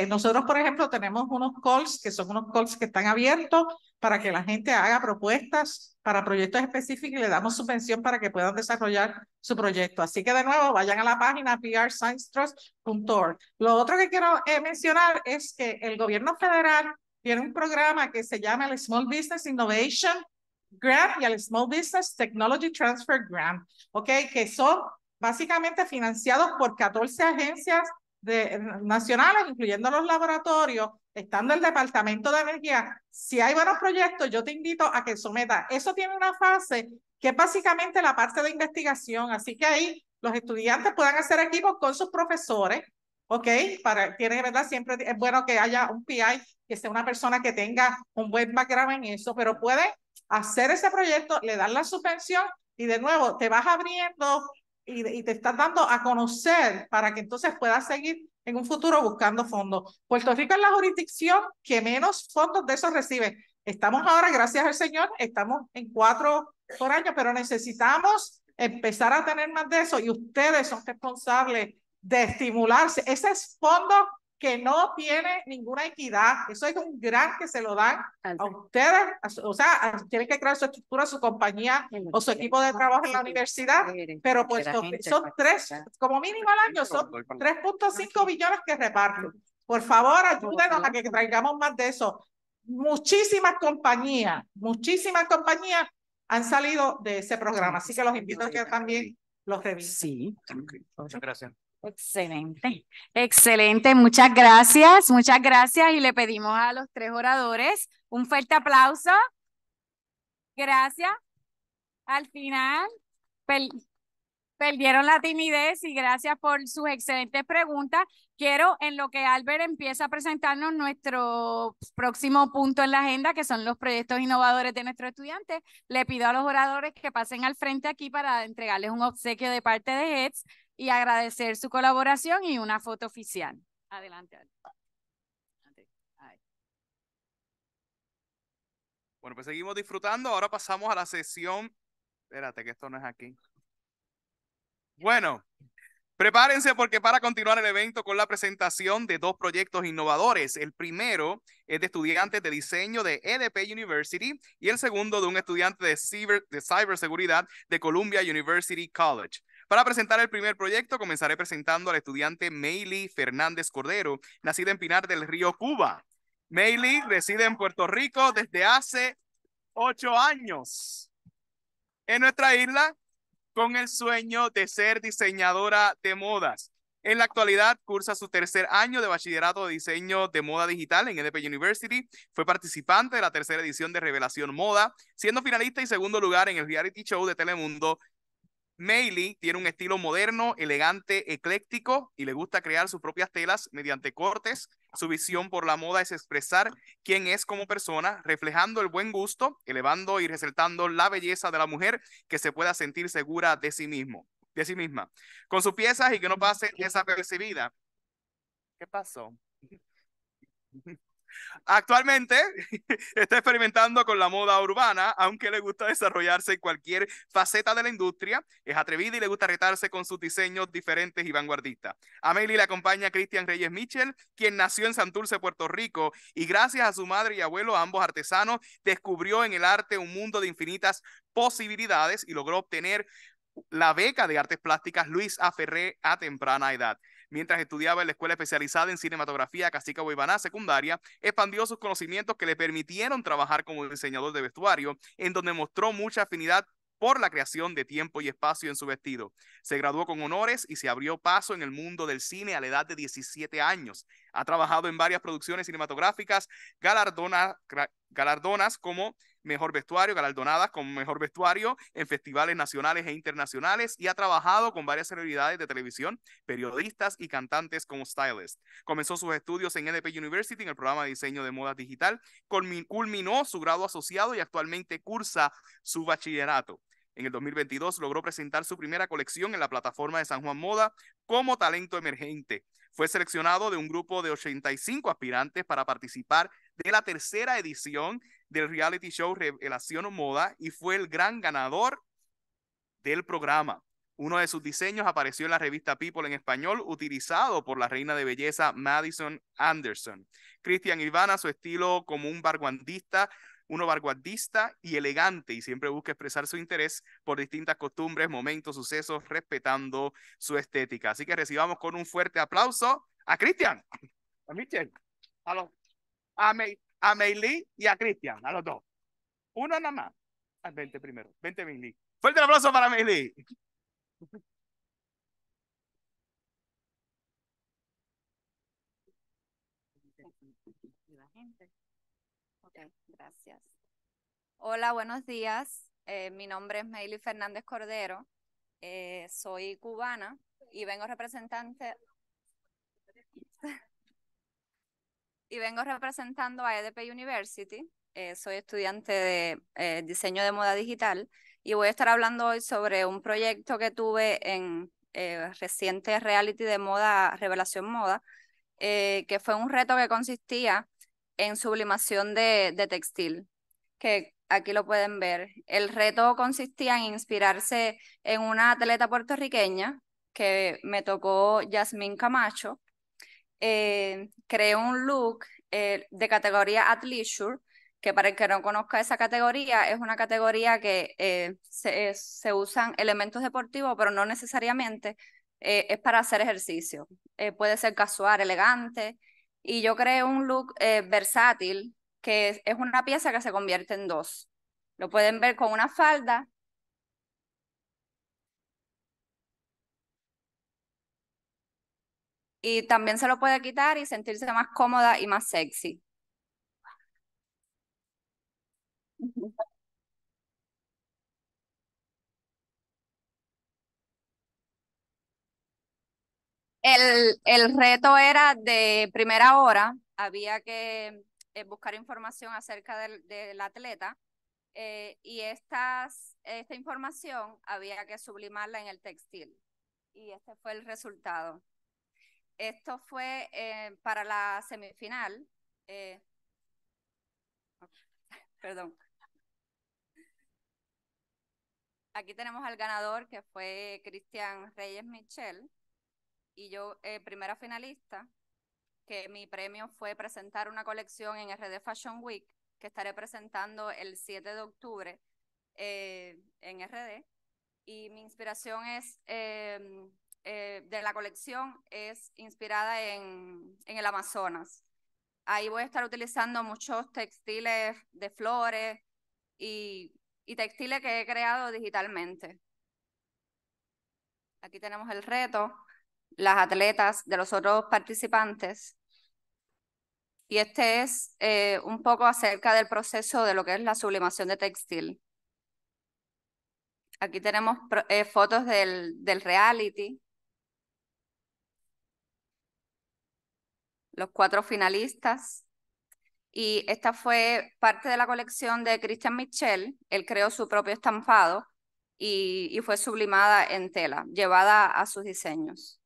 nosotros por ejemplo tenemos unos calls que son unos calls que están abiertos para que la gente haga propuestas para proyectos específicos y le damos subvención para que puedan desarrollar su proyecto. Así que de nuevo, vayan a la página prsciencetrust.org. Lo otro que quiero mencionar es que el gobierno federal tiene un programa que se llama el Small Business Innovation grant y al Small Business Technology Transfer Grant, okay, Que son básicamente financiados por 14 agencias de, nacionales, incluyendo los laboratorios, estando el Departamento de Energía. Si hay buenos proyectos, yo te invito a que someta. Eso tiene una fase que es básicamente la parte de investigación, así que ahí los estudiantes puedan hacer equipos con sus profesores, ¿ok? Para, tiene, ¿verdad? Siempre es bueno que haya un PI, que sea una persona que tenga un buen background en eso, pero puede hacer ese proyecto, le dan la suspensión y de nuevo te vas abriendo y, te estás dando a conocer para que entonces puedas seguir en un futuro buscando fondos. Puerto Rico es la jurisdicción que menos fondos de esos recibe. Estamos ahora, gracias al Señor, estamos en cuatro por año, pero necesitamos empezar a tener más de eso y ustedes son responsables de estimularse. Ese es fondo que no tiene ninguna equidad. Eso es un gran que se lo dan a ustedes. o sea, tienen que crear su estructura, su compañía o su equipo de trabajo en la universidad. Pero pues son tres, como mínimo al año, son 3.5 billones que reparten. Por favor, ayúdenos a que traigamos más de eso. Muchísimas compañías, muchísimas compañías han salido de ese programa. Así que los invito a que también los revisen. Sí, muchas gracias. Excelente, excelente. Muchas gracias, muchas gracias. Y le pedimos a los tres oradores un fuerte aplauso. Gracias. Al final, perdieron la timidez y gracias por sus excelentes preguntas. Quiero, en lo que Albert empieza a presentarnos nuestro próximo punto en la agenda, que son los proyectos innovadores de nuestros estudiantes, le pido a los oradores que pasen al frente aquí para entregarles un obsequio de parte de HEDS y agradecer su colaboración y una foto oficial. Adelante. Bueno, pues seguimos disfrutando. Ahora pasamos a la sesión. Espérate, que esto no es aquí. Bueno, Prepárense porque para continuar el evento con la presentación de dos proyectos innovadores. El primero es de estudiantes de diseño de EDP University y el segundo de un estudiante de, ciber, de ciberseguridad de Columbia University College. Para presentar el primer proyecto, comenzaré presentando al estudiante Meili Fernández Cordero, nacida en Pinar del Río, Cuba. Meili reside en Puerto Rico desde hace ocho años. En nuestra isla, con el sueño de ser diseñadora de modas. En la actualidad cursa su tercer año de bachillerato de diseño de moda digital en EDP University. Fue participante de la tercera edición de Revelación Moda, siendo finalista y segundo lugar en el reality show de Telemundo Meili tiene un estilo moderno, elegante, ecléctico y le gusta crear sus propias telas mediante cortes. Su visión por la moda es expresar quién es como persona, reflejando el buen gusto, elevando y resaltando la belleza de la mujer que se pueda sentir segura de sí mismo, de sí misma, con sus piezas y que no mm, pase desapercibida. ¿Qué pasó? Actualmente está experimentando con la moda urbana, aunque le gusta desarrollarse en cualquier faceta de la industria. Es atrevida y le gusta retarse con sus diseños diferentes y vanguardistas. Amelie le acompaña Christian Cristian Reyes Mitchell, quien nació en Santurce, Puerto Rico, y gracias a su madre y abuelo, ambos artesanos, descubrió en el arte un mundo de infinitas posibilidades y logró obtener la beca de artes plásticas Luis A. a temprana edad. Mientras estudiaba en la Escuela Especializada en Cinematografía Cacica Guaybaná Secundaria, expandió sus conocimientos que le permitieron trabajar como diseñador de vestuario, en donde mostró mucha afinidad por la creación de tiempo y espacio en su vestido. Se graduó con honores y se abrió paso en el mundo del cine a la edad de 17 años. Ha trabajado en varias producciones cinematográficas galardonas como mejor vestuario, galardonadas con mejor vestuario en festivales nacionales e internacionales y ha trabajado con varias celebridades de televisión, periodistas y cantantes como stylist. Comenzó sus estudios en NDP University en el programa de diseño de moda digital, culminó su grado asociado y actualmente cursa su bachillerato. En el 2022 logró presentar su primera colección en la plataforma de San Juan Moda como talento emergente. Fue seleccionado de un grupo de 85 aspirantes para participar de la tercera edición del reality show Revelación Moda y fue el gran ganador del programa. Uno de sus diseños apareció en la revista People en español, utilizado por la reina de belleza Madison Anderson. Christian Ivana, su estilo como un barguandista, uno barguandista y elegante, y siempre busca expresar su interés por distintas costumbres, momentos, sucesos, respetando su estética. Así que recibamos con un fuerte aplauso a Christian, a Michelle, a a ah, a Meili y a Cristian, a los dos. Uno nada más. Al primero. 20 Meili. Fuerte el aplauso para Meili. Okay, gracias. Hola, buenos días. Eh, mi nombre es Meili Fernández Cordero. Eh, soy cubana y vengo representante y vengo representando a EDP University. Eh, soy estudiante de eh, diseño de moda digital y voy a estar hablando hoy sobre un proyecto que tuve en eh, reciente reality de moda, Revelación Moda, que fue un reto que consistía en sublimación de, de textil, que aquí lo pueden ver. El reto consistía en inspirarse en una atleta puertorriqueña que me tocó Yasmín Camacho, eh, creé un look eh, de categoría leisure, que para el que no conozca esa categoría, es una categoría que eh, eh, se, usan elementos deportivos, pero no necesariamente es para hacer ejercicio. puede ser casual, elegante, y yo creé un look versátil, que es una pieza que se convierte en dos. Lo pueden ver con una falda y también se lo puede quitar y sentirse más cómoda y más sexy. El, el reto era de primera hora, había que eh, buscar información acerca del, atleta eh, y estas, esta información había que sublimarla en el textil y este fue el resultado esto fue eh, para la semifinal. Eh, perdón. Aquí tenemos al ganador que fue Cristian Reyes Michel y yo eh, primera finalista, que mi premio fue presentar una colección en RD Fashion Week que estaré presentando el 7 de octubre en RD. Y mi inspiración es em, eh, de la colección es inspirada en, el Amazonas. Ahí voy a estar utilizando muchos textiles de flores y, y textiles que he creado digitalmente. Aquí tenemos el reto, las atletas de los otros participantes. Y este es eh, un poco acerca del proceso de lo que es la sublimación de textil. Aquí tenemos eh, fotos del, del reality, los cuatro finalistas. Y esta fue parte de la colección de Christian Michel. Él creó su propio estampado y, y fue sublimada en tela, llevada a sus diseños.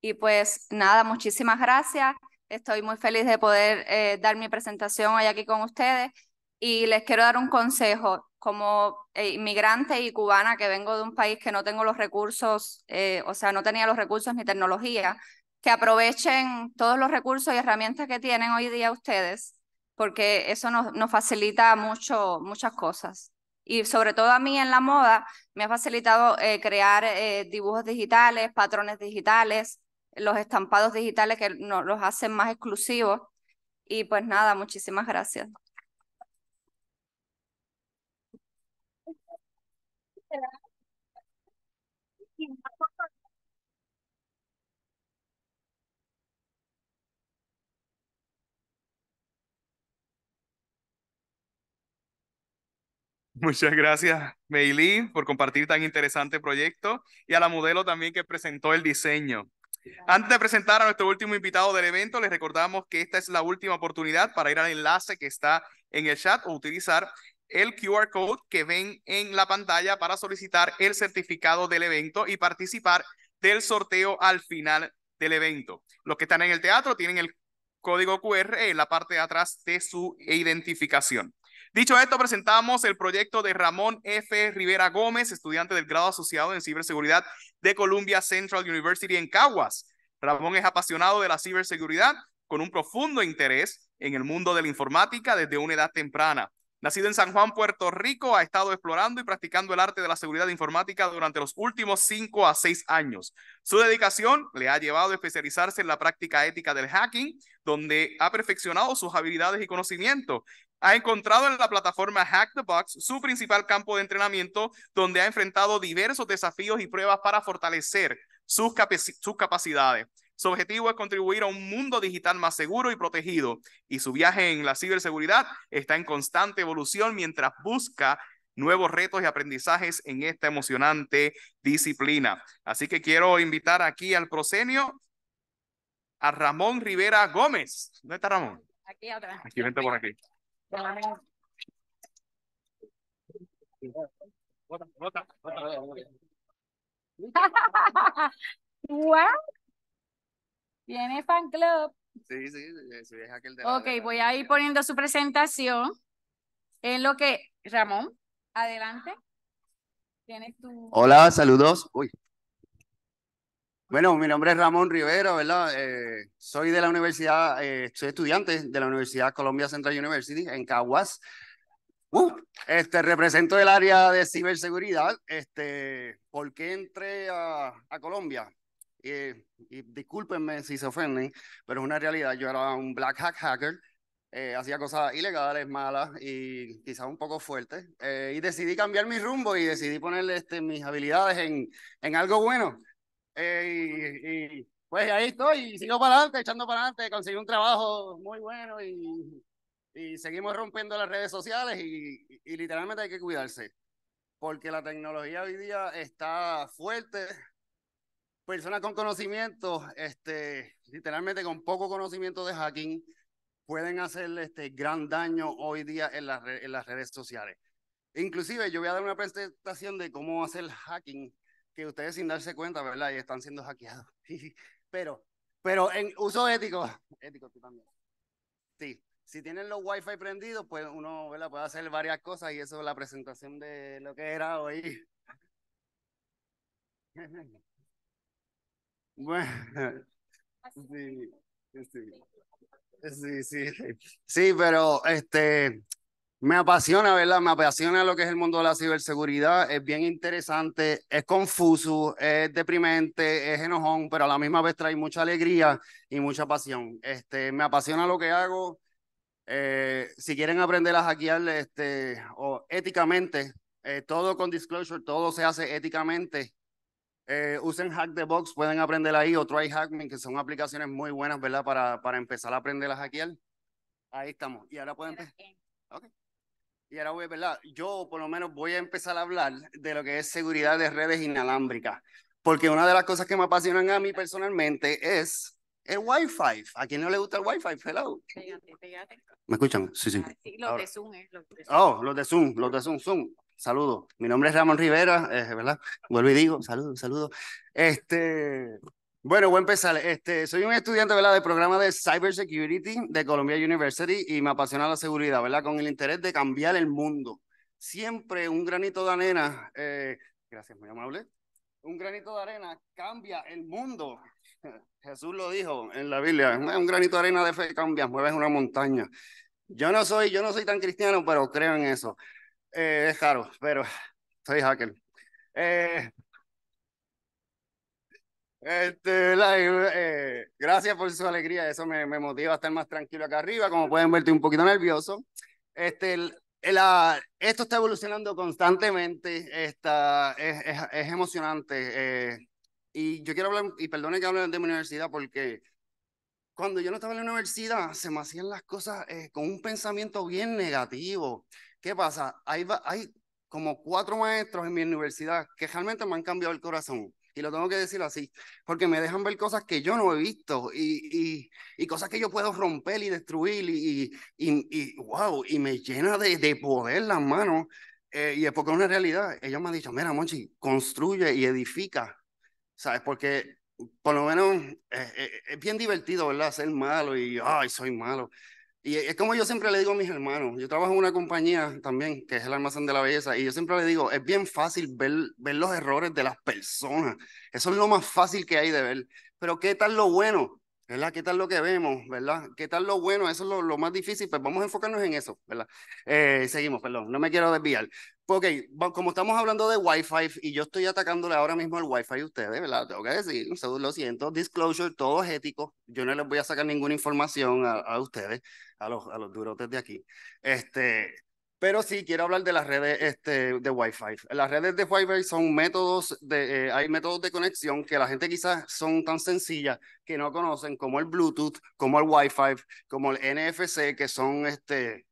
Y pues nada, muchísimas gracias. Estoy muy feliz de poder eh, dar mi presentación hoy aquí con ustedes y les quiero dar un consejo como eh, inmigrante y cubana que vengo de un país que no tengo los recursos, eh, o sea, no tenía los recursos ni tecnología que aprovechen todos los recursos y herramientas que tienen hoy día ustedes, porque eso nos, nos facilita mucho, muchas cosas. Y sobre todo a mí en la moda me ha facilitado eh, crear eh, dibujos digitales, patrones digitales, los estampados digitales que nos los hacen más exclusivos. Y pues nada, muchísimas gracias. Muchas gracias, Meili, por compartir tan interesante proyecto y a la modelo también que presentó el diseño. Antes de presentar a nuestro último invitado del evento, les recordamos que esta es la última oportunidad para ir al enlace que está en el chat o utilizar el QR code que ven en la pantalla para solicitar el certificado del evento y participar del sorteo al final del evento. Los que están en el teatro tienen el código QR en la parte de atrás de su identificación. Dicho esto, presentamos el proyecto de Ramón F. Rivera Gómez, estudiante del grado asociado en ciberseguridad de Columbia Central University en Caguas. Ramón es apasionado de la ciberseguridad con un profundo interés en el mundo de la informática desde una edad temprana. Nacido en San Juan, Puerto Rico, ha estado explorando y practicando el arte de la seguridad informática durante los últimos cinco a seis años. Su dedicación le ha llevado a especializarse en la práctica ética del hacking, donde ha perfeccionado sus habilidades y conocimientos ha encontrado en la plataforma Hack the Box su principal campo de entrenamiento, donde ha enfrentado diversos desafíos y pruebas para fortalecer sus, capacidades. Su objetivo es contribuir a un mundo digital más seguro y protegido, y su viaje en la ciberseguridad está en constante evolución mientras busca nuevos retos y aprendizajes en esta emocionante disciplina. Así que quiero invitar aquí al prosenio a Ramón Rivera Gómez. ¿Dónde está Ramón? Aquí atrás. Aquí, vente por aquí. Tiene fan club. Sí, sí, es aquel de Ok, voy a ir poniendo su presentación. En lo que, Ramón, adelante. Tienes tu. Hola, saludos. Uy, bueno, mi nombre es Ramón Rivera, ¿verdad? Eh, soy de la universidad, eh, soy estudiante de la Universidad Columbia Central University en Caguas. Uh, este, represento el área de ciberseguridad. Este, ¿Por qué entré a, Colombia? y discúlpenme si se ofenden, pero es una realidad. Yo era un black hack hacker, eh, hacía cosas ilegales, malas y quizás un poco fuertes. Eh, y decidí cambiar mi rumbo y decidí poner este, mis habilidades en, en algo bueno. Eh, y, pues ahí estoy, y sigo para adelante, echando para adelante, conseguí un trabajo muy bueno y, y seguimos rompiendo las redes sociales y, y, literalmente hay que cuidarse, porque la tecnología hoy día está fuerte. Personas con conocimiento, este, literalmente con poco conocimiento de hacking, pueden hacer este gran daño hoy día en, en las redes sociales. Inclusive yo voy a dar una presentación de cómo hacer hacking que ustedes sin darse cuenta, ¿verdad? Y están siendo hackeados. pero, pero en uso ético, ético tú también. Sí, si tienen los wifi prendidos, pues uno ¿verdad? puede hacer varias cosas y eso es la presentación de lo que era hoy. Bueno, sí, sí, sí, sí, pero este, me apasiona, ¿verdad? Me apasiona lo que es el mundo de la ciberseguridad. Es bien interesante, es confuso, es deprimente, es enojón, pero a la misma vez trae mucha alegría y mucha pasión. Este, me apasiona lo que hago. Eh, si quieren aprender a hackear este, o éticamente, eh, todo con disclosure, todo se hace éticamente. Eh, usen Hack the Box, pueden aprender ahí, o Try Hackman, que son aplicaciones muy buenas, ¿verdad? Para, para empezar a aprender a hackear. Ahí estamos. Y ahora pueden... Okay. Y ahora voy, ¿verdad? Yo por lo menos voy a empezar a hablar de lo que es seguridad de redes inalámbricas, porque una de las cosas que me apasionan a mí personalmente es el Wi-Fi. ¿A quién no le gusta el Wi-Fi? Hello. ¿Me escuchan? Sí, sí. Ah, los de Zoom, eh, Zoom. Oh, los de Zoom, los de Zoom, Zoom. Saludos. Mi nombre es Ramón Rivera, eh, ¿verdad? Vuelvo y digo, saludos, saludos. Este, bueno, voy a empezar. Este, soy un estudiante ¿verdad? del programa de Cybersecurity de Columbia University y me apasiona la seguridad, ¿verdad? Con el interés de cambiar el mundo. Siempre un granito de arena, eh, gracias, muy amable. Un granito de arena cambia el mundo. Jesús lo dijo en la Biblia. Un granito de arena de fe cambia, mueves una montaña. Yo no soy, yo no soy tan cristiano, pero creo en eso. Eh, es caro, pero soy hacker. Eh, este, eh, gracias por su alegría, eso me, me, motiva a estar más tranquilo acá arriba. Como pueden ver, un poquito nervioso. Este, el, la, ah, esto está evolucionando constantemente, está, es, es, emocionante. Eh, y yo quiero hablar, y perdone que hable de mi universidad, porque cuando yo no estaba en la universidad se me hacían las cosas eh, con un pensamiento bien negativo. ¿Qué pasa? Hay, hay como cuatro maestros en mi universidad que realmente me han cambiado el corazón y lo tengo que decir así, porque me dejan ver cosas que yo no he visto y, y, y cosas que yo puedo romper y destruir y, y wow, y me llena de, de poder las manos. Eh, y es porque es una realidad. ella me ha dicho, mira, Monchi, construye y edifica, ¿sabes? Porque por lo menos eh, eh, es bien divertido, ¿verdad? Ser malo y, ay, soy malo. Y es como yo siempre le digo a mis hermanos, yo trabajo en una compañía también, que es el almacén de la belleza, y yo siempre le digo, es bien fácil ver, ver los errores de las personas, eso es lo más fácil que hay de ver, pero ¿qué tal lo bueno? ¿Verdad? ¿Qué tal lo que vemos? ¿Verdad? ¿Qué tal lo bueno? Eso es lo, lo más difícil, pues vamos a enfocarnos en eso, ¿verdad? Eh, seguimos, perdón, no me quiero desviar, pues, ok, como estamos hablando de Wi-Fi y yo estoy atacándole ahora mismo al Wi-Fi a ustedes, ¿verdad? Tengo que decir, lo siento, disclosure, todo es ético. Yo no les voy a sacar ninguna información a, ustedes, a los, a los durotes de aquí. Este, pero sí, quiero hablar de las redes este, de Wi-Fi. Las redes de Wi-Fi son métodos, de, eh, hay métodos de conexión que la gente quizás son tan sencillas que no conocen, como el Bluetooth, como el Wi-Fi, como el NFC, que son este,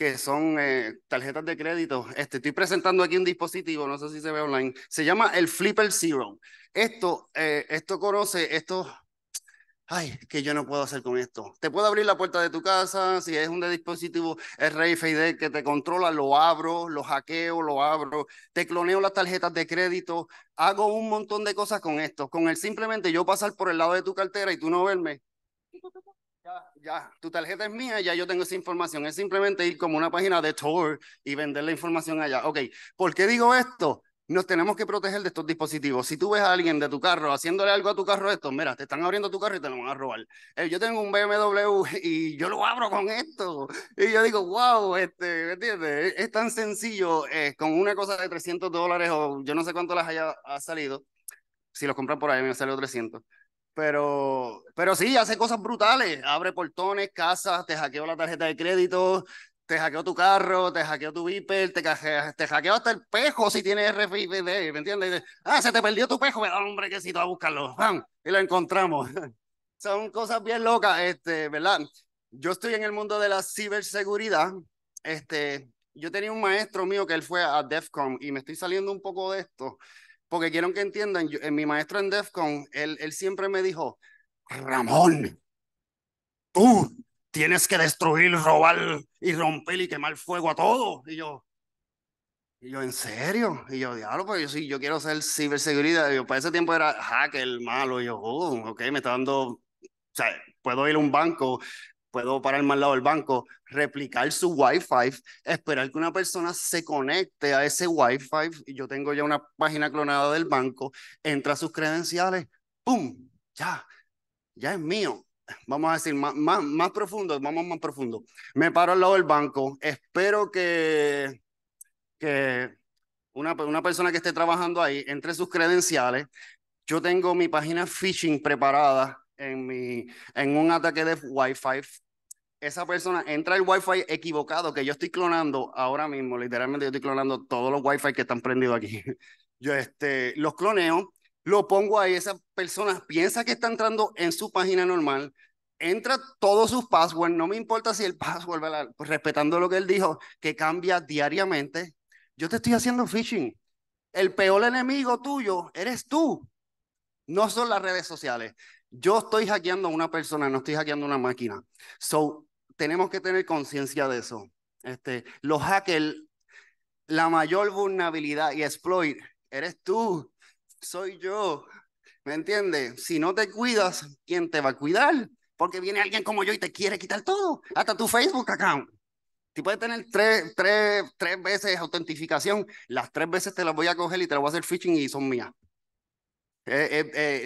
que son eh, tarjetas de crédito. Este, estoy presentando aquí un dispositivo, no sé si se ve online. Se llama el Flipper Zero. Esto, eh, esto conoce, esto, ay, que yo no puedo hacer con esto. Te puedo abrir la puerta de tu casa, si es un dispositivo RFID que te controla, lo abro, lo hackeo, lo abro, te cloneo las tarjetas de crédito, hago un montón de cosas con esto, con el simplemente yo pasar por el lado de tu cartera y tú no verme ya, tu tarjeta es mía, ya yo tengo esa información. Es simplemente ir como una página de tour y vender la información allá. Ok, ¿por qué digo esto? Nos tenemos que proteger de estos dispositivos. Si tú ves a alguien de tu carro haciéndole algo a tu carro, esto, mira, te están abriendo tu carro y te lo van a robar. Eh, yo tengo un BMW y yo lo abro con esto. Y yo digo, wow, este, ¿entiendes? Es tan sencillo, eh, con una cosa de 300 dólares o yo no sé cuánto las haya ha salido. Si los compran por ahí, me salió 300 pero, pero sí, hace cosas brutales. Abre portones, casas, te hackeó la tarjeta de crédito, te hackeó tu carro, te hackeó tu viper, te, te hackeó hasta el pejo si tienes RFID, ¿me entiendes? Ah, se te perdió tu pejo, ¿verdad? hombre que si a buscarlo, y lo encontramos. Son cosas bien locas, este, ¿verdad? Yo estoy en el mundo de la ciberseguridad. Este, yo tenía un maestro mío que él fue a DEFCON y me estoy saliendo un poco de esto, porque quiero que entiendan, eh, mi maestro en DEFCON, él, él siempre me dijo, Ramón, tú tienes que destruir, robar y romper y quemar fuego a todo. Y yo, y yo, ¿en serio? Y yo, diablo, porque yo sí, yo quiero ser ciberseguridad. Y yo, para ese tiempo era hacker, malo. Y yo, oh, ok, me está dando, o sea, puedo ir a un banco puedo pararme al lado del banco, replicar su Wi-Fi, esperar que una persona se conecte a ese Wi-Fi. Y yo tengo ya una página clonada del banco, entra sus credenciales, ¡pum! Ya, ya es mío. Vamos a decir, más, más, más profundo, vamos más profundo. Me paro al lado del banco, espero que, que una, una persona que esté trabajando ahí entre sus credenciales. Yo tengo mi página phishing preparada en, mi, en un ataque de Wi-Fi, esa persona entra el Wi-Fi equivocado, que yo estoy clonando ahora mismo, literalmente yo estoy clonando todos los Wi-Fi que están prendidos aquí. Yo este, los cloneo, lo pongo ahí, esa persona piensa que está entrando en su página normal, entra todos sus passwords, no me importa si el password, respetando lo que él dijo, que cambia diariamente, yo te estoy haciendo phishing. El peor enemigo tuyo eres tú, no son las redes sociales. Yo estoy hackeando a una persona, no estoy hackeando una máquina. So, tenemos que tener conciencia de eso. Este, los hackers, la mayor vulnerabilidad y exploit eres tú, soy yo. ¿Me entiendes? Si no te cuidas, ¿quién te va a cuidar? Porque viene alguien como yo y te quiere quitar todo, hasta tu Facebook account. Si puedes tener tres, tres, tres veces autentificación, las tres veces te las voy a coger y te las voy a hacer phishing y son mías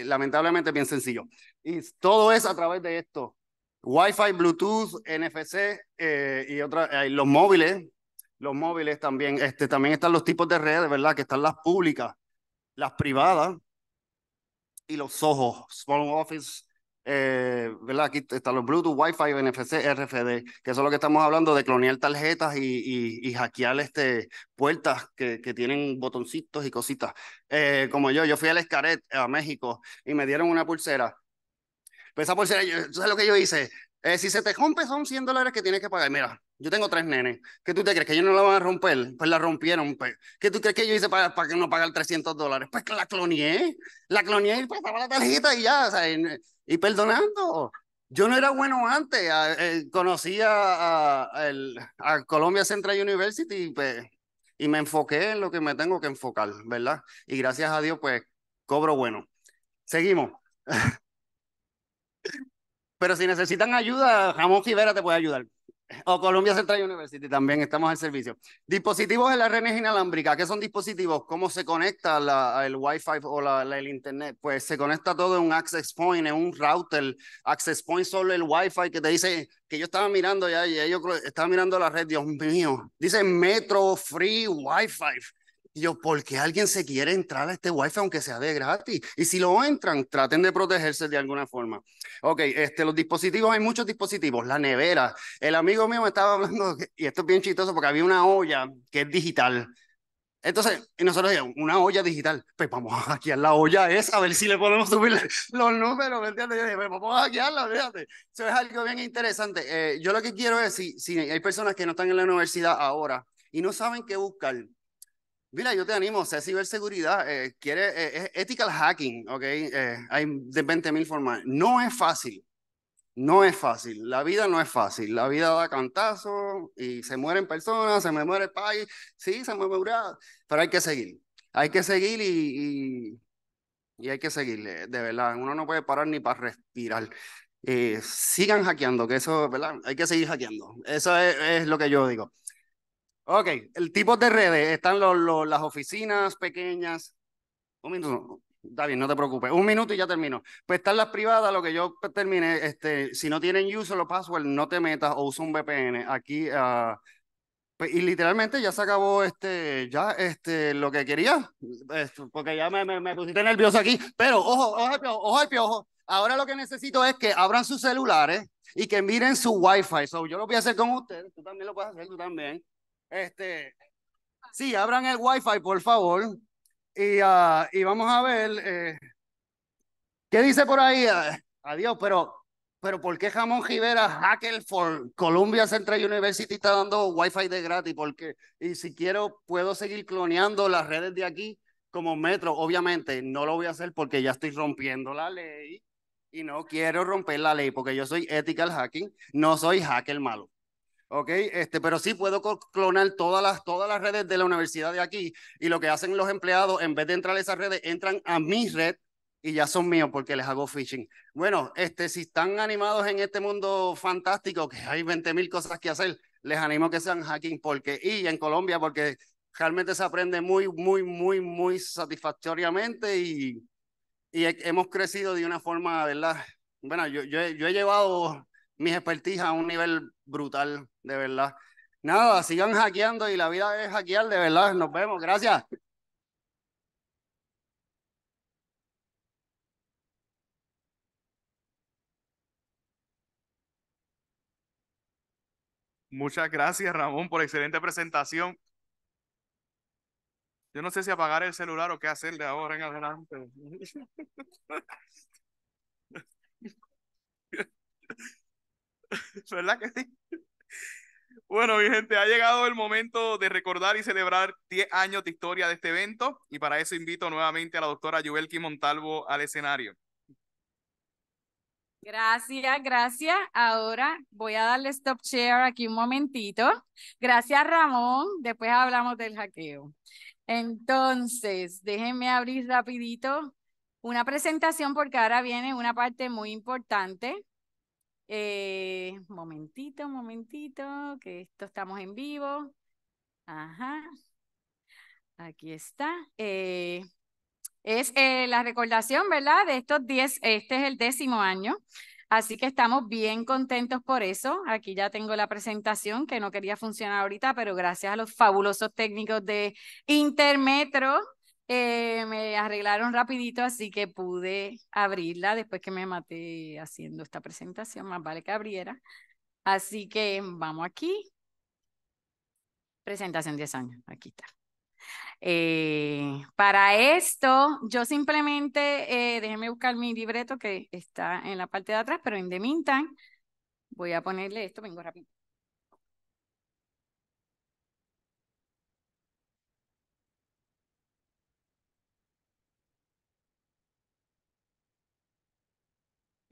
lamentablemente bien sencillo. Y todo es a través de esto. Wi-Fi, Bluetooth, NFC eh, y otra, eh, los móviles, los móviles también. Este, también están los tipos de redes, ¿verdad? Que están las públicas, las privadas y los ojos, small office, eh, Aquí están los Bluetooth, Wi-Fi, NFC, RFD, que eso es lo que estamos hablando de clonear tarjetas y, y, hackear este, puertas que, que, tienen botoncitos y cositas. Eh, como yo, yo fui al Escaret a México y me dieron una pulsera. Pues esa pulsera, yo, ¿sabes lo que yo hice? Eh, si se te rompe son 100 dólares que tienes que pagar. Mira, yo tengo tres nenes. ¿Qué tú te crees? ¿Que ellos no la van a romper? Pues la rompieron. Pues. ¿Qué tú crees que yo hice para, para que no pagar 300 dólares? Pues la cloneé. La cloné. y pasaba pues, la tarjeta y ya. y, perdonando. Yo no era bueno antes. Ah, eh, conocí a, a, Columbia Central University pues, y me enfoqué en lo que me tengo que enfocar, ¿verdad? Y gracias a Dios, pues cobro bueno. Seguimos. Pero si necesitan ayuda, Ramón Rivera te puede ayudar. O Columbia Central University también, estamos al servicio. Dispositivos en las redes inalámbrica. ¿Qué son dispositivos? ¿Cómo se conecta el Wi-Fi o el Internet? Pues se conecta todo en un access point, en un router. Access point solo el Wi-Fi que te dice que yo estaba mirando ya, y yo estaba mirando la red, Dios mío. Dice Metro Free Wi-Fi. Y yo, porque alguien se quiere entrar a este wifi aunque sea de gratis? Y si lo entran, traten de protegerse de alguna forma. Ok, este, los dispositivos, hay muchos dispositivos, la nevera. El amigo mío me estaba hablando, y esto es bien chistoso, porque había una olla que es digital. Entonces, y nosotros decíamos, una olla digital, pues vamos a hackear la olla esa, a ver si le podemos subir los números, ¿me entiendes? Yo dije, pues vamos a hackearla, fíjate. Eso es algo bien interesante. Eh, yo lo que quiero es, si, si hay personas que no están en la universidad ahora y no saben qué buscar, Mira, yo te animo, sé ciberseguridad, eh, quiere, eh, es ethical hacking, ¿ok? Eh, hay de 20.000 formas. No es fácil, no es fácil, la vida no es fácil, la vida da cantazos y se mueren personas, se me muere el país, sí, se me muere, pero hay que seguir, hay que seguir y, y, hay que seguirle, eh, de verdad, uno no puede parar ni para respirar. sigan hackeando, que eso, ¿verdad? Hay que seguir hackeando, eso es lo que yo digo. Ok, el tipo de redes, están los, las oficinas pequeñas. Un minuto, David no te preocupes. Un minuto y ya termino. Pues están las privadas, lo que yo terminé, este, si no tienen user o password, no te metas o usa un VPN. Aquí, ah, pues, y literalmente ya se acabó este, ya este, lo que quería, porque ya me, me, pusiste nervioso aquí, pero ojo, ojo al ojo Ahora lo que necesito es que abran sus celulares y que miren su wifi. So, yo lo voy a hacer con ustedes, tú también lo puedes hacer, tú también. Este, sí, abran el Wi-Fi, por favor. Y, ah, y vamos a ver. Eh, ¿Qué dice por ahí? Ah, adiós, pero, pero ¿por qué Jamón Rivera Hacker for Columbia Central University está dando Wi-Fi de gratis? Porque, y si quiero, puedo seguir cloneando las redes de aquí como metro. Obviamente, no lo voy a hacer porque ya estoy rompiendo la ley y no quiero romper la ley porque yo soy ethical hacking, no soy hacker malo. Ok, este, pero sí puedo clonar todas las, todas las redes de la universidad de aquí y lo que hacen los empleados, en vez de entrar a esas redes, entran a mi red y ya son míos porque les hago phishing. Bueno, este, si están animados en este mundo fantástico, que hay 20.000 cosas que hacer, les animo que sean hacking porque, y en Colombia, porque realmente se aprende muy, muy, muy, muy satisfactoriamente y, y hemos crecido de una forma, ¿verdad? Bueno, yo, yo, yo he llevado mis expertizas a un nivel brutal, de verdad. Nada, sigan hackeando y la vida es hackear, de verdad. Nos vemos, gracias. Muchas gracias, Ramón, por excelente presentación. Yo no sé si apagar el celular o qué hacer de ahora en adelante. ¿Verdad que Bueno, mi gente, ha llegado el momento de recordar y celebrar 10 años de historia de este evento y para eso invito nuevamente a la doctora Yuelki Montalvo al escenario. Gracias, gracias. Ahora voy a darle stop share aquí un momentito. Gracias, Ramón. Después hablamos del hackeo. Entonces, déjenme abrir rapidito una presentación porque ahora viene una parte muy importante eh, momentito, momentito, que esto estamos en vivo. Ajá. Aquí está. Eh, es eh, la recordación, ¿verdad? De estos diez, este es el décimo año. Así que estamos bien contentos por eso. Aquí ya tengo la presentación que no quería funcionar ahorita, pero gracias a los fabulosos técnicos de Intermetro eh, me arreglaron rapidito, así que pude abrirla después que me maté haciendo esta presentación, más vale que abriera. Así que vamos aquí. Presentación 10 años, aquí está. Eh, para esto, yo simplemente, eh, déjenme buscar mi libreto que está en la parte de atrás, pero en The mintan voy a ponerle esto, vengo rápido.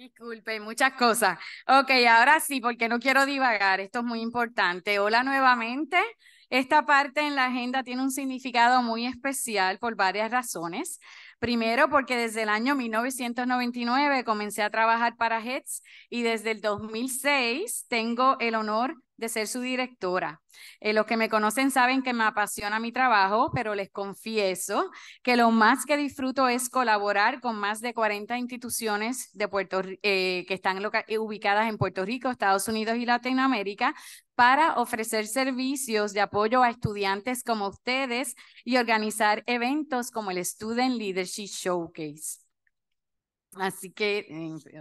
Disculpe, muchas cosas. Ok, ahora sí, porque no quiero divagar, esto es muy importante. Hola nuevamente. Esta parte en la agenda tiene un significado muy especial por varias razones. Primero, porque desde el año 1999 comencé a trabajar para HETS y desde el 2006 tengo el honor de ser su directora. Eh, los que me conocen saben que me apasiona mi trabajo, pero les confieso que lo más que disfruto es colaborar con más de 40 instituciones de Puerto, eh, que están eh, ubicadas en Puerto Rico, Estados Unidos y Latinoamérica para ofrecer servicios de apoyo a estudiantes como ustedes y organizar eventos como el Student Leadership Showcase. Así que,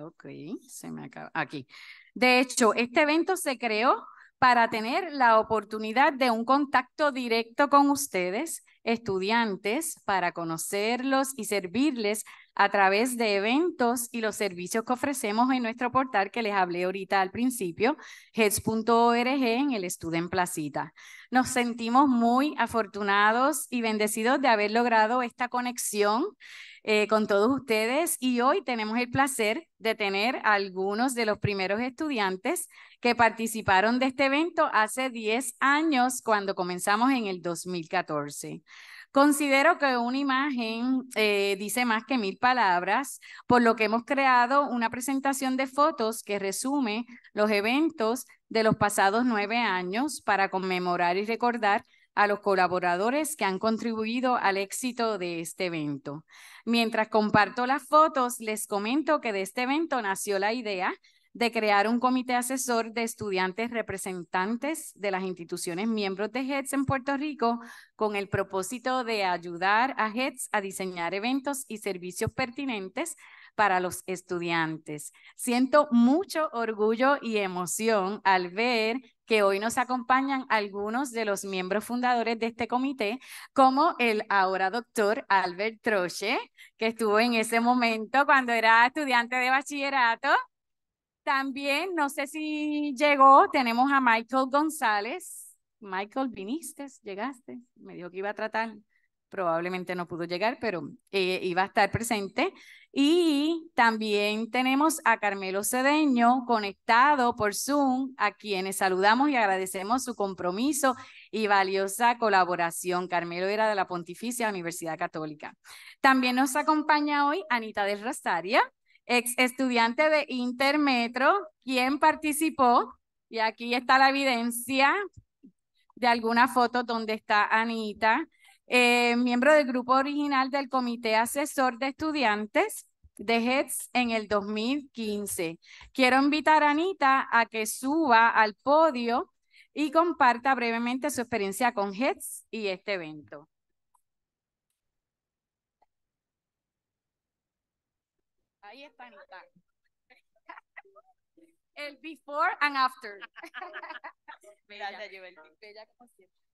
ok, se me acaba aquí. De hecho, este evento se creó para tener la oportunidad de un contacto directo con ustedes, estudiantes, para conocerlos y servirles a través de eventos y los servicios que ofrecemos en nuestro portal que les hablé ahorita al principio, heads.org en el Estudio en Placita. Nos sentimos muy afortunados y bendecidos de haber logrado esta conexión eh, con todos ustedes y hoy tenemos el placer de tener a algunos de los primeros estudiantes que participaron de este evento hace 10 años cuando comenzamos en el 2014. Considero que una imagen eh, dice más que mil palabras, por lo que hemos creado una presentación de fotos que resume los eventos de los pasados nueve años para conmemorar y recordar a los colaboradores que han contribuido al éxito de este evento. Mientras comparto las fotos, les comento que de este evento nació la idea de crear un comité asesor de estudiantes representantes de las instituciones miembros de HEDS en Puerto Rico con el propósito de ayudar a HEDS a diseñar eventos y servicios pertinentes para los estudiantes. Siento mucho orgullo y emoción al ver que hoy nos acompañan algunos de los miembros fundadores de este comité, como el ahora doctor Albert Troche, que estuvo en ese momento cuando era estudiante de bachillerato. También, no sé si llegó, tenemos a Michael González. Michael, viniste, llegaste, me dijo que iba a tratar probablemente no pudo llegar, pero eh, iba a estar presente. Y también tenemos a Carmelo Cedeño conectado por Zoom, a quienes saludamos y agradecemos su compromiso y valiosa colaboración. Carmelo era de la Pontificia Universidad Católica. También nos acompaña hoy Anita del Rosaria, ex estudiante de Intermetro, quien participó, y aquí está la evidencia de alguna foto donde está Anita eh, miembro del grupo original del Comité Asesor de Estudiantes de HEDS en el 2015. Quiero invitar a Anita a que suba al podio y comparta brevemente su experiencia con HEDS y este evento. Ahí está Anita. El before and after.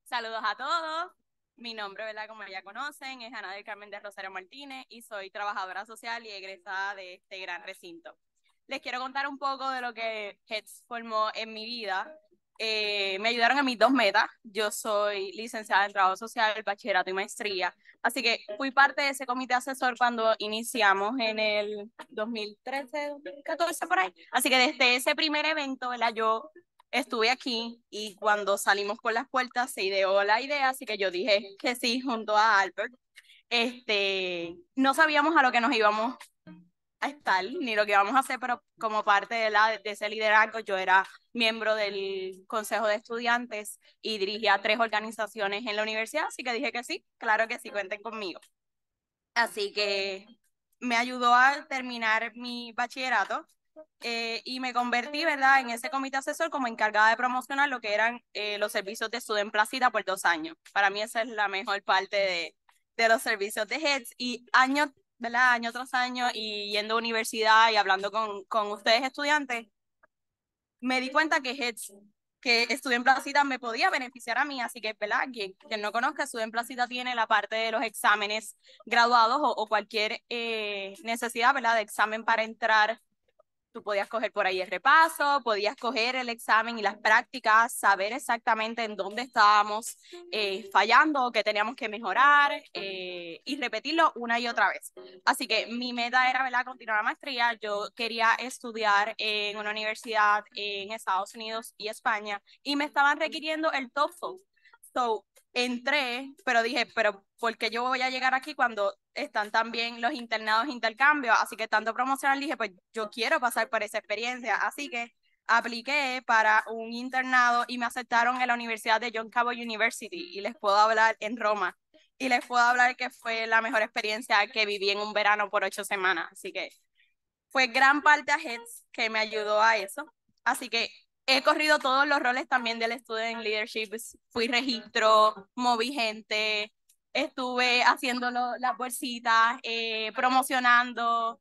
Saludos a todos. Mi nombre, ¿verdad? Como ya conocen, es Ana del Carmen de Rosario Martínez y soy trabajadora social y egresada de este gran recinto. Les quiero contar un poco de lo que HEDS formó en mi vida. Eh, me ayudaron a mis dos metas. Yo soy licenciada en trabajo social, bachillerato y maestría. Así que fui parte de ese comité asesor cuando iniciamos en el 2013, 2014, por ahí. Así que desde ese primer evento, ¿verdad? Yo estuve aquí y cuando salimos por las puertas se ideó la idea, así que yo dije que sí junto a Albert. Este, no sabíamos a lo que nos íbamos a estar ni lo que íbamos a hacer, pero como parte de, la, de ese liderazgo yo era miembro del Consejo de Estudiantes y dirigía tres organizaciones en la universidad, así que dije que sí, claro que sí, cuenten conmigo. Así que me ayudó a terminar mi bachillerato eh, y me convertí, ¿verdad?, en ese comité asesor como encargada de promocionar lo que eran eh, los servicios de en Placita por dos años. Para mí esa es la mejor parte de, de los servicios de HEDS y año, ¿verdad?, año tras año y yendo a universidad y hablando con, con ustedes estudiantes, me di cuenta que HEDS que Estudio en Placita me podía beneficiar a mí, así que, ¿verdad? Quien, quien no conozca, Estudio en Placita tiene la parte de los exámenes graduados o, cualquier eh, necesidad, ¿verdad? De examen para entrar Tú podías coger por ahí el repaso, podías coger el examen y las prácticas, saber exactamente en dónde estábamos eh, fallando, qué teníamos que mejorar eh, y repetirlo una y otra vez. Así que mi meta era ¿verdad? continuar la maestría. Yo quería estudiar en una universidad en Estados Unidos y España y me estaban requiriendo el TOEFL. So, entré, pero dije, pero ¿por qué yo voy a llegar aquí cuando están también los internados intercambio Así que tanto promocional dije, pues yo quiero pasar por esa experiencia. Así que apliqué para un internado y me aceptaron en la Universidad de John Cabot University y les puedo hablar en Roma. Y les puedo hablar que fue la mejor experiencia que viví en un verano por ocho semanas. Así que fue gran parte a Heads que me ayudó a eso. Así que he corrido todos los roles también del estudio en Leadership. Fui registro, moví gente, estuve haciendo las bolsitas, eh, promocionando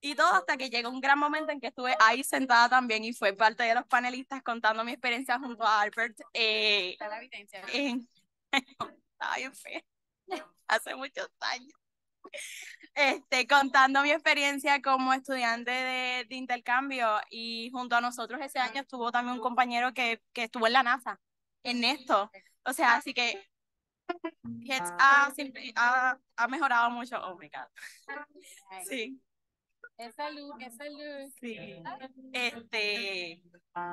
y todo hasta que llegó un gran momento en que estuve ahí sentada también y fue parte de los panelistas contando mi experiencia junto a Albert. Eh, Está la evidencia. Hace muchos años este, contando mi experiencia como estudiante de, de, intercambio y junto a nosotros ese año estuvo también un compañero que, que estuvo en la NASA, en esto. O sea, así que ah. ah, ha, mejorado mucho. Oh my God. Sí. Esa luz, esa luz. Sí. Este,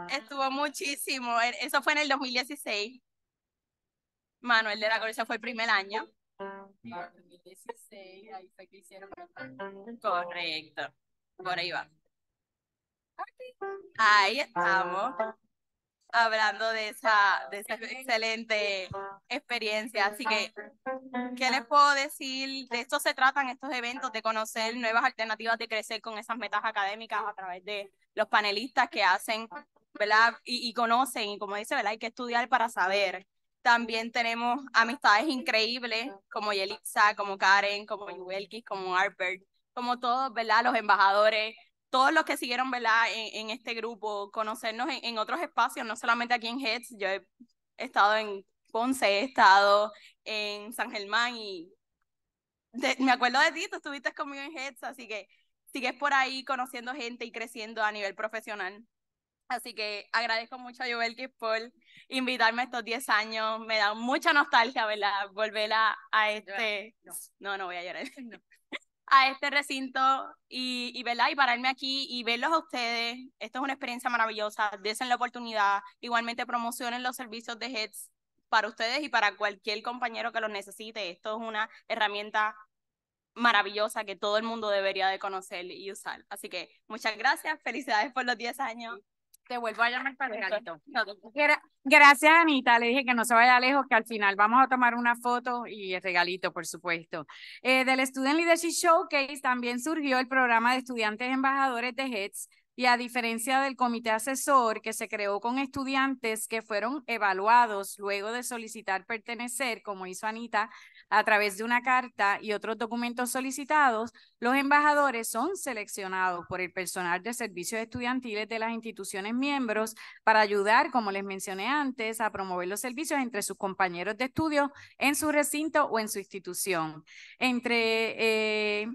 estuvo muchísimo. E, eso fue en el 2016. Manuel de la Corsa fue el primer año. Correcto. Por ahí va. Ahí estamos. Hablando de esa, de esa excelente experiencia. Así que, ¿qué les puedo decir? De esto se tratan estos eventos, de conocer nuevas alternativas, de crecer con esas metas académicas a través de los panelistas que hacen, ¿verdad? Y, conocen, y como dice, ¿verdad? Hay que estudiar para saber. También tenemos amistades increíbles como Yelitza, como Karen, como Yuelkis, como Harper, como todos, ¿verdad? Los embajadores, todos los que siguieron, ¿verdad? En, este grupo, conocernos en, otros espacios, no solamente aquí en Heads, yo he estado en Ponce, he estado en San Germán y me acuerdo de ti, tú estuviste conmigo en Heads, así que sigues por ahí conociendo gente y creciendo a nivel profesional. Así que agradezco mucho a Yubelkis por invitarme estos 10 años. Me da mucha nostalgia, ¿verdad? Volver a, este. No. no, voy a llorar. A este recinto y, ¿verdad? Y pararme aquí y verlos a ustedes. Esto es una experiencia maravillosa. Desen la oportunidad. Igualmente promocionen los servicios de HEADS para ustedes y para cualquier compañero que los necesite. Esto es una herramienta maravillosa que todo el mundo debería de conocer y usar. Así que muchas gracias, felicidades por los 10 años te vuelvo a llamar para el regalito. Gracias, Anita. Le dije que no se vaya lejos, que al final vamos a tomar una foto y el regalito, por supuesto. Eh, del Student Leadership Showcase también surgió el programa de estudiantes embajadores de HEDS, y a diferencia del comité asesor que se creó con estudiantes que fueron evaluados luego de solicitar pertenecer, como hizo Anita, a través de una carta y otros documentos solicitados, los embajadores son seleccionados por el personal de servicios estudiantiles de las instituciones miembros para ayudar, como les mencioné antes, a promover los servicios entre sus compañeros de estudio en su recinto o en su institución. Entre eh,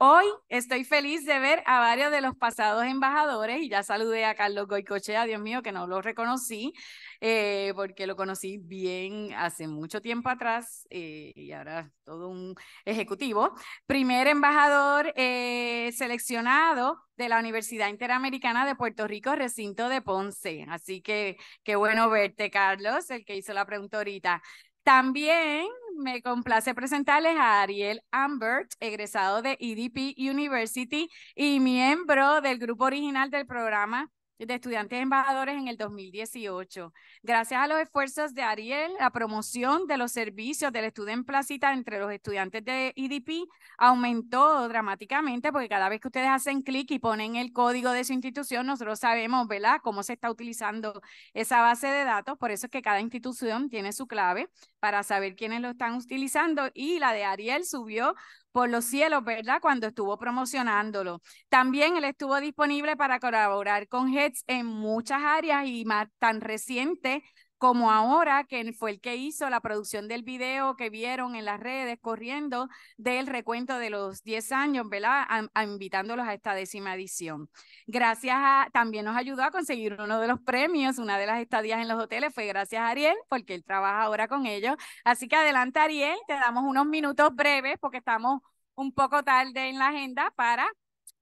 Hoy estoy feliz de ver a varios de los pasados embajadores y ya saludé a Carlos Goicochea, Dios mío, que no lo reconocí, eh, porque lo conocí bien hace mucho tiempo atrás eh, y ahora todo un ejecutivo. Primer embajador eh, seleccionado de la Universidad Interamericana de Puerto Rico, recinto de Ponce. Así que qué bueno verte, Carlos, el que hizo la pregunta ahorita. También me complace presentarles a Ariel Ambert, egresado de EDP University y miembro del grupo original del programa de estudiantes embajadores en el 2018. Gracias a los esfuerzos de Ariel, la promoción de los servicios del estudio en placita entre los estudiantes de IDP e aumentó dramáticamente porque cada vez que ustedes hacen clic y ponen el código de su institución, nosotros sabemos, ¿verdad?, cómo se está utilizando esa base de datos. Por eso es que cada institución tiene su clave para saber quiénes lo están utilizando y la de Ariel subió por los cielos, ¿verdad? Cuando estuvo promocionándolo. También él estuvo disponible para colaborar con Heads en muchas áreas y más tan reciente como ahora, que fue el que hizo la producción del video que vieron en las redes corriendo del recuento de los 10 años, ¿verdad? invitándolos a esta décima edición. Gracias a, también nos ayudó a conseguir uno de los premios, una de las estadías en los hoteles fue gracias a Ariel, porque él trabaja ahora con ellos. Así que adelante, Ariel, te damos unos minutos breves porque estamos un poco tarde en la agenda para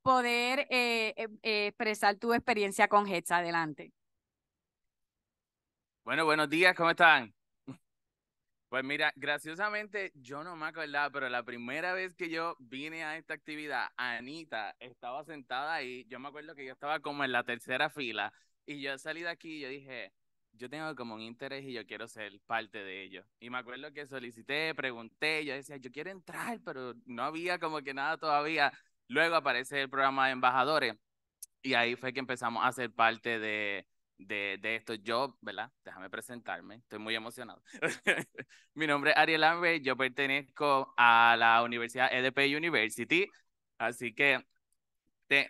poder eh, eh, eh, expresar tu experiencia con Getsa Adelante. Bueno, buenos días, ¿cómo están? Pues mira, graciosamente yo no me acordaba, pero la primera vez que yo vine a esta actividad, Anita estaba sentada ahí. Yo me acuerdo que yo estaba como en la tercera fila y yo salí de aquí y yo dije, yo tengo como un interés y yo quiero ser parte de ello. Y me acuerdo que solicité, pregunté, yo decía, yo quiero entrar, pero no había como que nada todavía. Luego aparece el programa de embajadores y ahí fue que empezamos a ser parte de, de, de, esto. Yo, ¿verdad? Déjame presentarme, estoy muy emocionado. Mi nombre es Ariel Ambe, yo pertenezco a la Universidad EDP University, así que te,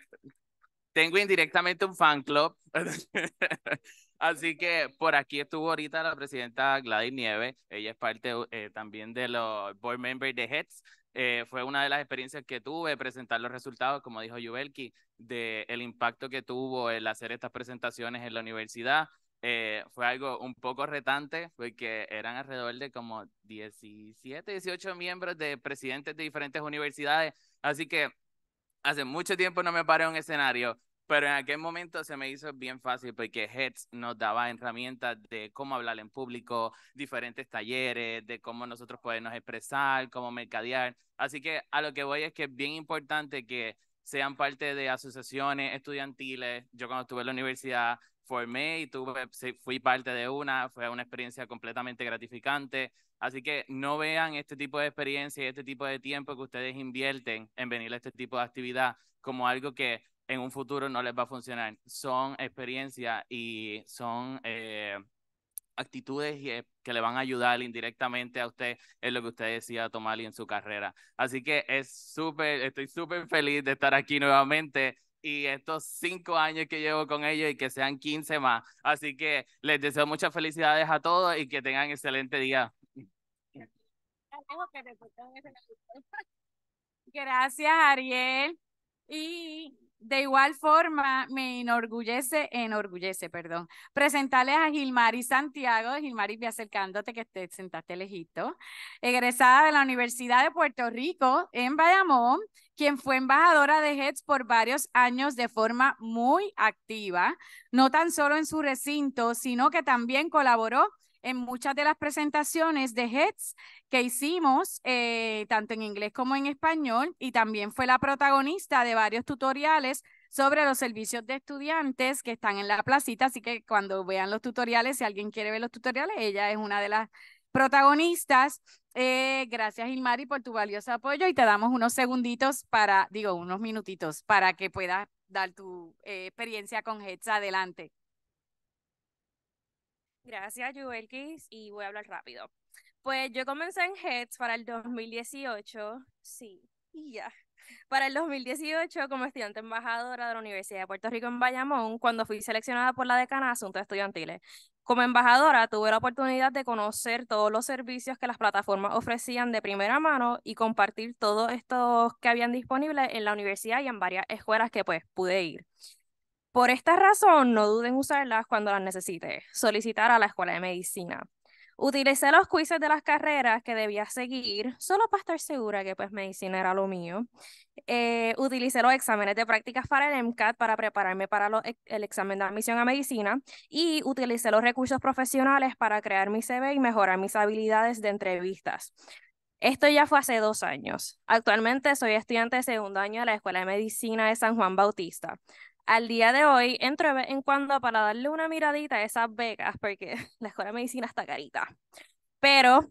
tengo indirectamente un fan club. así que por aquí estuvo ahorita la presidenta Gladys Nieves, ella es parte eh, también de los board members de HEADS, eh, fue una de las experiencias que tuve, presentar los resultados, como dijo Jubelki, del el impacto que tuvo el hacer estas presentaciones en la universidad. Eh, fue algo un poco retante, porque eran alrededor de como 17, 18 miembros de presidentes de diferentes universidades, así que hace mucho tiempo no me paré en un escenario pero en aquel momento se me hizo bien fácil porque Heads nos daba herramientas de cómo hablar en público, diferentes talleres, de cómo nosotros podemos expresar, cómo mercadear. Así que a lo que voy es que es bien importante que sean parte de asociaciones estudiantiles. Yo cuando estuve en la universidad formé y tuve, fui parte de una, fue una experiencia completamente gratificante. Así que no vean este tipo de experiencia y este tipo de tiempo que ustedes invierten en venir a este tipo de actividad como algo que en un futuro no les va a funcionar. Son experiencias y son eh, actitudes eh, que le van a ayudar indirectamente a usted en lo que usted decía tomar y en su carrera. Así que es súper, estoy súper feliz de estar aquí nuevamente y estos cinco años que llevo con ellos y que sean 15 más. Así que les deseo muchas felicidades a todos y que tengan excelente día. Gracias, Ariel. Y de igual forma, me enorgullece, enorgullece, perdón, presentarles a Gilmari Santiago. Gilmari, voy acercándote que te sentaste lejito. Egresada de la Universidad de Puerto Rico en Bayamón, quien fue embajadora de HEDS por varios años de forma muy activa, no tan solo en su recinto, sino que también colaboró en muchas de las presentaciones de HEADS que hicimos, eh, tanto en inglés como en español, y también fue la protagonista de varios tutoriales sobre los servicios de estudiantes que están en la placita, así que cuando vean los tutoriales, si alguien quiere ver los tutoriales, ella es una de las protagonistas. Eh, gracias, Ilmari, por tu valioso apoyo y te damos unos segunditos para, digo, unos minutitos para que puedas dar tu eh, experiencia con HETS adelante. Gracias, Yuvelkis, y voy a hablar rápido. Pues yo comencé en Heads para el 2018, sí, y ya. Para el 2018, como estudiante embajadora de la Universidad de Puerto Rico en Bayamón, cuando fui seleccionada por la decana de Asuntos Estudiantiles. Como embajadora, tuve la oportunidad de conocer todos los servicios que las plataformas ofrecían de primera mano y compartir todos estos que habían disponibles en la universidad y en varias escuelas que pues pude ir. Por esta razón, no duden en usarlas cuando las necesite. Solicitar a la escuela de medicina. Utilicé los quizzes de las carreras que debía seguir, solo para estar segura que pues medicina era lo mío. Eh, utilicé los exámenes de prácticas para el MCAT para prepararme para el examen de admisión a medicina y utilicé los recursos profesionales para crear mi CV y mejorar mis habilidades de entrevistas. Esto ya fue hace dos años. Actualmente soy estudiante de segundo año de la Escuela de Medicina de San Juan Bautista al día de hoy entro de vez en cuando para darle una miradita a esas becas, porque la escuela de medicina está carita. Pero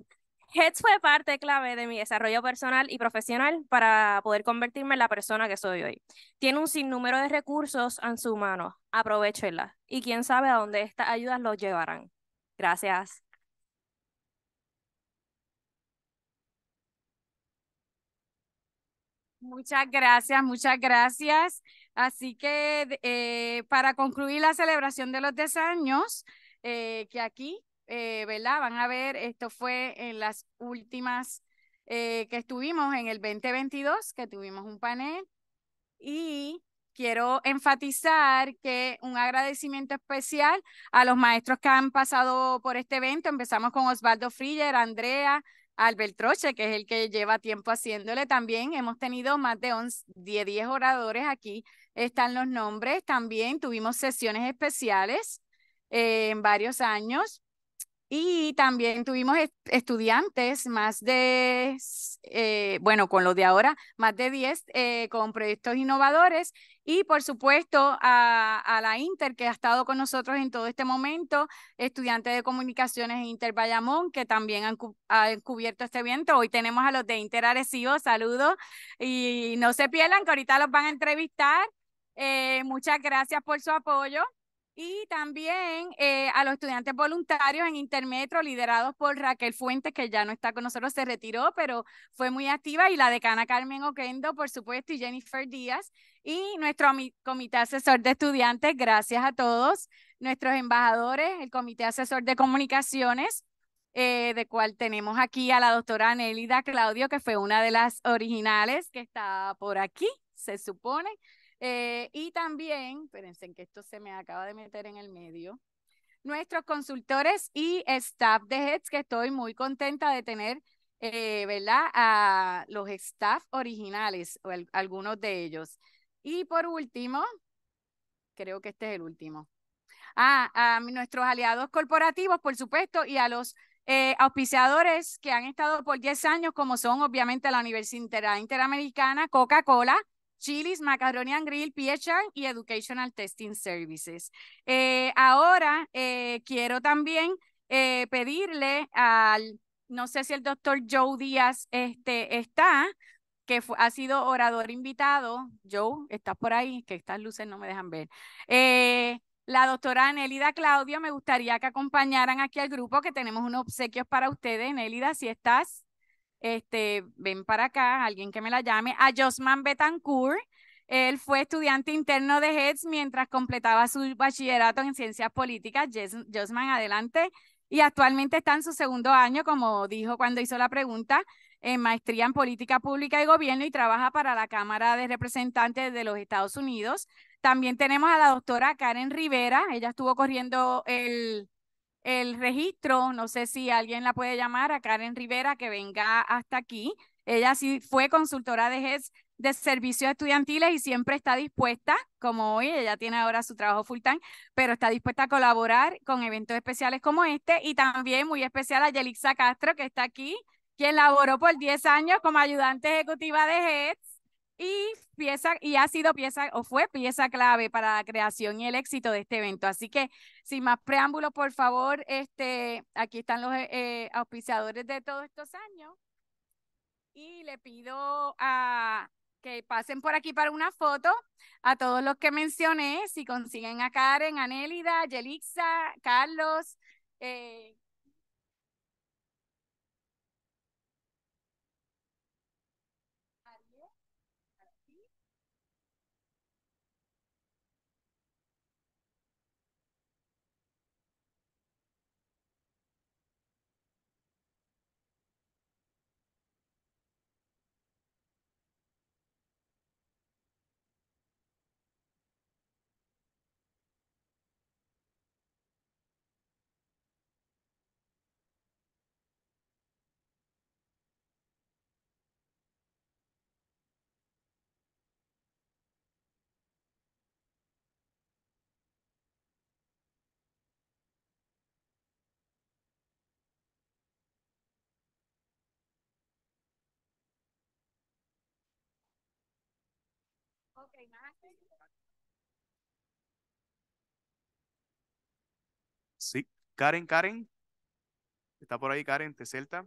HEDS fue parte clave de mi desarrollo personal y profesional para poder convertirme en la persona que soy hoy. Tiene un sinnúmero de recursos en su mano, aprovechenla y quién sabe a dónde estas ayudas los llevarán. Gracias. Muchas gracias, muchas gracias. Así que eh, para concluir la celebración de los 10 años, eh, que aquí, eh, ¿verdad? Van a ver, esto fue en las últimas que estuvimos en el 2022, que tuvimos un panel y quiero enfatizar que un agradecimiento especial a los maestros que han pasado por este evento. Empezamos con Osvaldo Friller, Andrea, Albert Troche, que es el que lleva tiempo haciéndole. También hemos tenido más de 10, 10 oradores aquí están los nombres. También tuvimos sesiones especiales eh, en varios años y también tuvimos estudiantes, más de, eh, bueno, con los de ahora, más de 10 eh, con proyectos innovadores. Y por supuesto a, la Inter, que ha estado con nosotros en todo este momento, estudiantes de comunicaciones en Inter Bayamón, que también han, han, cubierto este evento. Hoy tenemos a los de Inter Arecibo, saludos. Y no se pierdan que ahorita los van a entrevistar. Eh, muchas gracias por su apoyo. Y también eh, a los estudiantes voluntarios en Intermetro, liderados por Raquel Fuentes, que ya no está con nosotros, se retiró, pero fue muy activa, y la decana Carmen Oquendo, por supuesto, y Jennifer Díaz, y nuestro comité asesor de estudiantes, gracias a todos, nuestros embajadores, el comité asesor de comunicaciones, eh, de cual tenemos aquí a la doctora Nélida Claudio, que fue una de las originales que está por aquí, se supone. Eh, y también, espérense que esto se me acaba de meter en el medio, nuestros consultores y staff de Heads, que estoy muy contenta de tener, eh, ¿verdad? A los staff originales, o algunos de ellos. Y por último, creo que este es el último. Ah, a nuestros aliados corporativos, por supuesto, y a los eh, auspiciadores que han estado por 10 años, como son obviamente la Universidad Interamericana, Coca-Cola, Chili's, Macaroni and Grill, PHN y Educational Testing Services. Eh, ahora eh, quiero también eh, pedirle al, no sé si el doctor Joe Díaz este, está, que ha sido orador invitado. Joe, estás por ahí, que estas luces no me dejan ver. la doctora Nélida Claudio, me gustaría que acompañaran aquí al grupo, que tenemos unos obsequios para ustedes. Nélida, si estás este, ven para acá, alguien que me la llame, a Josman Betancourt. Él fue estudiante interno de HEDS mientras completaba su bachillerato en ciencias políticas. Josman, adelante. Y actualmente está en su segundo año, como dijo cuando hizo la pregunta, en maestría en política pública y gobierno y trabaja para la Cámara de Representantes de los Estados Unidos. También tenemos a la doctora Karen Rivera. Ella estuvo corriendo el, el registro, no sé si alguien la puede llamar a Karen Rivera que venga hasta aquí. Ella sí fue consultora de GES de servicios estudiantiles y siempre está dispuesta, como hoy, ella tiene ahora su trabajo full time, pero está dispuesta a colaborar con eventos especiales como este y también muy especial a Yelixa Castro que está aquí, quien laboró por 10 años como ayudante ejecutiva de GES y, pieza, y ha sido pieza o fue pieza clave para la creación y el éxito de este evento. Así que, sin más preámbulos, por favor, este, aquí están los eh, auspiciadores de todos estos años. Y le pido a, que pasen por aquí para una foto a todos los que mencioné. Si consiguen a Karen, a Nélida, Yelixa, Carlos, eh, Sí, Karen, Karen. Está por ahí Karen, te celta.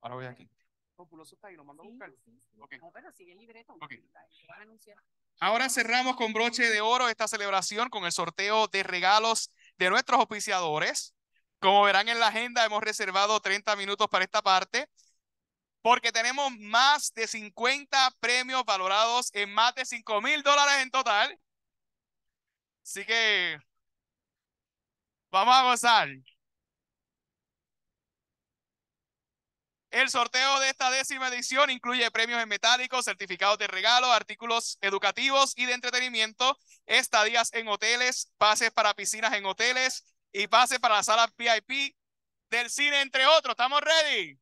Ahora voy Ahora cerramos con broche de oro esta celebración con el sorteo de regalos de nuestros oficiadores Como verán en la agenda, hemos reservado 30 minutos para esta parte porque tenemos más de 50 premios valorados en más de 5 mil dólares en total. Así que vamos a gozar. El sorteo de esta décima edición incluye premios en metálico, certificados de regalo, artículos educativos y de entretenimiento, estadías en hoteles, pases para piscinas en hoteles y pases para la sala VIP del cine, entre otros. ¿Estamos ready?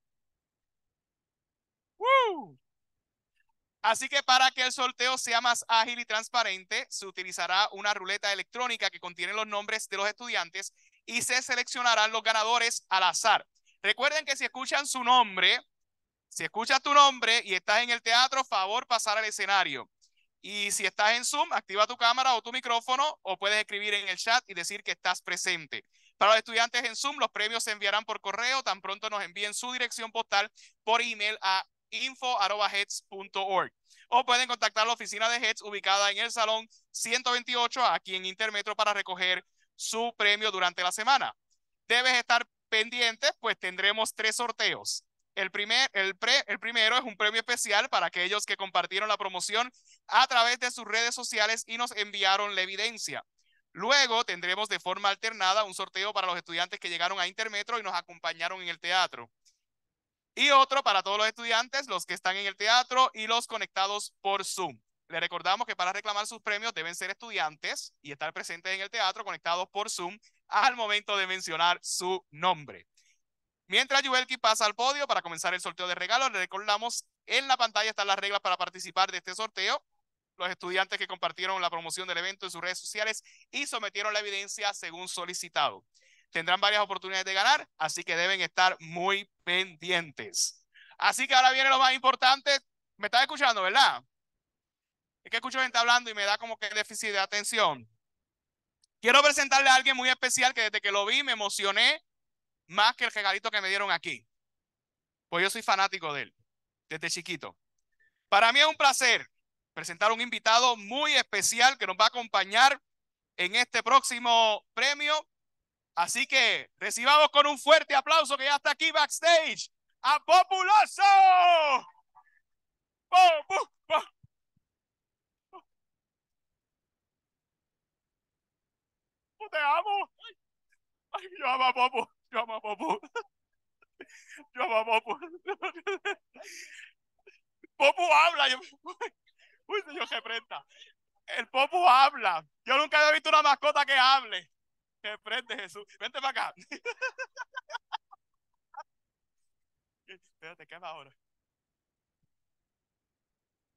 Así que para que el sorteo sea más ágil y transparente, se utilizará una ruleta electrónica que contiene los nombres de los estudiantes y se seleccionarán los ganadores al azar. Recuerden que si escuchan su nombre, si escuchas tu nombre y estás en el teatro, favor pasar al escenario. Y si estás en Zoom, activa tu cámara o tu micrófono o puedes escribir en el chat y decir que estás presente. Para los estudiantes en Zoom, los premios se enviarán por correo. Tan pronto nos envíen su dirección postal por email a info.heads.org o pueden contactar la oficina de Heads ubicada en el salón 128 aquí en Intermetro para recoger su premio durante la semana. Debes estar pendientes, pues tendremos tres sorteos. El, primer, el, pre, el primero es un premio especial para aquellos que compartieron la promoción a través de sus redes sociales y nos enviaron la evidencia. Luego tendremos de forma alternada un sorteo para los estudiantes que llegaron a Intermetro y nos acompañaron en el teatro. Y otro para todos los estudiantes, los que están en el teatro y los conectados por Zoom. Le recordamos que para reclamar sus premios deben ser estudiantes y estar presentes en el teatro conectados por Zoom al momento de mencionar su nombre. Mientras Yuelki pasa al podio para comenzar el sorteo de regalos, recordamos en la pantalla están las reglas para participar de este sorteo. Los estudiantes que compartieron la promoción del evento en sus redes sociales y sometieron la evidencia según solicitado. Tendrán varias oportunidades de ganar, así que deben estar muy pendientes. Así que ahora viene lo más importante. Me estás escuchando, ¿verdad? Es que escucho gente hablando y me da como que déficit de atención. Quiero presentarle a alguien muy especial que desde que lo vi me emocioné más que el regalito que me dieron aquí. Pues yo soy fanático de él, desde chiquito. Para mí es un placer presentar un invitado muy especial que nos va a acompañar en este próximo premio. Así que recibamos con un fuerte aplauso que ya está aquí backstage a Populoso. ¡Popu! te amo. yo amo a Popo, yo amo a Popo. Yo amo a Popo. Popo habla. Yo, uy, señor El Popo habla. Yo nunca había visto una mascota que hable. prende Jesús. Vente para acá. Espérate, ¿qué ahora?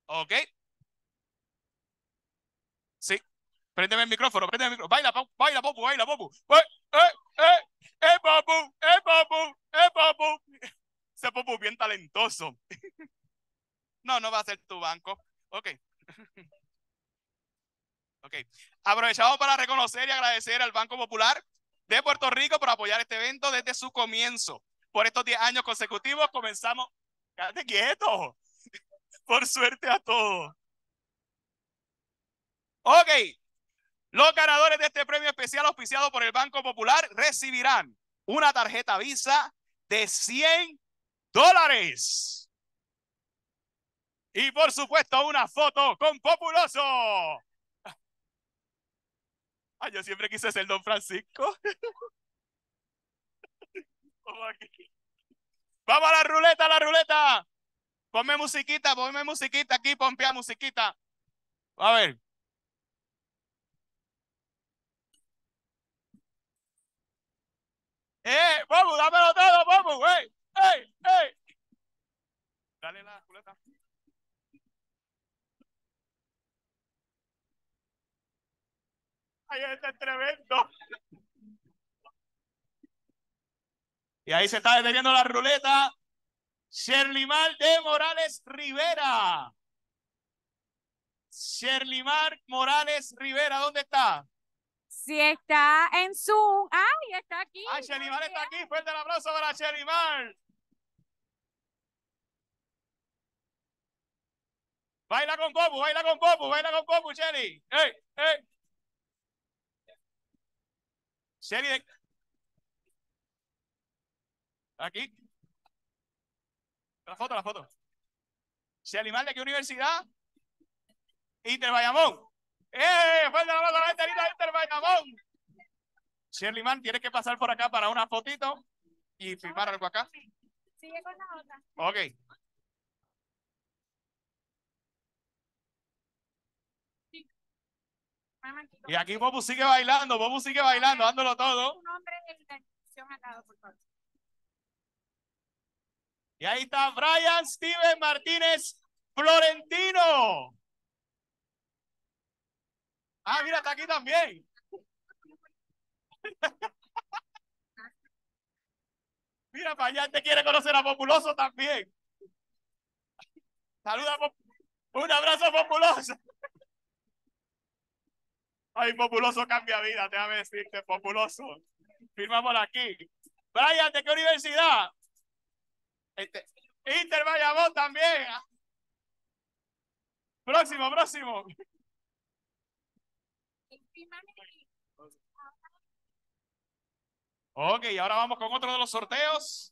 Ok. Sí. Préndeme el micrófono, préndeme el micrófono. Baila, baila, Popu, baila, Popu. ¡Eh, eh, eh! ¡Eh, Popu! ¡Eh, Popu! ¡Eh, Popu! Ese Popu bien talentoso. No, no va a ser tu banco. Ok. Ok. Aprovechamos para reconocer y agradecer al Banco Popular de Puerto Rico por apoyar este evento desde su comienzo. Por estos 10 años consecutivos comenzamos. ¡Cállate quieto! Por suerte a todos. Ok, los ganadores de este premio especial auspiciado por el Banco Popular recibirán una tarjeta Visa de 100 dólares. Y por supuesto, una foto con Populoso. Ay, ah, yo siempre quise ser Don Francisco. Vamos a la ruleta, la ruleta. Ponme musiquita, ponme musiquita aquí, pompea musiquita. A ver. ¡Eh! ¡Vamos, dámelo todo! ¡Vamos, güey! ¡Eh! ¡Eh! Dale la ruleta. ¡Ay, este es tremendo! Y ahí se está deteniendo la ruleta. Sherlimar de Morales Rivera. Sherlimar Morales Rivera, ¿dónde está? Si está en Zoom. ¡Ay, está aquí! ¡Ay, Sherimar está aquí! ¡Fuerte el aplauso para Sherimar. Baila con Copu, baila con Copu, baila con Copu, Shelly. ¡Ey, ey! Shelly, de... aquí. La foto, la foto. Sherimar ¿de qué universidad? Inter Bayamón. ¡Eh! ¡Fuerte la mano a la ¡Este Inter Bayamón! Shirley Mann tienes que pasar por acá para una fotito y firmar algo acá. Sigue con la otra. Ok. Y aquí Bobu sigue bailando, Bobu sigue bailando, dándolo todo. Y ahí está Brian Steven Martínez Florentino. Ah, mira, está aquí también. mira, para allá te quiere conocer a Populoso también. Saluda, un abrazo Populoso. Ay, Populoso cambia vida, ¡Te a decirte, Populoso. Firmamos aquí. Brian, ¿de qué universidad? Este, Inter vos también. Próximo, próximo. Ok, ahora vamos con otro de los sorteos.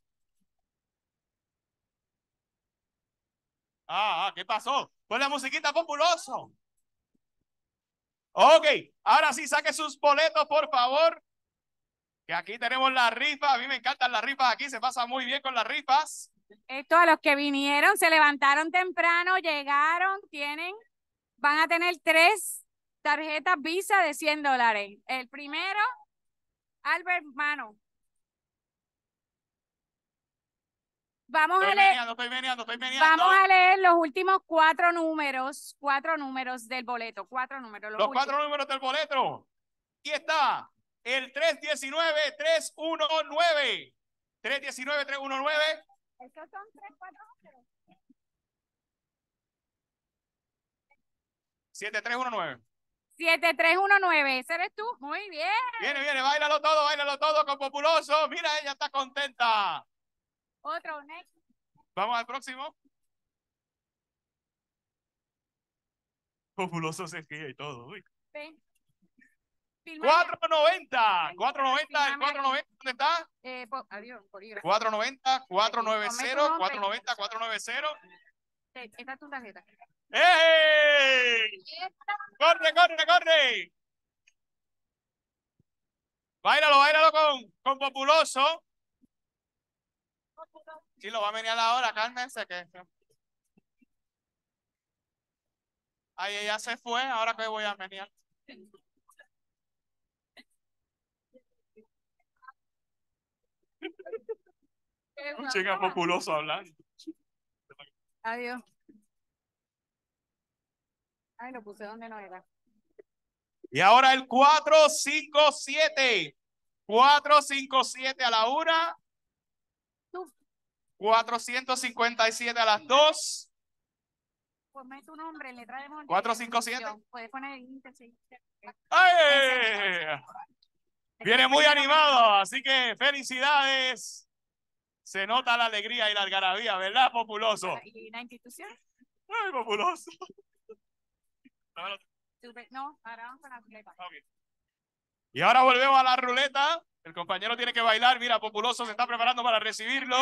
Ah, ah ¿qué pasó? Con la musiquita populoso. Ok, ahora sí saque sus boletos, por favor. Que aquí tenemos la rifa. A mí me encantan las rifas aquí, se pasa muy bien con las rifas. Estos eh, a los que vinieron, se levantaron temprano, llegaron, tienen, van a tener tres tarjetas Visa de 100 dólares. El primero Albert Mano. Vamos estoy a, leer, meneando, estoy meneando, estoy meneando. vamos a leer los últimos cuatro números, cuatro números del boleto, cuatro números. Los, los cuatro números del boleto. Aquí está, el 319-319. 319-319. Estos son tres, cuatro números. Siete, tres, uno, nueve. 7319, ¿ese eres tú? Muy bien. Viene, viene, bailalo todo, bailalo todo con Populoso. Mira, ella está contenta. Otro, next. Vamos al próximo. Populoso se ríe y todo. 490, 490, el 490, ¿dónde está? Eh, por adiós, 490, 490, 490, 490. Esta es tu tarjeta. ¡Ey! ¡Corre, corre, corre! Báilalo, báilalo con, con populoso. Sí, lo va a venir ahora, cálmense que. Ahí ella se fue, ahora que voy a venir. Un chica populoso hablando. Adiós. Ay, lo puse donde no era. Y ahora el 457. 457 a la 1. 457 a las 2. Ponme tu nombre, letra de 457. ¡Ay! ¡Eh! Viene muy animado, así que felicidades. Se nota la alegría y la algarabía, ¿verdad, Populoso? ¿Y la institución? ¡Ay, Populoso! Y ahora volvemos a la ruleta. El compañero tiene que bailar. Mira, Populoso se está preparando para recibirlo.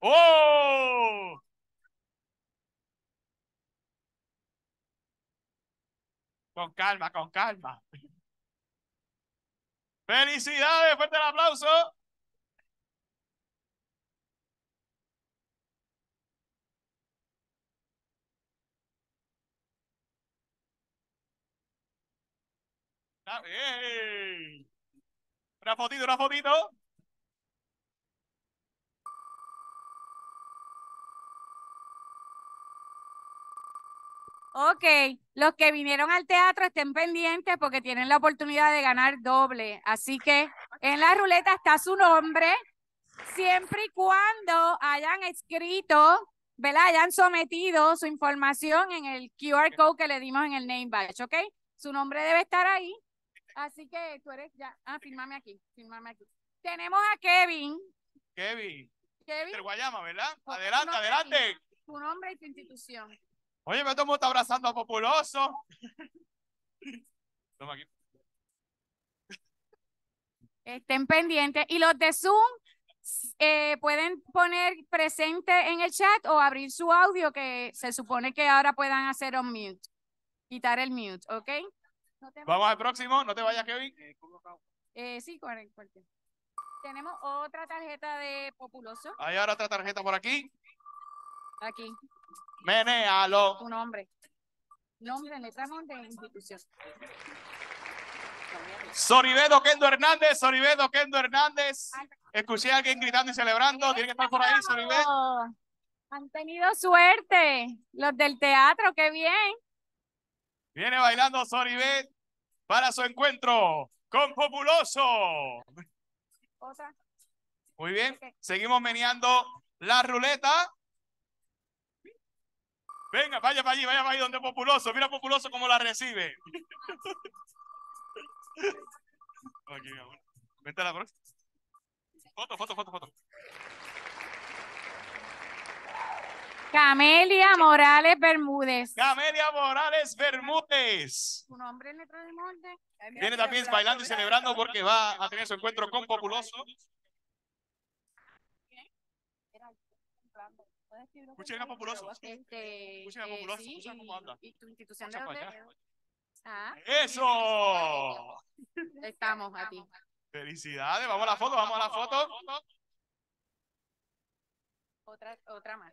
¡Oh! Con calma, con calma. ¡Felicidades! ¡Fuerte el aplauso! Ah, fotito, una fotito. Ok, los que vinieron al teatro estén pendientes porque tienen la oportunidad de ganar doble. Así que en la ruleta está su nombre, siempre y cuando hayan escrito, ¿verdad? Hayan sometido su información en el QR code que le dimos en el name badge, ¿ok? Su nombre debe estar ahí Así que tú eres ya. Ah, firmame aquí, aquí. Tenemos a Kevin. Kevin. Kevin. Del Guayama, ¿verdad? adelante, adelante. Tu nombre y tu institución. Oye, me tomo está abrazando a Populoso. Toma aquí. Estén pendientes. Y los de Zoom eh, pueden poner presente en el chat o abrir su audio, que se supone que ahora puedan hacer un mute, quitar el mute, ¿ok? Vamos al próximo, no te vayas, Kevin. Eh, eh sí, cualquier. Tenemos otra tarjeta de Populoso. Hay ahora otra tarjeta por aquí. Aquí. Menealo. Tu nombre. Nombre, letra, nombre de institución. Soribedo Kendo Hernández, Soribedo Kendo Hernández. Escuché a alguien gritando y celebrando. Tiene que estar por ahí, Soribedo. Han tenido suerte los del teatro, qué bien. Viene bailando Soribedo para su encuentro con Populoso. Muy bien, seguimos meneando la ruleta. Venga, vaya para allí, vaya para allí donde Populoso. Mira Populoso cómo la recibe. Foto, foto, foto, foto. Camelia Morales Bermúdez. Camelia Morales Bermúdez. Su nombre en letra de Monte. Viene también bailando y celebrando porque va a tener su encuentro con Populoso. Escuchen a Populoso. Este, Escuchen a eh, Populoso. cómo Populoso. Y tu institución de ah. ¡Eso! Estamos aquí. Felicidades. Vamos a la foto, vamos a la foto. Otra, Otra más.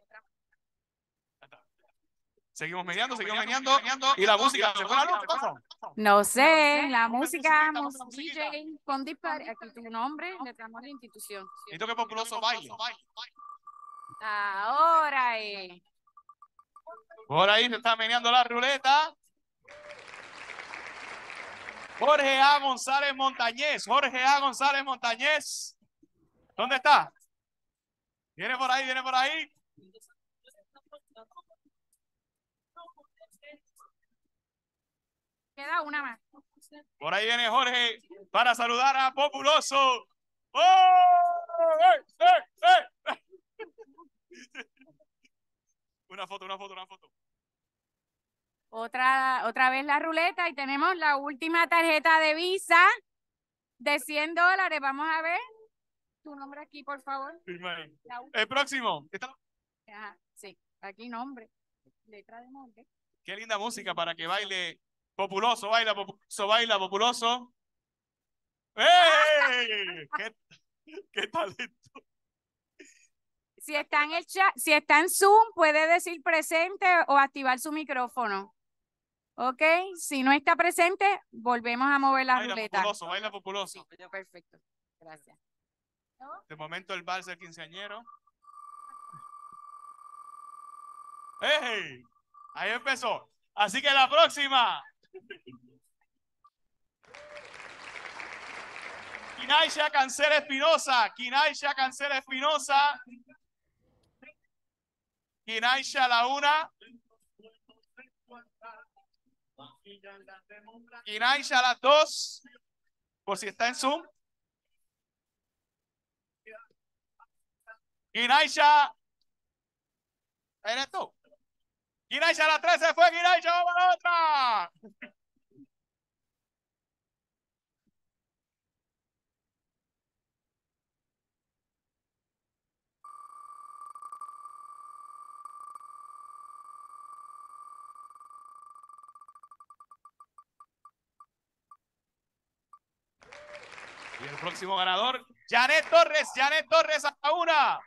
Seguimos meneando, seguimos meneando. ¿Y la música se fue la No sé, la música, DJ, con dispar, aquí tu nombre, le damos la institución. ¿Y toque populoso baile. Ahora eh. Por ahí se está meneando la ruleta. Jorge A. González Montañez. Jorge A. González Montañez. ¿Dónde está? Viene por ahí, viene por ahí. Queda una más. Por ahí viene Jorge para saludar a Populoso. ¡Oh! una foto, una foto, una foto. Otra, otra vez la ruleta y tenemos la última tarjeta de Visa de 100 dólares. Vamos a ver tu nombre aquí, por favor. El próximo. sí, aquí nombre, letra de monte. Qué linda música para que baile Populoso, baila, populoso, baila, populoso. ¡Ey! ¡Qué, qué esto? Si está en el chat, si está en Zoom, puede decir presente o activar su micrófono. ¿Ok? Si no está presente, volvemos a mover la ruleta. Populoso, baila populoso. perfecto. Gracias. De momento el vals del quinceañero. ¡Ey! Ahí empezó. Así que la próxima Kinaisha Cancela Espinosa. Kinaisha Cancela Espinosa. Kinaisha la una. Kinaisha las dos. Por si está en Zoom. Kinaisha. ¿Eres tú? ¡Guiraycha a la 13 fue Guiraycha! vamos a la otra. Y el próximo ganador, Janet Torres. Janet Torres a una.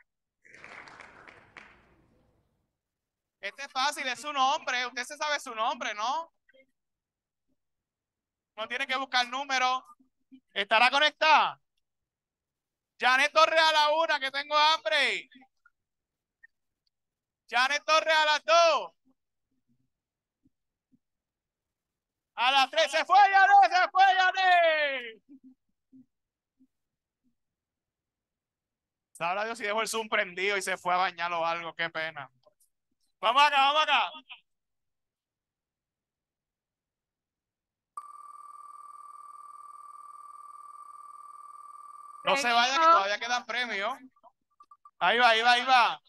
Este es fácil, es su nombre. Usted se sabe su nombre, ¿no? No tiene que buscar número. ¿Estará conectada? Janet Torre a la una, que tengo hambre. Janet Torre a las dos. A las tres. ¡Se fue, Janet! ¡Se fue, Janet! Sabrá Dios si dejó el Zoom prendido y se fue a bañar o algo. ¡Qué pena! Vamos acá, vamos acá. No se vaya, que todavía quedan premios. Ahí va, ahí va, ahí va.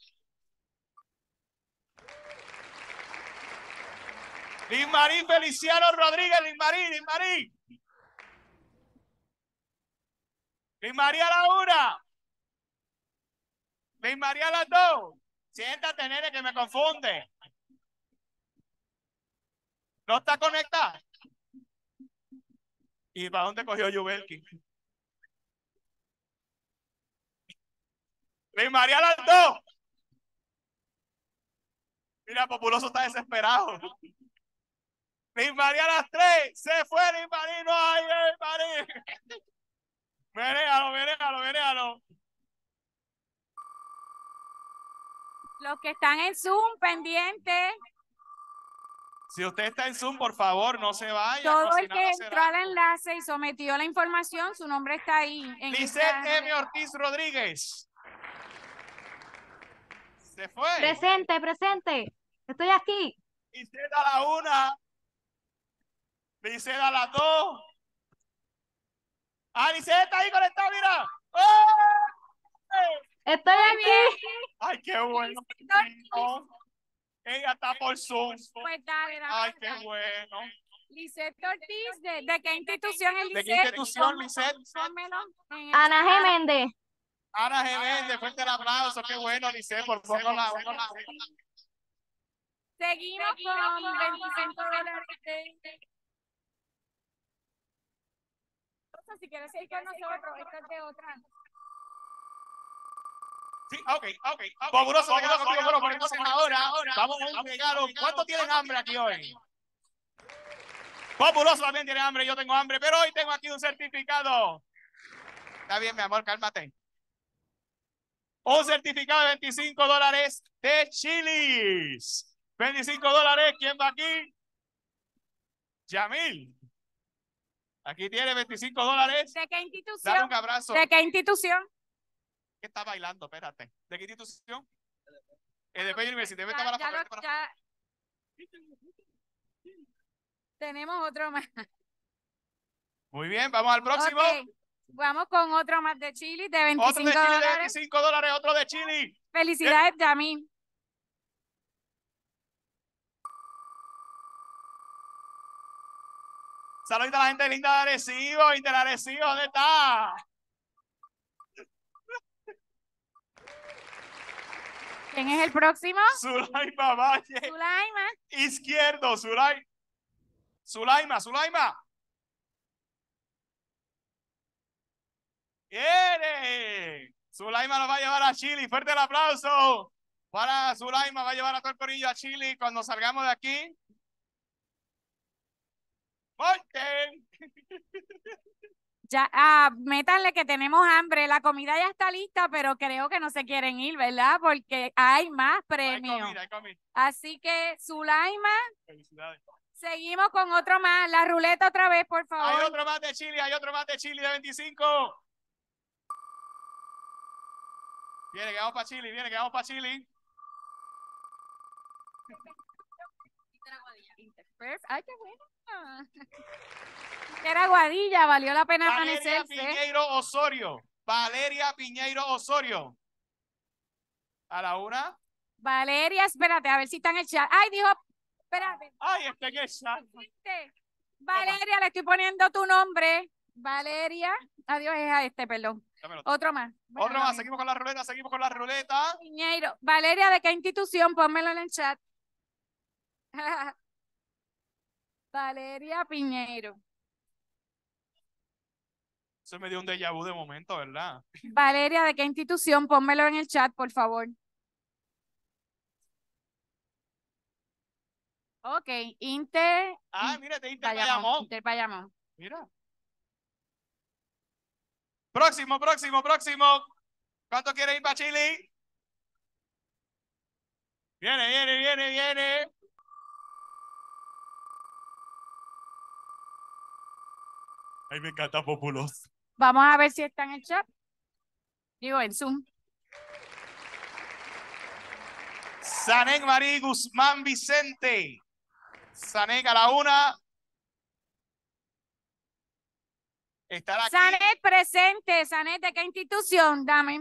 Lismarín Feliciano Rodríguez, Lismarín, Lismarín. Marín a la una. Lismaría a las dos. Siéntate, nene, que me confunde. ¿No está conectada? ¿Y para dónde cogió Yubelki? ¡Luis María dos! Mira, Populoso está desesperado. Luis María a las tres. Se fue Luis María. No hay Luis María. Venégalo, venéalo, venéalo. Los que están en Zoom, pendiente. Si usted está en Zoom, por favor, no se vaya. Todo el que entró al enlace y sometió la información, su nombre está ahí. En M. Ortiz Rodríguez. Se fue. Presente, presente. Estoy aquí. Vicente a la una. Vicente a la dos. Ah, Vicente está ahí conectado, mira. ¡Oh! Estoy aquí. Ay, qué bueno. Ella está por Zoom. Pues ay, qué bueno. Liceo Ortiz, ¿de, ¿de, qué institución es ¿De qué institución, Lisette? Ana G. Méndez. Ana Gemende, fuerte el aplauso. Qué bueno, Liceo, por favor. La, Seguimos con 25 dólares si quieres ir con nosotros, esta es de otra. Sí, ok, ok. okay. ahora, ahora vamos a un ¿Cuánto tienen hambre aquí hoy? Populoso también tiene hambre, yo tengo hambre, pero hoy tengo aquí un certificado. Está bien, mi amor, cálmate. Un certificado de 25 dólares de chilis. 25 dólares, ¿quién va aquí? Yamil. Aquí tiene 25 dólares. ¿De qué institución? Dale un abrazo. ¿De qué institución? que está bailando? Espérate. ¿De qué institución? Eh, EDP pues, University. Debe estar para... foto. Tenemos otro más. Muy bien, vamos al próximo. Vamos con otro más de chili, de 25 otro de dólares. de 25 otro de Chili. Felicidades, ¿Eh? Saludos a la gente linda de Arecibo, Arecibo, ¿dónde está? ¿Quién es el próximo? Zulaima Valle. Zulaima. Izquierdo, Zulaima. Zulaima, Zulaima. ¡Viene! Zulaima nos va a llevar a Chile. Fuerte el aplauso para Zulaima. Va a llevar a todo el corillo a Chile cuando salgamos de aquí. ¡Monten! ya, ah, métanle que tenemos hambre, la comida ya está lista, pero creo que no se quieren ir, ¿verdad? Porque hay más premios. Así que, Zulaima, seguimos con otro más, la ruleta otra vez, por favor. Hay otro más de Chile, hay otro más de Chile de 25. Viene, que vamos para Chile, viene, que vamos para Chile. Ay, qué bueno. Ah. Era Guadilla, valió la pena Valeria ¿eh? Piñeiro Osorio. Valeria Piñeiro Osorio. A la una. Valeria, espérate, a ver si está en el chat. Ay, dijo, espérate. Ay, está en Valeria, le estoy poniendo tu nombre. Valeria. Adiós, es a este, perdón. Otro más. Otro más. Seguimos con la ruleta, seguimos con la ruleta. Piñeiro. Valeria, ¿de qué institución? Pónmelo en el chat. Valeria Piñero. Se me dio un déjà vu de momento, ¿verdad? Valeria, ¿de qué institución? Pónmelo en el chat, por favor. Ok, Inter. Ah, mira, Inter Payamón. Inter Mira. Próximo, próximo, próximo. ¿Cuánto quiere ir para Chile? Viene, viene, viene, viene. Ay, me encanta Vamos a ver si están en el chat. Digo, en Zoom. Sanek Marí Guzmán Vicente. Sanek a la una. Estará Sanet presente. Sanet, ¿de qué institución? Dame.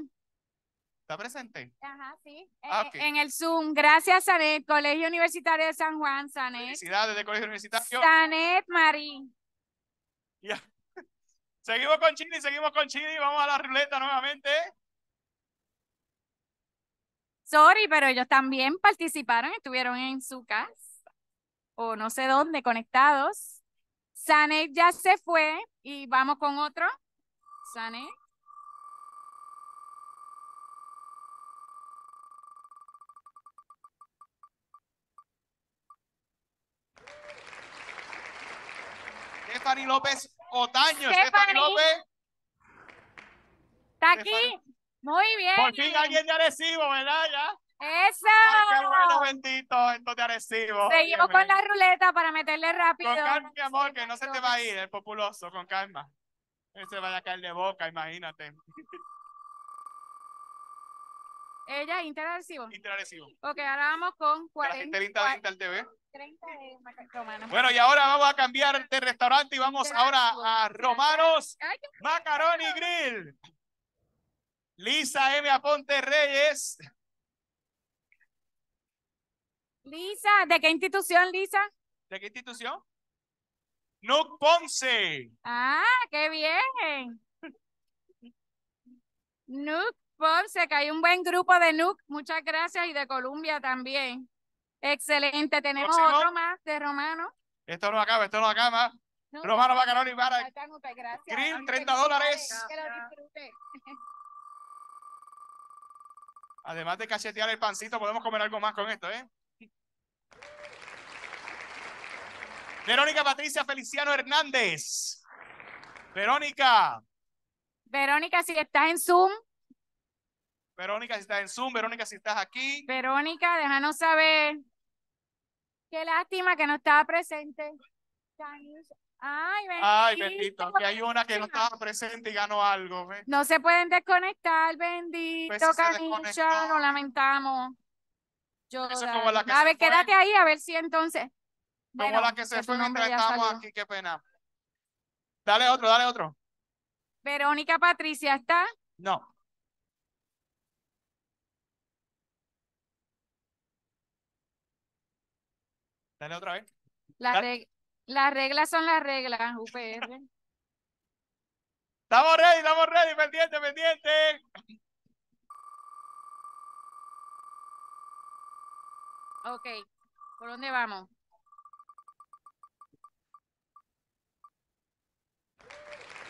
¿Está presente? Ajá, sí. Eh, ah, eh, en el Zoom. Gracias, Sanet. Colegio Universitario de San Juan, Sanet. Felicidades de Colegio Universitario. Sanet Marí. Ya. Seguimos con Chini, seguimos con Chini, Vamos a la ruleta nuevamente. Sorry, pero ellos también participaron, estuvieron en su casa o no sé dónde, conectados. Sane ya se fue y vamos con otro. Sane. Stephanie López Otaño, Stephanie López. Está aquí. Muy bien. Por fin alguien de Arecibo, ¿verdad? Ya. ¡Eso! qué bueno, bendito, entonces Arecibo. Seguimos con la ruleta para meterle rápido. Con calma, mi amor, que no se te va a ir el populoso, con calma. Él se vaya a caer de boca, imagínate. Ella, interarecibo. Interarecibo. Ok, ahora vamos con 40. La gente TV. Bueno, y ahora vamos a cambiar de restaurante y vamos ahora a Romanos Macaroni Grill. Lisa M. Aponte Reyes. Lisa, ¿de qué institución, Lisa? ¿De qué institución? Nook Ponce. Ah, qué bien. Nuc Ponce, que hay un buen grupo de Nuc. Muchas gracias y de Colombia también. Excelente, tenemos otro más de Romano. Esto no acaba, esto no acaba. No, Romano va para Grill, 30 dólares. Que Además de cachetear el pancito, podemos comer algo más con esto, ¿eh? Verónica Patricia Feliciano Hernández. Verónica. Verónica, si estás en Zoom, Verónica, si estás en Zoom, Verónica, si estás aquí. Verónica, déjanos saber. Qué lástima que no estaba presente. Ay, bendito. Ay, bendito. Aquí hay una que no estaba presente y ganó algo. No se pueden desconectar, bendito, pues Lo lamentamos. Yo, a ver, quédate ahí a ver si entonces. Como la que se fue mientras estamos aquí, qué pena. Dale otro, dale otro. Verónica Patricia, ¿está? No. Dale otra vez. Las la reglas son las reglas, UPR. estamos ready, estamos ready, pendiente, pendiente. Ok, ¿por dónde vamos?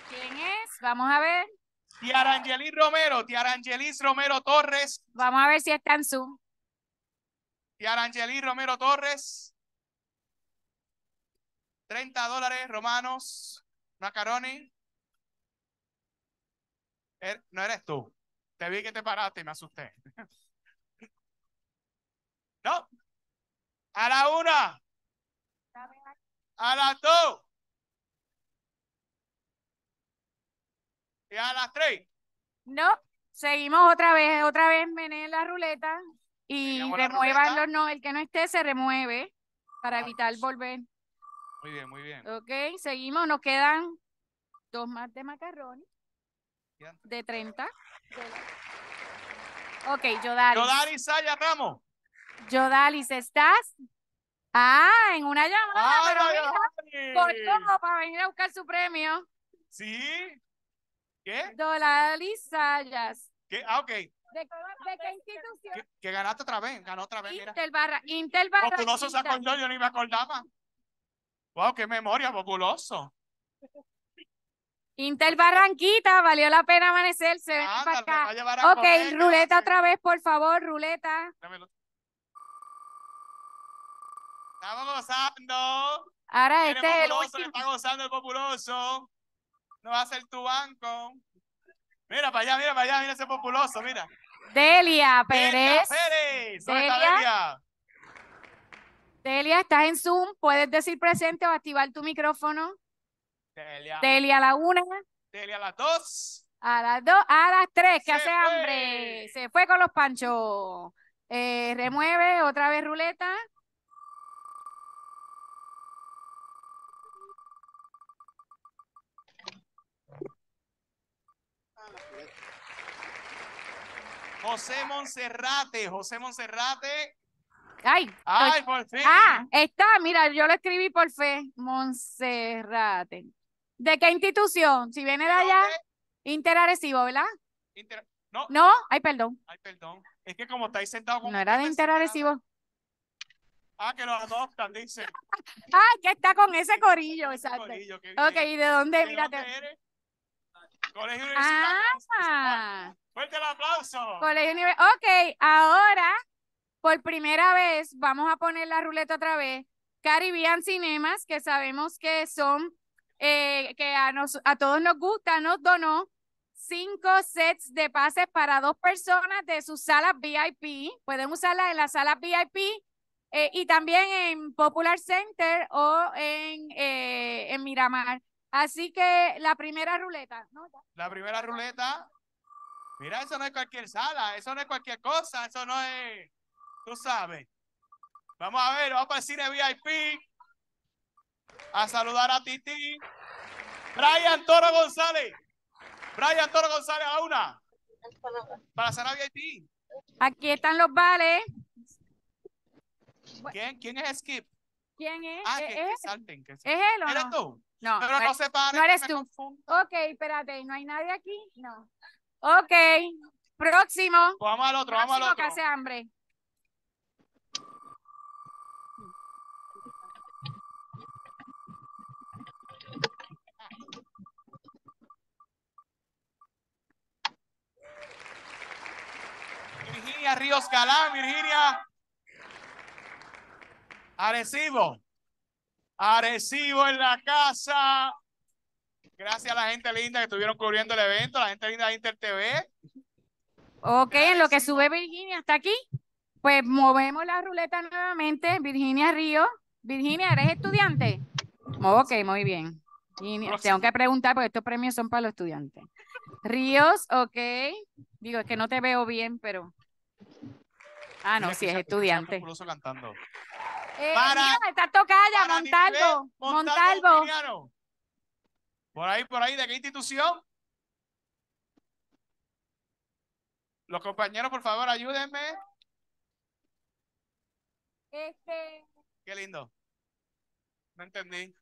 ¿Quién es? Vamos a ver. Tiarangelis Romero, Tiarangelis Romero Torres. Vamos a ver si está en Zoom. Tiarangelis Romero Torres. 30 dólares romanos, macaroni. Er, no eres tú. Te vi que te paraste y me asusté. no. A la una. A las dos. Y a las tres. No. Seguimos otra vez, otra vez en la ruleta y remuevan no, el que no esté se remueve para evitar volver. Muy bien, muy bien. Ok, seguimos. Nos quedan dos más de macarrones. De 30. Ok, Yodalis. Yodalis Saya Ramos. Yodalis, ¿estás? Ah, en una llamada. pero todo, para venir a buscar su premio. Sí. ¿Qué? Yodalis Sayas. ¿Qué? Ah, ok. ¿De, de qué institución? Que, ganaste otra vez, ganó otra vez. Intel Barra. Intel Barra. O no se acordó, yo ni me acordaba. Wow, qué memoria, populoso. Intel Barranquita, valió la pena amanecerse. Ven para acá. ok, ruleta otra vez, por favor, ruleta. Estamos gozando. Ahora este es el último. Está gozando el populoso. No va a ser tu banco. Mira para allá, mira para allá, mira ese populoso, mira. Delia Pérez. Delia Pérez. ¿Dónde está Delia? Delia, estás en Zoom, puedes decir presente o activar tu micrófono. Delia. Delia a la una. Delia a las dos. A las dos, a las tres, que hace hambre. Se fue con los panchos. Eh, remueve, otra vez ruleta. José Monserrate, José Monserrate. Ay, por fin. Ah, está, mira, yo lo escribí por fe. Monserrate. ¿De qué institución? Si viene de allá, Interarecibo, ¿verdad? No. No, ay, perdón. Ay, perdón. Es que como estáis sentados con. No era de Interarecibo. Ah, que lo adoptan, dice. ah, que está con ese corillo, exacto. Corillo, ok, ¿y de dónde? ¿De Dónde eres? Colegio Universitario. Ah. Fuerte el aplauso. Colegio Universitario. Ok, ahora por primera vez vamos a poner la ruleta otra vez. Caribbean Cinemas, que sabemos que son, eh, que a, nos, a todos nos gusta, nos donó cinco sets de pases para dos personas de sus salas VIP. Pueden usarla en las salas VIP eh, y también en Popular Center o en, eh, en Miramar. Así que la primera ruleta. ¿no? La primera ruleta. Mira, eso no es cualquier sala, eso no es cualquier cosa, eso no es... Tú sabes. Vamos a ver, vamos para el cine VIP. A saludar a Titi. Brian Toro González. Brian Toro González, a una. Para a VIP. Aquí están los vales. ¿Quién, es Skip? ¿Quién es? Ah, ¿Es él o ¿Eres no? tú? No. no, eh, No eres tú. Ok, espérate, ¿no hay nadie aquí? No. Ok. Próximo. vamos al otro, vamos al otro. hace hambre. Ríos Calán, Virginia. Arecibo. Arecibo en la casa. Gracias a la gente linda que estuvieron cubriendo el evento, la gente linda de Inter TV. Ok, en lo que sube Virginia hasta aquí, pues movemos la ruleta nuevamente. Virginia Ríos. Virginia, ¿eres estudiante? Ok, muy bien. tengo que preguntar porque estos premios son para los estudiantes. Ríos, ok. Digo, es que no te veo bien, pero Ah, no, si es estudiante. Incluso cantando. Eh, está tocada, Montalvo. Montalvo. Montalvo. Por ahí, por ahí, ¿de qué institución? Los compañeros, por favor, ayúdenme. Este. Qué lindo. No entendí.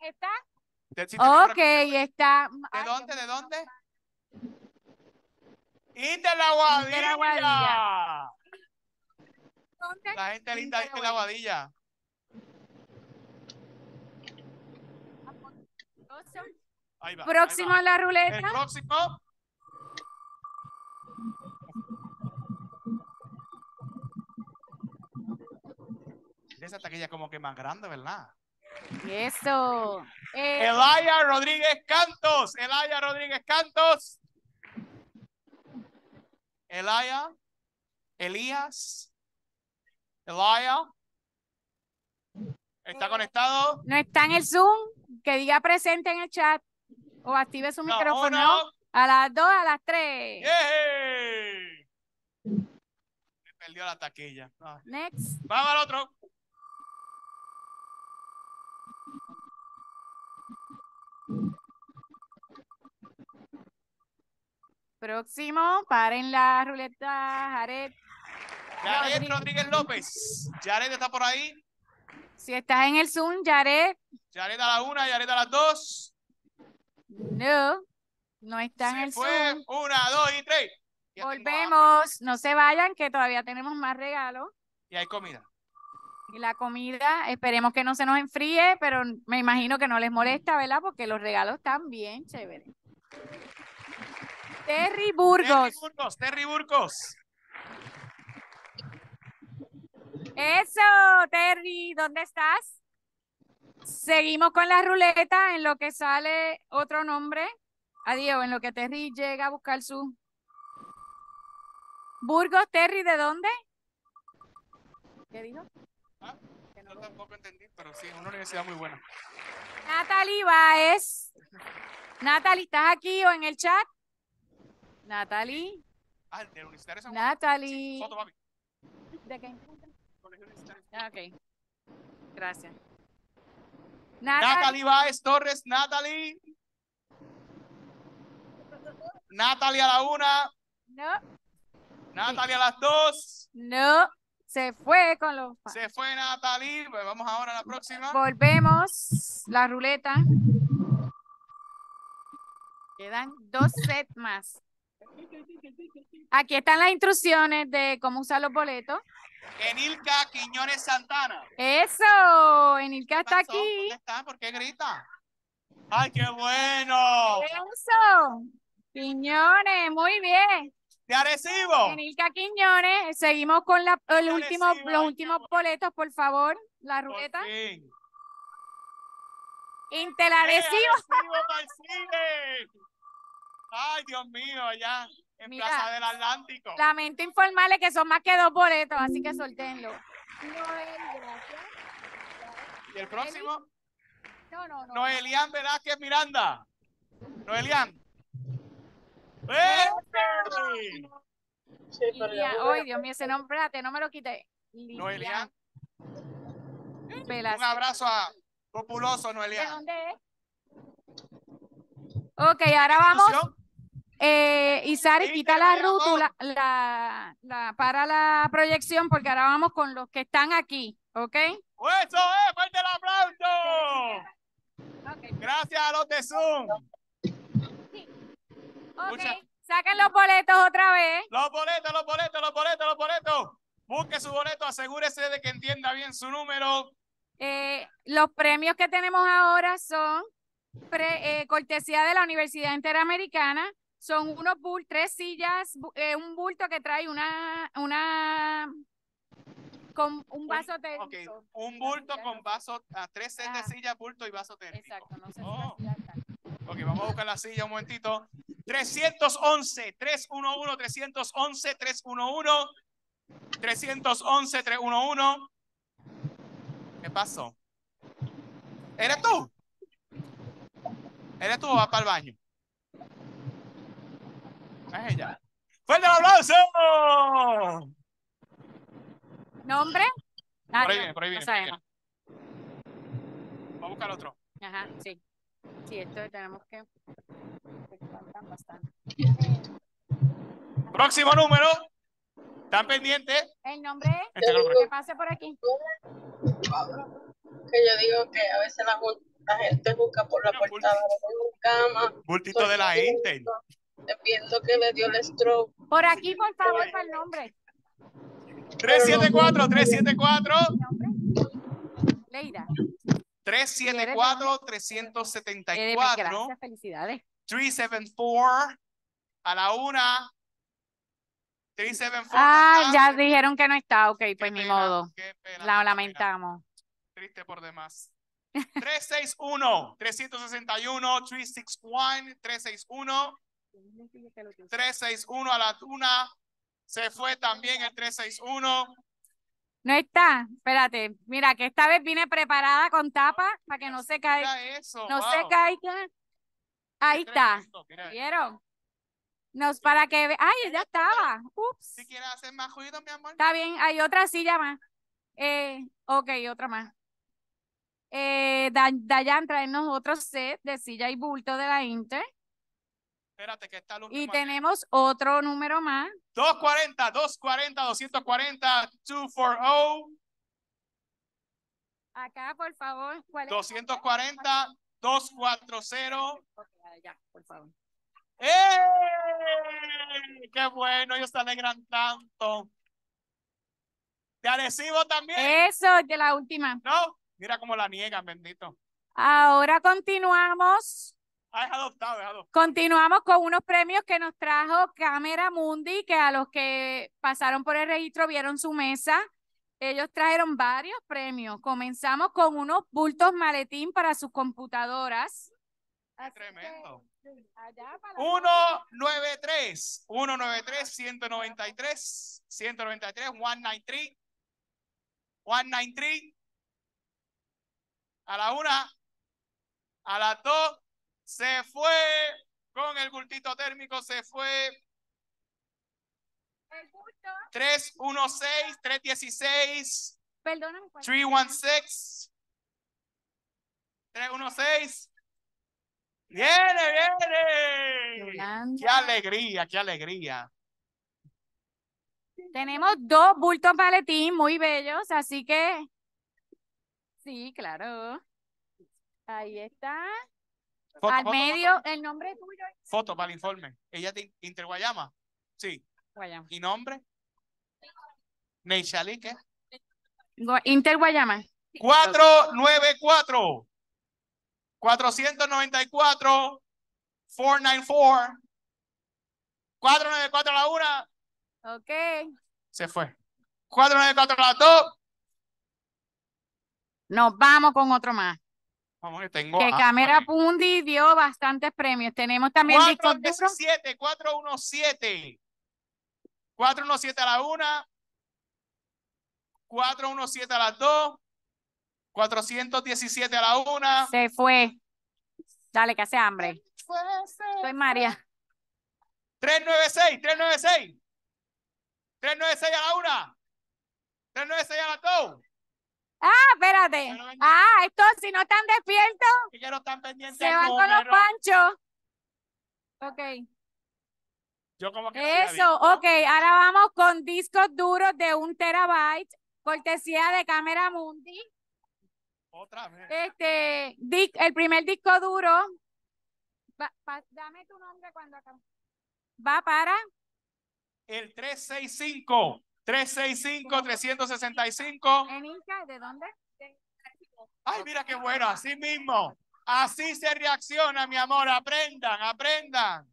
¿Está? Ok, está. ¿De dónde? ¿De dónde? Y la guadilla. La, gente linda de la guadilla. Ahí va, próximo a la ruleta. El próximo. Esa taquilla como que más grande, ¿verdad? Eso. Eh... Elaya Rodríguez Cantos. Elaya Rodríguez Cantos. Elia, Elías, Elia. ¿Está conectado? No está en el Zoom. Que diga presente en el chat o active su micrófono a las dos, a las tres. Me perdió la taquilla. Ah. Next. Vamos al otro. Próximo, paren la ruleta, Jared. Jared Rodríguez López. Jared está por ahí. Si estás en el Zoom, Jared. Jared a la una, Jared a las dos. No, no está en el fue. Zoom. Una, dos y tres. Volvemos, no se vayan, que todavía tenemos más regalos. Y hay comida. Y la comida, esperemos que no se nos enfríe, pero me imagino que no les molesta, ¿verdad? Porque los regalos están bien chéveres. Terry Burgos. Terry Burgos, Terry Burgos. Eso, Terry, ¿dónde estás? Seguimos con la ruleta en lo que sale otro nombre. Adiós, en lo que Terry llega a buscar su... Burgos, Terry, ¿de dónde? ¿Qué dijo? Ah, no tampoco entendí, pero sí, es una universidad muy buena. Natalie Baez. Natalie, ¿estás aquí o en el chat? Natalie. Ah, Natalie. ¿De qué? Ah, ok. Gracias. Natalie, Natalie Baez Torres, Natalie. Natalie a la una. No. Natalie a las dos. No. Se fue con los. Se fue Natalie. Pues vamos ahora a la próxima. Volvemos. La ruleta. Quedan dos sets más. Aquí están las instrucciones de cómo usar los boletos. Enilca Quiñones Santana. Eso, Enilka está aquí. ¿Dónde está? ¿Por qué grita? ¡Ay, qué bueno! Eso, Quiñones, muy bien. Te Arecibo. Enilca Quiñones, seguimos con la, el último, los últimos boletos, por favor, la ruleta. Intel Arecibo. Ay, Dios mío, allá en Plaza del Atlántico. Lamento informarle que son más que dos boletos, así que soltenlo. Noel, gracias. ¿Y el próximo? No, no, no. Noelian es Miranda. Noelian. Ay, Dios mío, ese nombre, no me lo quité. Noelian. Un abrazo a populoso, Noelian. ¿De dónde es? Ok, ahora vamos. Eh, y Sari, quita la rútula, para la proyección, porque ahora vamos con los que están aquí, ¿ok? ¡Eso es! ¡Fuerte el aplauso! Gracias a los de Zoom. Saquen los boletos otra vez. Los boletos, los boletos, los boletos, los boletos. Busque su boleto, asegúrese de que entienda bien su número. Eh, los premios que tenemos ahora son eh, cortesía de la Universidad Interamericana son unos bull, tres sillas, eh, un bulto que trae una, una con un vaso térmico. Okay. Un bulto con vaso, a ah, tres sets de ah. sillas, bulto y vaso térmico. Exacto, no sé oh. Ok, vamos a buscar la silla un momentito. 311, 311, 311, 311, 311, 311. ¿Qué pasó? ¿Eres tú? ¿Eres tú o vas para el baño? ¡Fuerte el aplauso! ¿Nombre? por ahí viene, por Vamos a buscar otro. Ajá, sí. Sí, esto tenemos que. Próximo número. ¿Están pendientes? El nombre es. Este que pase por aquí. Que yo digo que a veces la, gente busca por la puerta de la cama. Bultito de la gente. Viendo que le dio el stroke. Por aquí, por favor, para el nombre. 374, 374. Leira. 374, 374. Eh, felicidades. 374 a la una. 374. Ah, ya dijeron que no está. Ok, pues ni modo. la lamentamos. Triste por demás. 361, 361, 361, 361. 361 a la tuna Se fue también el 361. No está, espérate. Mira, que esta vez vine preparada con tapa para que no se caiga. no se caiga. Ahí está. ¿Vieron? Nos para que ve... Ay, ya estaba. Ups. Está bien, hay otra silla más. Eh, ok, otra más. Eh, Dayan, traernos otro set de silla y bulto de la Inter. Espérate, que está el último. Y tenemos otro número más. 240, 240, 240, 240. Acá, por favor. ¿cuál 240, 240. Ya, por favor. ¡Eh! ¡Qué bueno! Ellos se alegran tanto. Te adhesivo también? Eso, de la última. No, mira cómo la niegan, bendito. Ahora continuamos Ah, Continuamos con unos premios que nos trajo Cámara Mundi, que a los que pasaron por el registro vieron su mesa. Ellos trajeron varios premios. Comenzamos con unos bultos maletín para sus computadoras. Así Tremendo. 193, 193, 193, 193, 193, 193. A la una, a la dos, se fue con el bultito térmico, se fue. El 316, 316. Perdóname. 316. 316. Viene, viene. Qué alegría, qué alegría. Tenemos dos bultos paletín muy bellos, así que. Sí, claro. Ahí está. Foto, Al medio, el nombre tuyo. ¿eh? Foto para el informe. Ella te interguayama. Sí. Guayama. ¿Y nombre? Neyshali, ¿qué? Interguayama. 494. 494. 494. 494 a la una. Ok. Se fue. 494 a la dos. Nos vamos con otro más que tengo. Que Cámara Pundi dio bastantes premios. Tenemos también. 417, 417. 417 a la 1. 417 a las 2. 417 a la 1. Se fue. Dale, que hace hambre. fue, Soy María. 396, 396. 396 a la 1. 396 a la 2. Ah, espérate. ah, estos si no están despiertos, se van con los panchos. Ok. Yo como que Eso, ok. Ahora vamos con discos duros de un terabyte, cortesía de Cámara Mundi. Otra vez. Este, el primer disco duro. dame tu nombre cuando acá. Va para. El 365. 365-365. ¿En Inca? ¿De dónde? Ay, mira qué bueno, así mismo. Así se reacciona, mi amor. Aprendan, aprendan.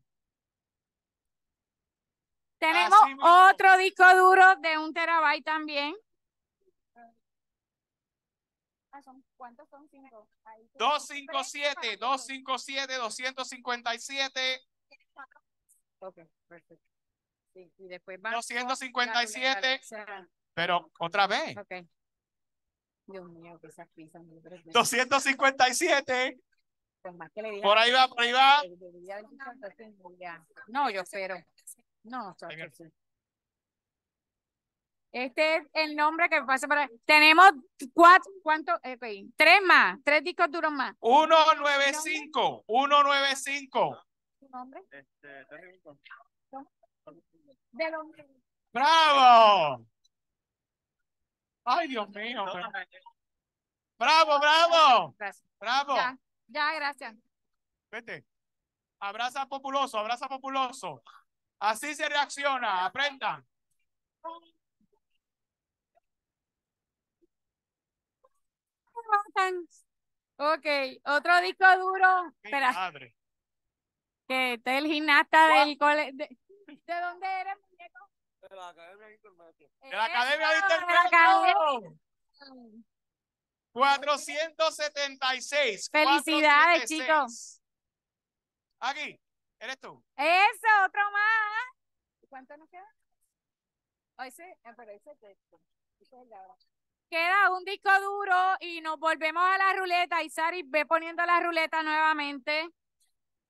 Tenemos otro disco duro de un terabyte también. Ah, son, ¿Cuántos son? Cinco. 257, 257, 257. Ok, perfecto. 257. Pero otra vez. Dios mío, que 257. por ahí va, por ahí va. No, yo espero. No, Este es el nombre que pasa para. Tenemos cuatro, ¿cuánto? Eh, tres más, tres discos duros más. 195, 195 de ¡Bravo! ¡Ay, Dios mío! ¡Bravo, bravo! ¡Bravo! Ya, gracias. Vete. Abraza populoso, abraza populoso. Así se reacciona, aprendan. Ok, otro disco duro. Espera. Madre. Que este el gimnasta del colegio. ¿De dónde eres, muñeco? De la Academia de Intermedio. Eh, de la Academia de Intermedio. 476. Felicidades, chicos. Aquí, eres tú. Eso, otro más. ¿Cuánto nos queda? Ay, sí, pero ese Queda un disco duro y nos volvemos a la ruleta. Y Sari, ve poniendo la ruleta nuevamente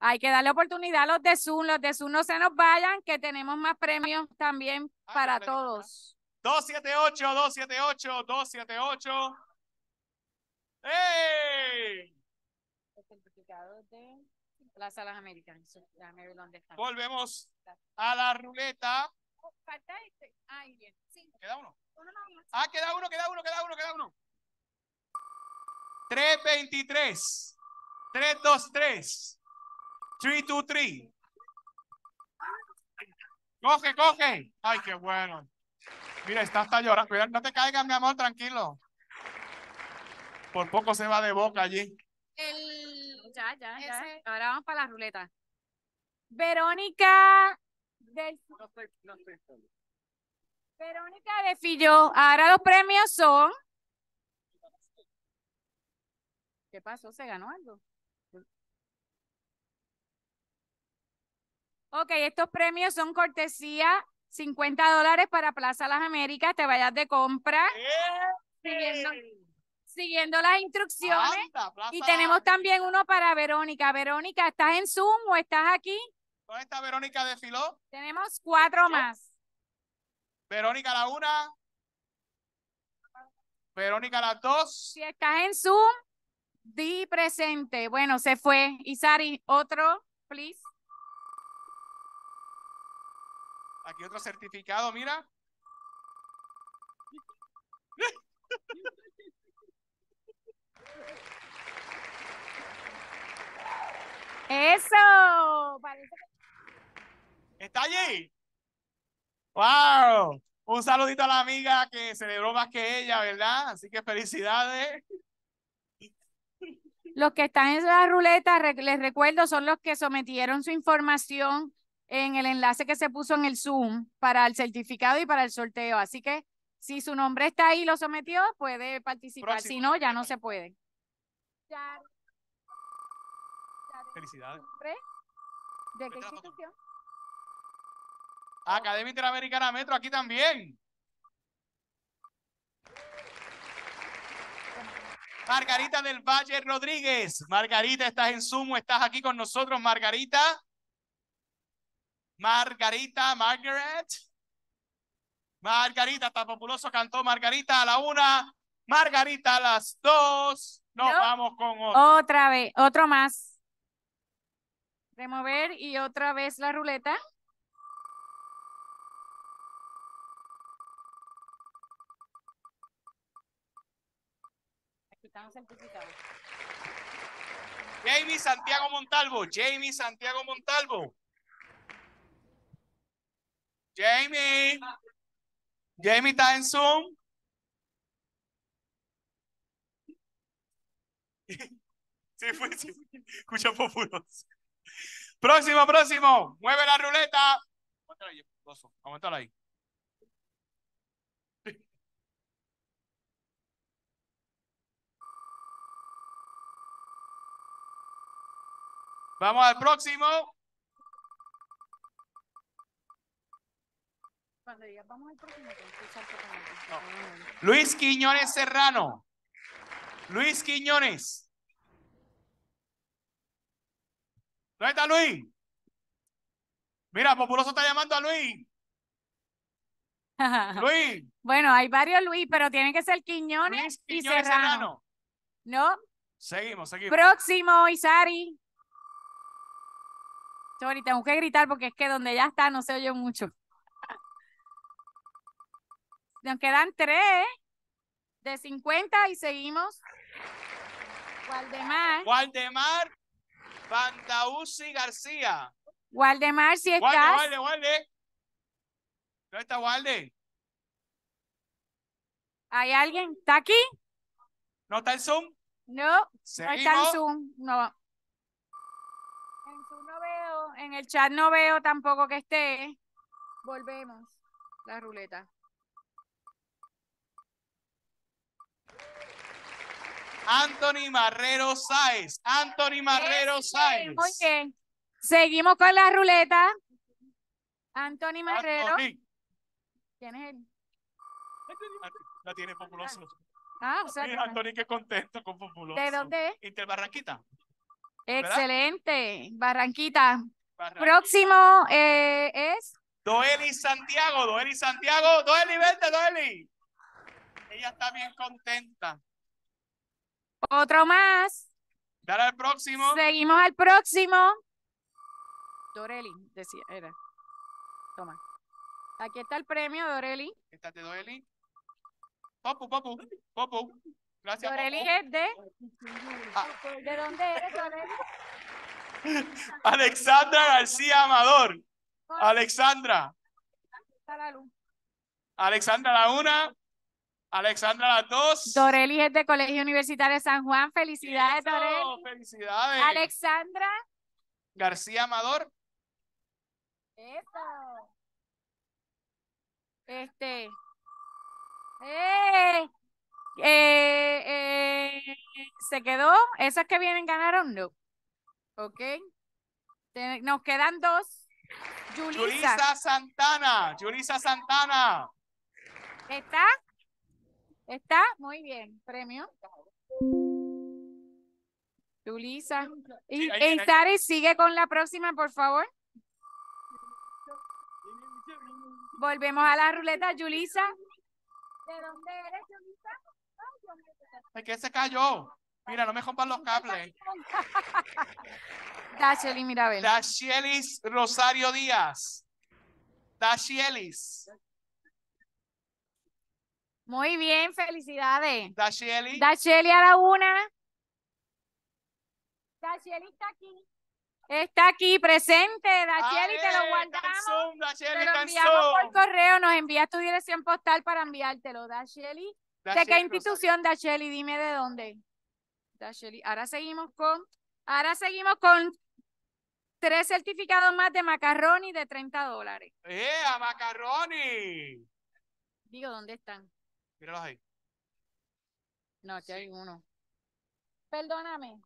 hay que darle oportunidad a los de Zoom. Los de Zoom no se nos vayan, que tenemos más premios también ah, para todos. 278, 278, 278. ¡Ey! El certificado de Plaza Las americanas. dónde está. Volvemos a la ruleta. Oh, este. Queda uno. Ah, queda uno, queda uno, queda uno, queda uno. 323. 323. 3, 2, 3. Coge, coge. Ay, qué bueno. Mira, está hasta llorando. Cuidado, no te caigas, mi amor, tranquilo. Por poco se va de boca allí. El... Ya, ya, ya. Ahora vamos para la ruleta. Verónica del... No Verónica de Fillo. Ahora los premios son. ¿Qué pasó? ¿Se ganó algo? Ok, estos premios son cortesía, 50 dólares para Plaza Las Américas, te vayas de compra. ¡Este! Siguiendo, las instrucciones. y tenemos también uno para Verónica. Verónica, ¿estás en Zoom o estás aquí? ¿Dónde está Verónica de Filó? Tenemos cuatro más. Verónica la una. Verónica la dos. Si estás en Zoom, di presente. Bueno, se fue. Isari, otro, please. Aquí otro certificado, mira. Eso. ¿Está allí? ¡Wow! Un saludito a la amiga que celebró más que ella, ¿verdad? Así que felicidades. Los que están en la ruleta, les recuerdo, son los que sometieron su información en el enlace que se puso en el Zoom para el certificado y para el sorteo. Así que si su nombre está ahí lo sometió, puede participar. Si no, ya no se puede. Felicidades. ¿De qué institución? Academia Interamericana Metro, aquí también. Margarita del Valle Rodríguez. Margarita, estás en Zoom, estás aquí con nosotros, Margarita. Margarita, Margaret. Margarita, tan populoso cantó Margarita a la una, Margarita a las dos. Nos no. vamos con otro. otra vez, otro más. Remover y otra vez la ruleta. Aquí estamos Jamie Santiago Montalvo, Jamie Santiago Montalvo. Jamie. Jamie está en Zoom. Sí, fue, sí. Escucha populos. Próximo, próximo. Mueve la ruleta. Aguántala ahí. Vamos al próximo. Luis Quiñones Serrano. Luis Quiñones. ¿Dónde está Luis? Mira, Populoso está llamando a Luis. Luis. Bueno, hay varios Luis, pero tiene que ser Quiñones, Quiñones y Serrano. ¿No? Seguimos, seguimos. Próximo, Isari. Sorry, tengo que gritar porque es que donde ya está no se oye mucho. Nos quedan tres de 50 y seguimos. ¿Gualdemar? ¿Gualdemar? Fantausi García. Waldemar, si estás. Walde, Walde, Walde. ¿Dónde está Walde? ¿Hay alguien? ¿Está aquí? ¿No está en Zoom? No, no está en Zoom, no. En Zoom no veo, en el chat no veo tampoco que esté. Volvemos la ruleta. Anthony Marrero Sáez. Anthony Marrero Sáez. Muy bien. Seguimos con la ruleta. Anthony Marrero. ¿Quién es él? La tiene populoso. Ah, o sea. Mira, Anthony, que contento con populoso. ¿De dónde? Interbarranquita. Excelente. Barranquita. Próximo eh, es. Doeli Santiago. Doeli Santiago. Doeli, vente, Doeli. Ella está bien contenta. Otro más. Dale al próximo. Seguimos al próximo. Doreli, decía, era. Toma. Aquí está el premio, Doreli. Esta de Doreli. Popu, Popu, Popu. Gracias, Doreli es de... Ah. ¿De dónde eres, Doreli? Alexandra García Amador. Alexandra. Alexandra Laguna. Alexandra, las dos. Doreli es de Colegio Universitario de San Juan. Felicidades, Dorel. Felicidades. Alexandra. García Amador. Eso. Este. Eh, eh, eh, ¿Se quedó? ¿Esas que vienen ganaron? No. Ok. Nos quedan dos. Julisa. Santana. Julisa Santana. ¿Está? Está muy bien. Premio. Julisa. Y, y Sari, sigue con la próxima, por favor. Volvemos a la ruleta, Julisa. ¿De dónde eres, Julisa? ¿De qué se cayó? Mira, no me rompan los cables. mira Mirabel. Dashielis Rosario Díaz. Dashielis. Muy bien, felicidades. Dashieli. Dashieli a la una. Dashieli está aquí. Está aquí presente, Dacheli, te lo ah, eh, guardamos. te por correo, nos envías tu dirección postal para enviártelo, Dacheli. ¿De qué institución, Dacheli? Dime de dónde. Dacheli, ahora seguimos con, ahora seguimos con tres certificados más de macarroni de 30 dólares. ¡Eh, a macarroni! Digo, ¿dónde están? Míralos ahí. No, aquí hay uno. Perdóname.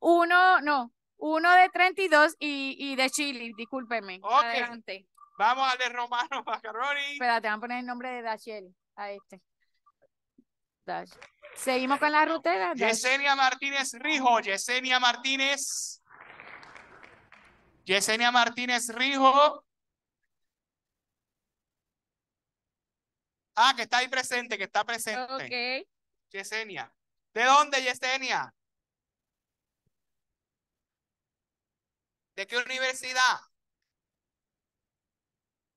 Uno, no. Uno de 32 y, y de Chile, discúlpeme. Adelante. Vamos al de Romano Macaroni. te van a poner el nombre de Dashiel a este. Dash. Seguimos con la rutera. Yesenia Martínez Rijo. Yesenia Martínez. Yesenia Martínez Rijo. Ah, que está ahí presente, que está presente. Ok. Yesenia. ¿De dónde, Yesenia? ¿De qué universidad?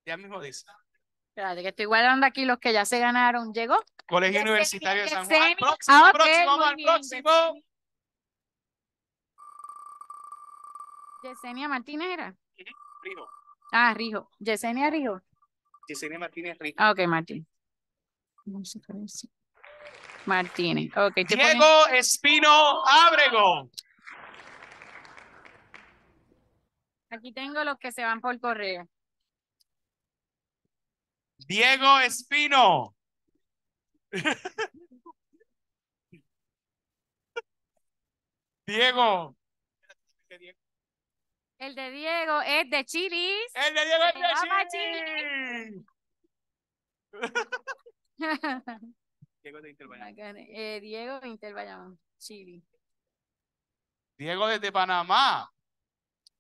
Ya mismo dice. Espérate, que estoy guardando aquí los que ya se ganaron. ¿Llegó? Colegio Universitario de San Juan. Al próximo, ah, próximo, vamos al próximo. Yesenia Martínez era. Rijo. Ah, Rijo. Yesenia Rijo. Yesenia Martínez Rijo. Ah, ok, Martín. Martínez. Okay, Diego Espino Ábrego. Aquí tengo los que se van por correo. Diego Espino. Diego. El de Diego es de Chiris. El de Diego es de Chiris. Diego de Interbayamón. Eh, Diego Chile. Diego desde Panamá.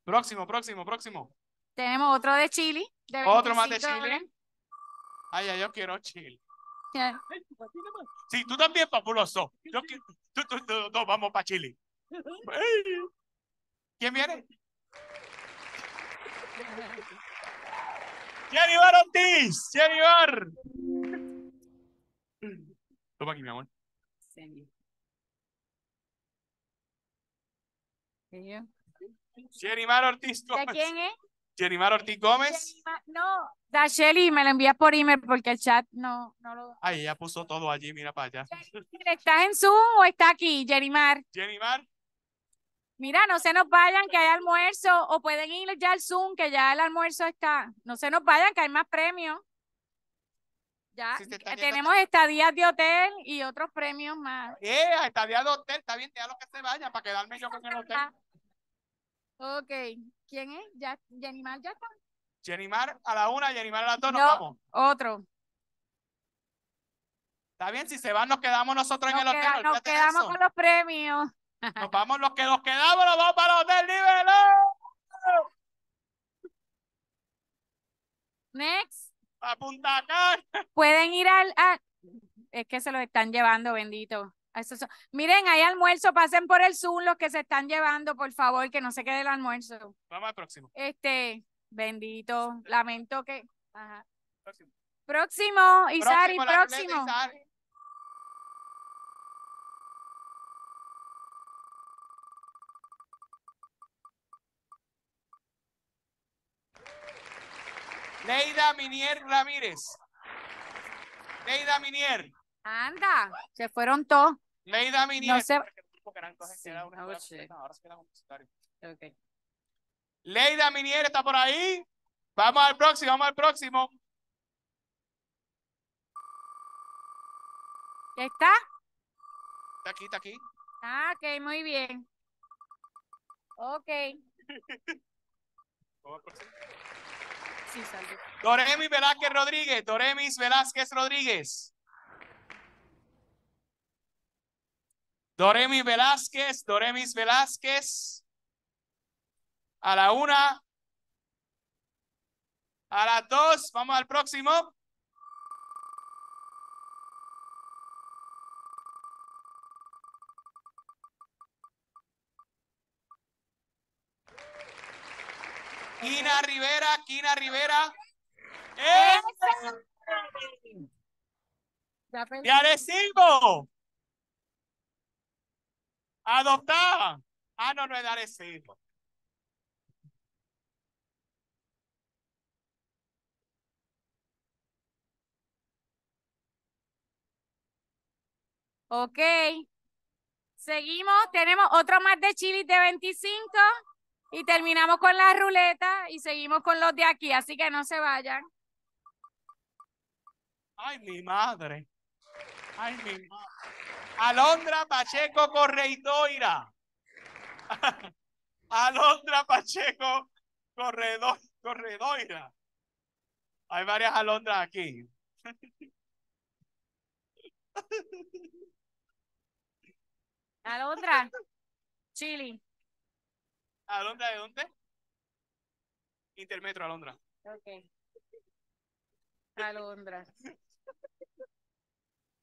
Próximo, próximo, próximo. Tenemos otro de Chile. otro más de Chile. Ay, ay, yo quiero Chile. Sí, tú también, papuloso. Yo tú, tú, tú, no, vamos para Chile. ¿Quién viene? Jennifer Ortiz, señor Toma aquí, mi amor. Ortiz Gómez. quién es? Ortiz Gómez. no, da Shelly, me lo envías por email porque el chat no, no lo. Ay, ella puso todo allí, mira para allá. ¿Estás en Zoom o está aquí, Jerimar? Mar Mira, no se nos vayan que hay almuerzo o pueden ir ya al Zoom que ya el almuerzo está. No se nos vayan que hay más premios. Ya, tenemos estadías de hotel y otros premios más. Eh, estadías de hotel, está bien, ya lo que se vaya para quedarme yo con el hotel. ok, ¿quién es? ¿Ya, ¿Yanimar ya está? Yanimar a la una, Yanimar a las dos, nos vamos. Otro. Está bien, si se van, nos quedamos nosotros en el hotel. Nos quedamos con los premios. Nos vamos los que nos quedamos, nos vamos para el hotel, nivel. Next. Pueden ir al, es que se los están llevando, bendito. miren, hay almuerzo, pasen por el Zoom los que se están llevando, por favor, que no se quede el almuerzo. Vamos al próximo. Este, bendito, lamento que... Próximo. Próximo, Isari, próximo. Leida Minier Ramírez. Leida Minier. Anda, se fueron todos. Leida Minier. No se... Oh, ahora Leida Minier está por ahí. Vamos al próximo, vamos al próximo. está? Está aquí, está aquí. Ah, ok, muy bien. Ok. Doremi Velázquez Rodríguez. Doremi Velázquez Rodríguez. Doremi Velázquez, Doremi Velázquez. A la una. A la dos. Vamos al próximo. Quina Rivera, Quina Rivera. ¡Eh! De Arecibo. Adoptada. Ah, no, no es de Arecibo. Ok. Seguimos. Tenemos otro más de Chile de 25. Y terminamos con la ruleta y seguimos con los de aquí, así que no se vayan. Ay, mi madre. Ay, mi madre. Alondra Pacheco Correidoira. Alondra Pacheco corredor Corredoira. Hay varias alondras aquí. Alondra, Chili. ¿Alondra de dónde? Intermetro, Alondra. Ok. Alondra.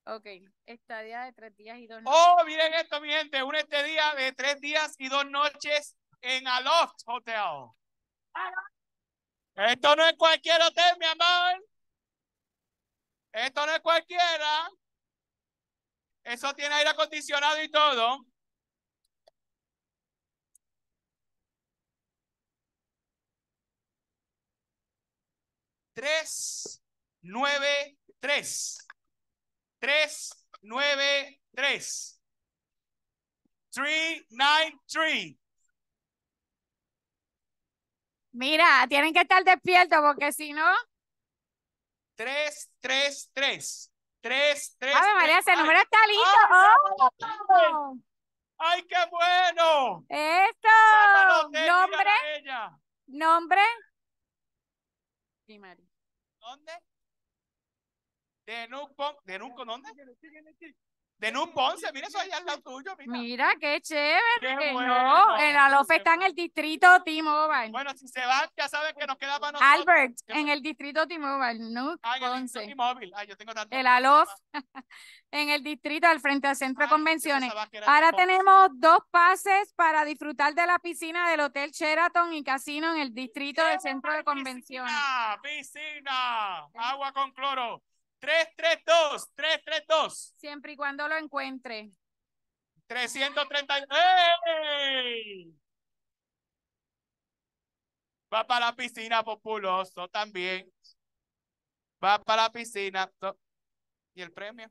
Ok, estadía de tres días y dos noches. Oh, miren esto, mi gente. Un este día de tres días y dos noches en Aloft Hotel. Esto no es cualquier hotel, mi amor. Esto no es cualquiera. Eso tiene aire acondicionado y todo. 3, 9, 3. 3, 9, 3. 3, 9, 3. Mira, tienen que estar despiertos porque si no... 3, 3, 3. 3, 3. A ver, María, ese número está lindo. ¡Ay, qué oh. bueno! Esto. nombre. Nombre. ¿Dónde? De Nucon, ¿de dónde? De un Ponce, mira eso allá al lado tuyo. Mira, qué chévere. El Alof está en el distrito T-Mobile. Bueno, si se va, ya saben que nos queda para nosotros. Albert, en el distrito T-Mobile, no el ah, Ay, yo tengo El Alof, ah, en el distrito, al frente del centro de ah, convenciones. Ahora tenemos dos pases para disfrutar de la piscina del Hotel Sheraton y Casino en el distrito del centro de convenciones. Piscina, piscina, agua con cloro. 332, 332. Siempre y cuando lo encuentre. 330. ¡Ey! Va para la piscina populoso también. Va para la piscina. ¿Y el premio?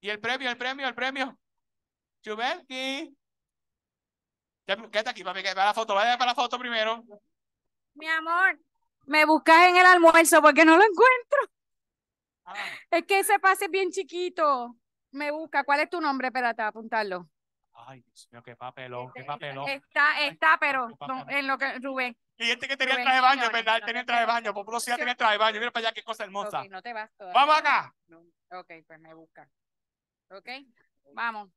¿Y el premio, el premio, el premio? Chubelki. Quédate aquí, para que la foto. Vaya para la foto primero. Mi amor, me buscas en el almuerzo porque no lo encuentro. Ah. Es que ese pase es bien chiquito. Me busca. ¿Cuál es tu nombre? Espérate, apuntarlo. Ay, Dios mío, qué papelón, qué este, papelón. Está, está, pero en lo que Rubén. Y este que tenía el traje de baño, es verdad, tenía el traje de baño. Por tenía el traje de baño. Mira para allá qué cosa hermosa. no te vas todavía. ¡Vamos acá! Ok, pues me busca. Ok, vamos.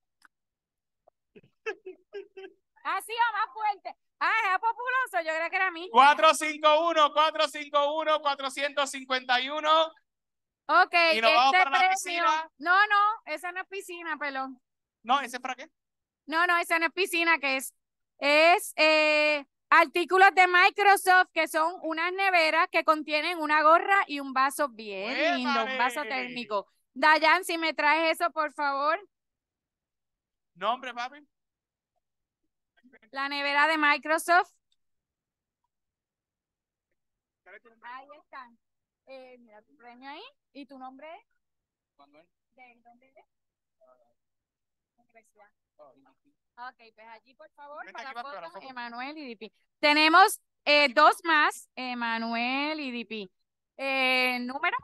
Así o más fuerte. Ah, era populoso, yo creo que era mí. 451, 451, 451. Ok, y nos este vamos para la piscina. No, no, esa no es piscina, pelón. No, ¿ese es para qué? No, no, esa no es piscina, que es, es eh, artículos de Microsoft que son unas neveras que contienen una gorra y un vaso bien lindo, un vaso térmico. Dayan, si me traes eso, por favor. Nombre, papi. La nevera de Microsoft. Ahí está. Eh, mira tu premio ahí. ¿Y tu nombre? ¿Cuándo es? ¿De dónde es? Ah, ah, ok, pues allí por favor, para fotos, Emanuel y DP. Tenemos eh, dos más, Emanuel y DP. Eh, ¿Número?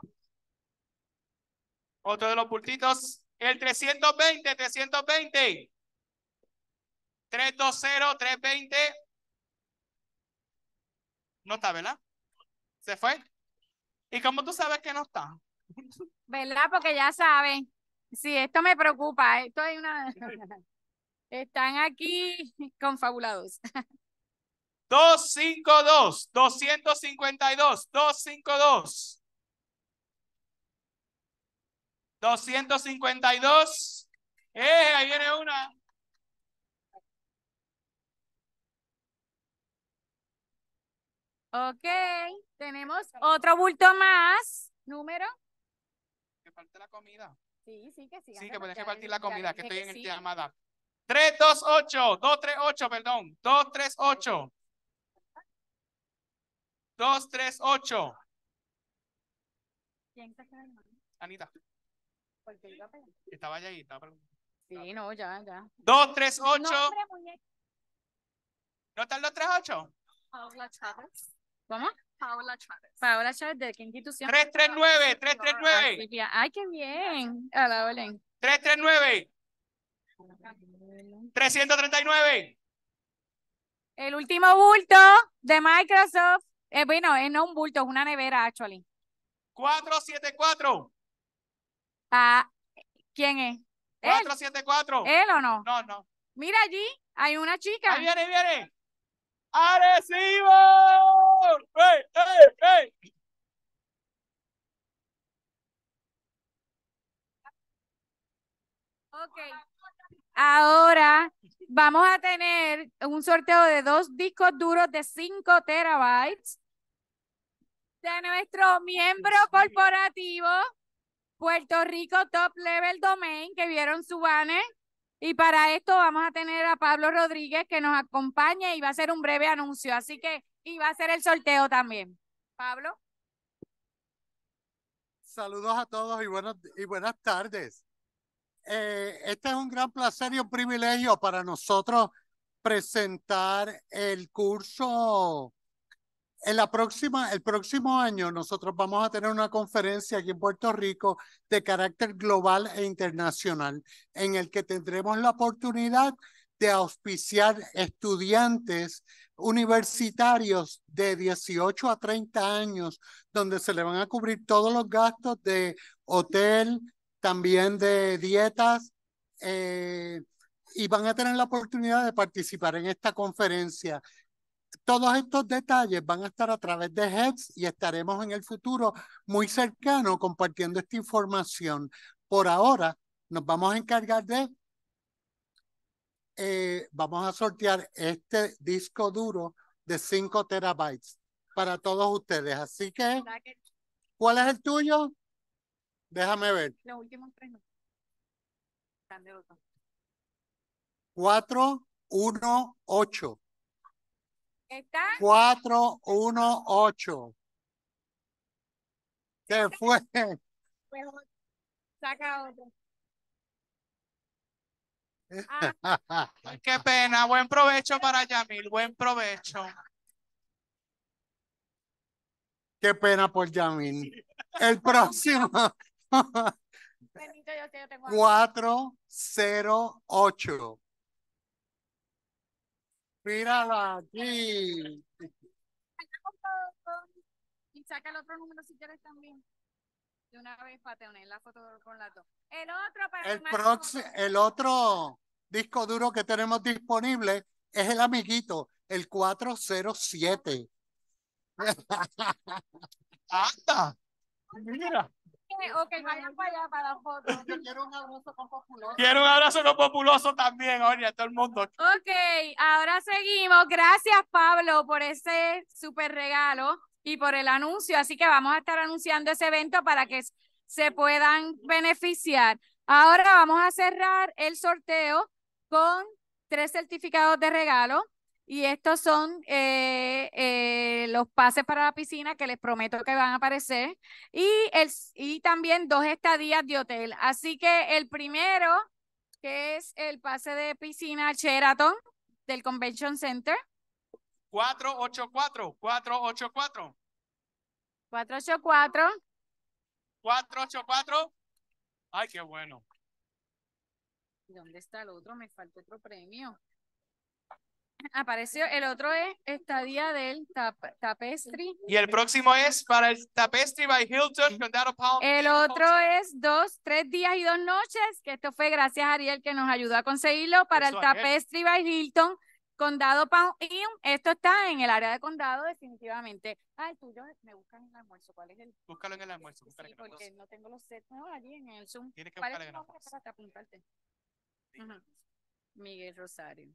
Otro de los puntitos, el 320, 320. 320, 320. No está, ¿verdad? ¿Se fue? ¿Y cómo tú sabes que no está? ¿Verdad? Porque ya saben. Sí, esto me preocupa. Esto es una. Están aquí confabulados. 252, 252, 252. 252. ¡Eh! Ahí viene una. Ok, tenemos otro bulto más. Número. Que falte la comida. Sí, sí, que sí. Sí, que puedes repartir la comida, que, estoy en sí. llamada. 328, 238, perdón. 238. 238. ¿Quién está Anita. Porque iba a pedir. Estaba allá ahí, estaba preguntando. Sí, no, ya, ya. 238. No, ¿No están los 38? Paula ¿Cómo? Paola Chávez. Paola Chávez, ¿de qué institución? 339, 339. Ay, qué bien. A la orden. 339. 339. El último bulto de Microsoft. Eh, bueno, es eh, no un bulto, es una nevera, actually. 474. Ah, ¿quién es? 474. ¿Él o no? No, no. Mira allí, hay una chica. Ahí viene, ahí viene. Arecibo. ¡Hey, hey, hey! Ok. Ahora vamos a tener un sorteo de dos discos duros de 5 terabytes de nuestro miembro corporativo Puerto Rico Top Level Domain que vieron su banner. Y para esto vamos a tener a Pablo Rodríguez que nos acompaña y va a hacer un breve anuncio. Así que, y va a hacer el sorteo también. Pablo. Saludos a todos y, buenos, y buenas tardes. Eh, este es un gran placer y un privilegio para nosotros presentar el curso la próxima, el próximo año nosotros vamos a tener una conferencia aquí en Puerto Rico de carácter global e internacional, en el que tendremos la oportunidad de auspiciar estudiantes universitarios de 18 a 30 años, donde se le van a cubrir todos los gastos de hotel, también de dietas, eh, y van a tener la oportunidad de participar en esta conferencia. Todos estos detalles van a estar a través de Heads y estaremos en el futuro muy cercano compartiendo esta información. Por ahora, nos vamos a encargar de, eh, vamos a sortear este disco duro de 5 terabytes para todos ustedes. Así que, ¿cuál es el tuyo? Déjame ver. Los últimos tres. Cuatro, uno, ocho uno, 418. ¿Qué fue? Saca otro. Ah. Qué pena. Buen provecho para Yamil. Buen provecho. Qué pena por Yamil. El próximo. 408. Mírala aquí. Y saca el otro número si quieres también. De una vez para tener la foto con las dos. El otro para el, próximo, el otro disco duro que tenemos disponible es el amiguito, el 407. ¡Anda! Mira para allá Quiero un abrazo con populoso. Quiero un abrazo populoso también, a todo el mundo. Ok, ahora seguimos. Gracias, Pablo, por ese súper regalo y por el anuncio. Así que vamos a estar anunciando ese evento para que se puedan beneficiar. Ahora vamos a cerrar el sorteo con tres certificados de regalo y estos son eh, eh, los pases para la piscina que les prometo que van a aparecer. Y, el, y también dos estadías de hotel. Así que el primero, que es el pase de piscina Sheraton del Convention Center. 484, 484. 484. 484. Ay, qué bueno. ¿Dónde está el otro? Me falta otro premio apareció. El otro es Estadía del tap Tapestry. Y el próximo es para el Tapestry by Hilton, Condado Palm. El otro es dos, tres días y dos noches, que esto fue gracias a Ariel que nos ayudó a conseguirlo para el Tapestry by Hilton. Condado y esto está en el área de condado definitivamente. Ah, el tuyo, me buscan en el almuerzo, ¿cuál es el? Búscalo en el almuerzo. porque no tengo los sets allí en el Zoom. Tienes que buscar el Miguel Rosario.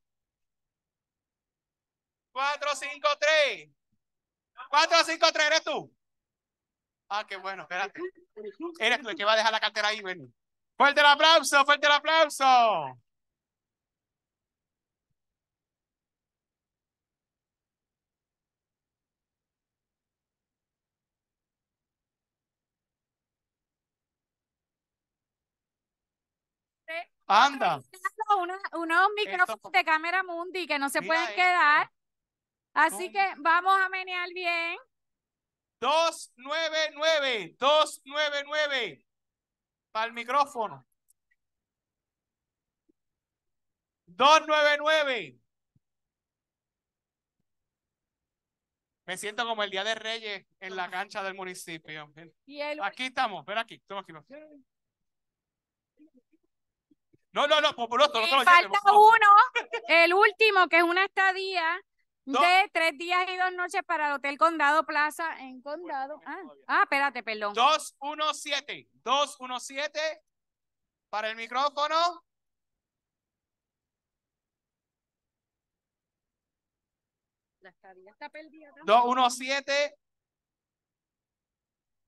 453 453 eres tú. Ah, qué bueno, espérate. Eres tú el que va a dejar la cartera ahí, ven. Fuerte el aplauso, fuerte el aplauso. Anda. Unos, unos micrófonos de cámara mundi que no se pueden quedar Así que vamos a menear bien. 299, 299. Para el micrófono. 299. Me siento como el Día de Reyes en la cancha del municipio. Aquí estamos, pero aquí, estamos aquí. No, no, no, populoso. No, no, falta uno, el último, que es una estadía de tres días y dos noches para el Hotel Condado Plaza en Condado. Ah, ah, espérate, perdón. 217, 217 para el micrófono. La 217.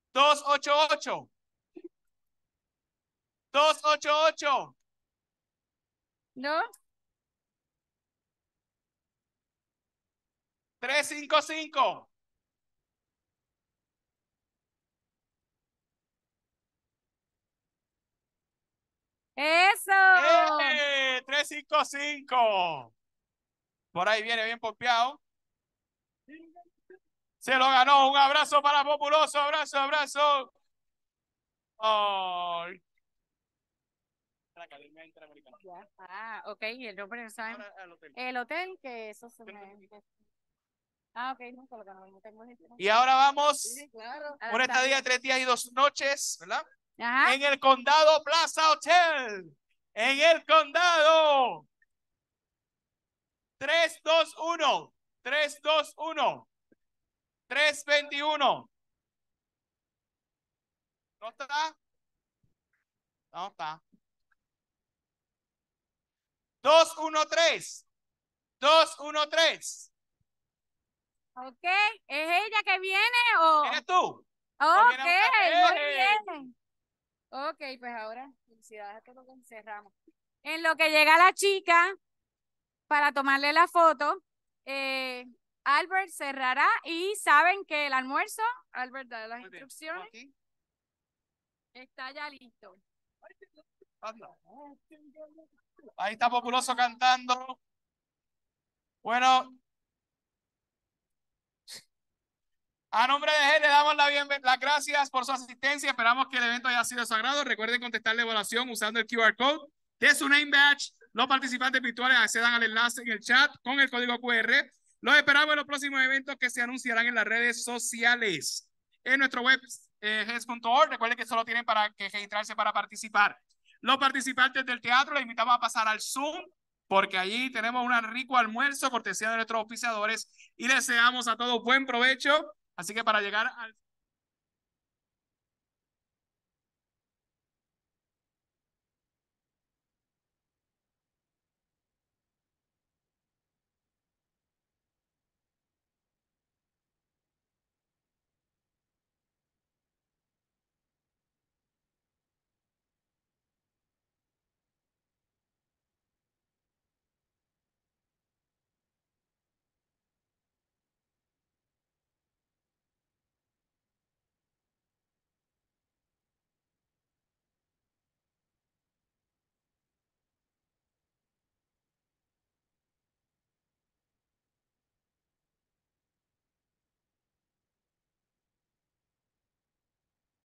288. 288. ¿No? 355. Eso. Eh, cinco, 355. Por ahí viene bien pompeado. Se lo ganó. Un abrazo para Populoso. Abrazo, abrazo. Ah, ok, el nombre saben. El hotel, que eso se me... Ah, Y ahora vamos. Sí, claro. Ah, una estadía de tres días y dos noches, ¿verdad? Ajá. En el condado Plaza Hotel. En el condado. 3, 2, 1. 3, 2, 1. 3, 21. ¿No está? No está. 2, 1, 3. 2, 1, 3. Ok, ¿es ella que viene o...? ¿Eres tú? Ok, pues ahora, felicidades a cerramos. En lo que llega la chica para tomarle la foto, eh, Albert cerrará y saben que el almuerzo, Albert da las instrucciones, está ya listo. Ah, Ahí está Populoso cantando. Bueno, A nombre de él, le damos la las gracias por su asistencia. Esperamos que el evento haya sido sagrado. Recuerden contestar la evaluación usando el QR code de su name badge. Los participantes virtuales accedan al enlace en el chat con el código QR. Los esperamos en los próximos eventos que se anunciarán en las redes sociales. En nuestro web, eh, recuerden que solo tienen para que registrarse para participar. Los participantes del teatro les invitamos a pasar al Zoom porque allí tenemos un rico almuerzo cortesía de nuestros oficiadores. y deseamos a todos buen provecho Así que para llegar al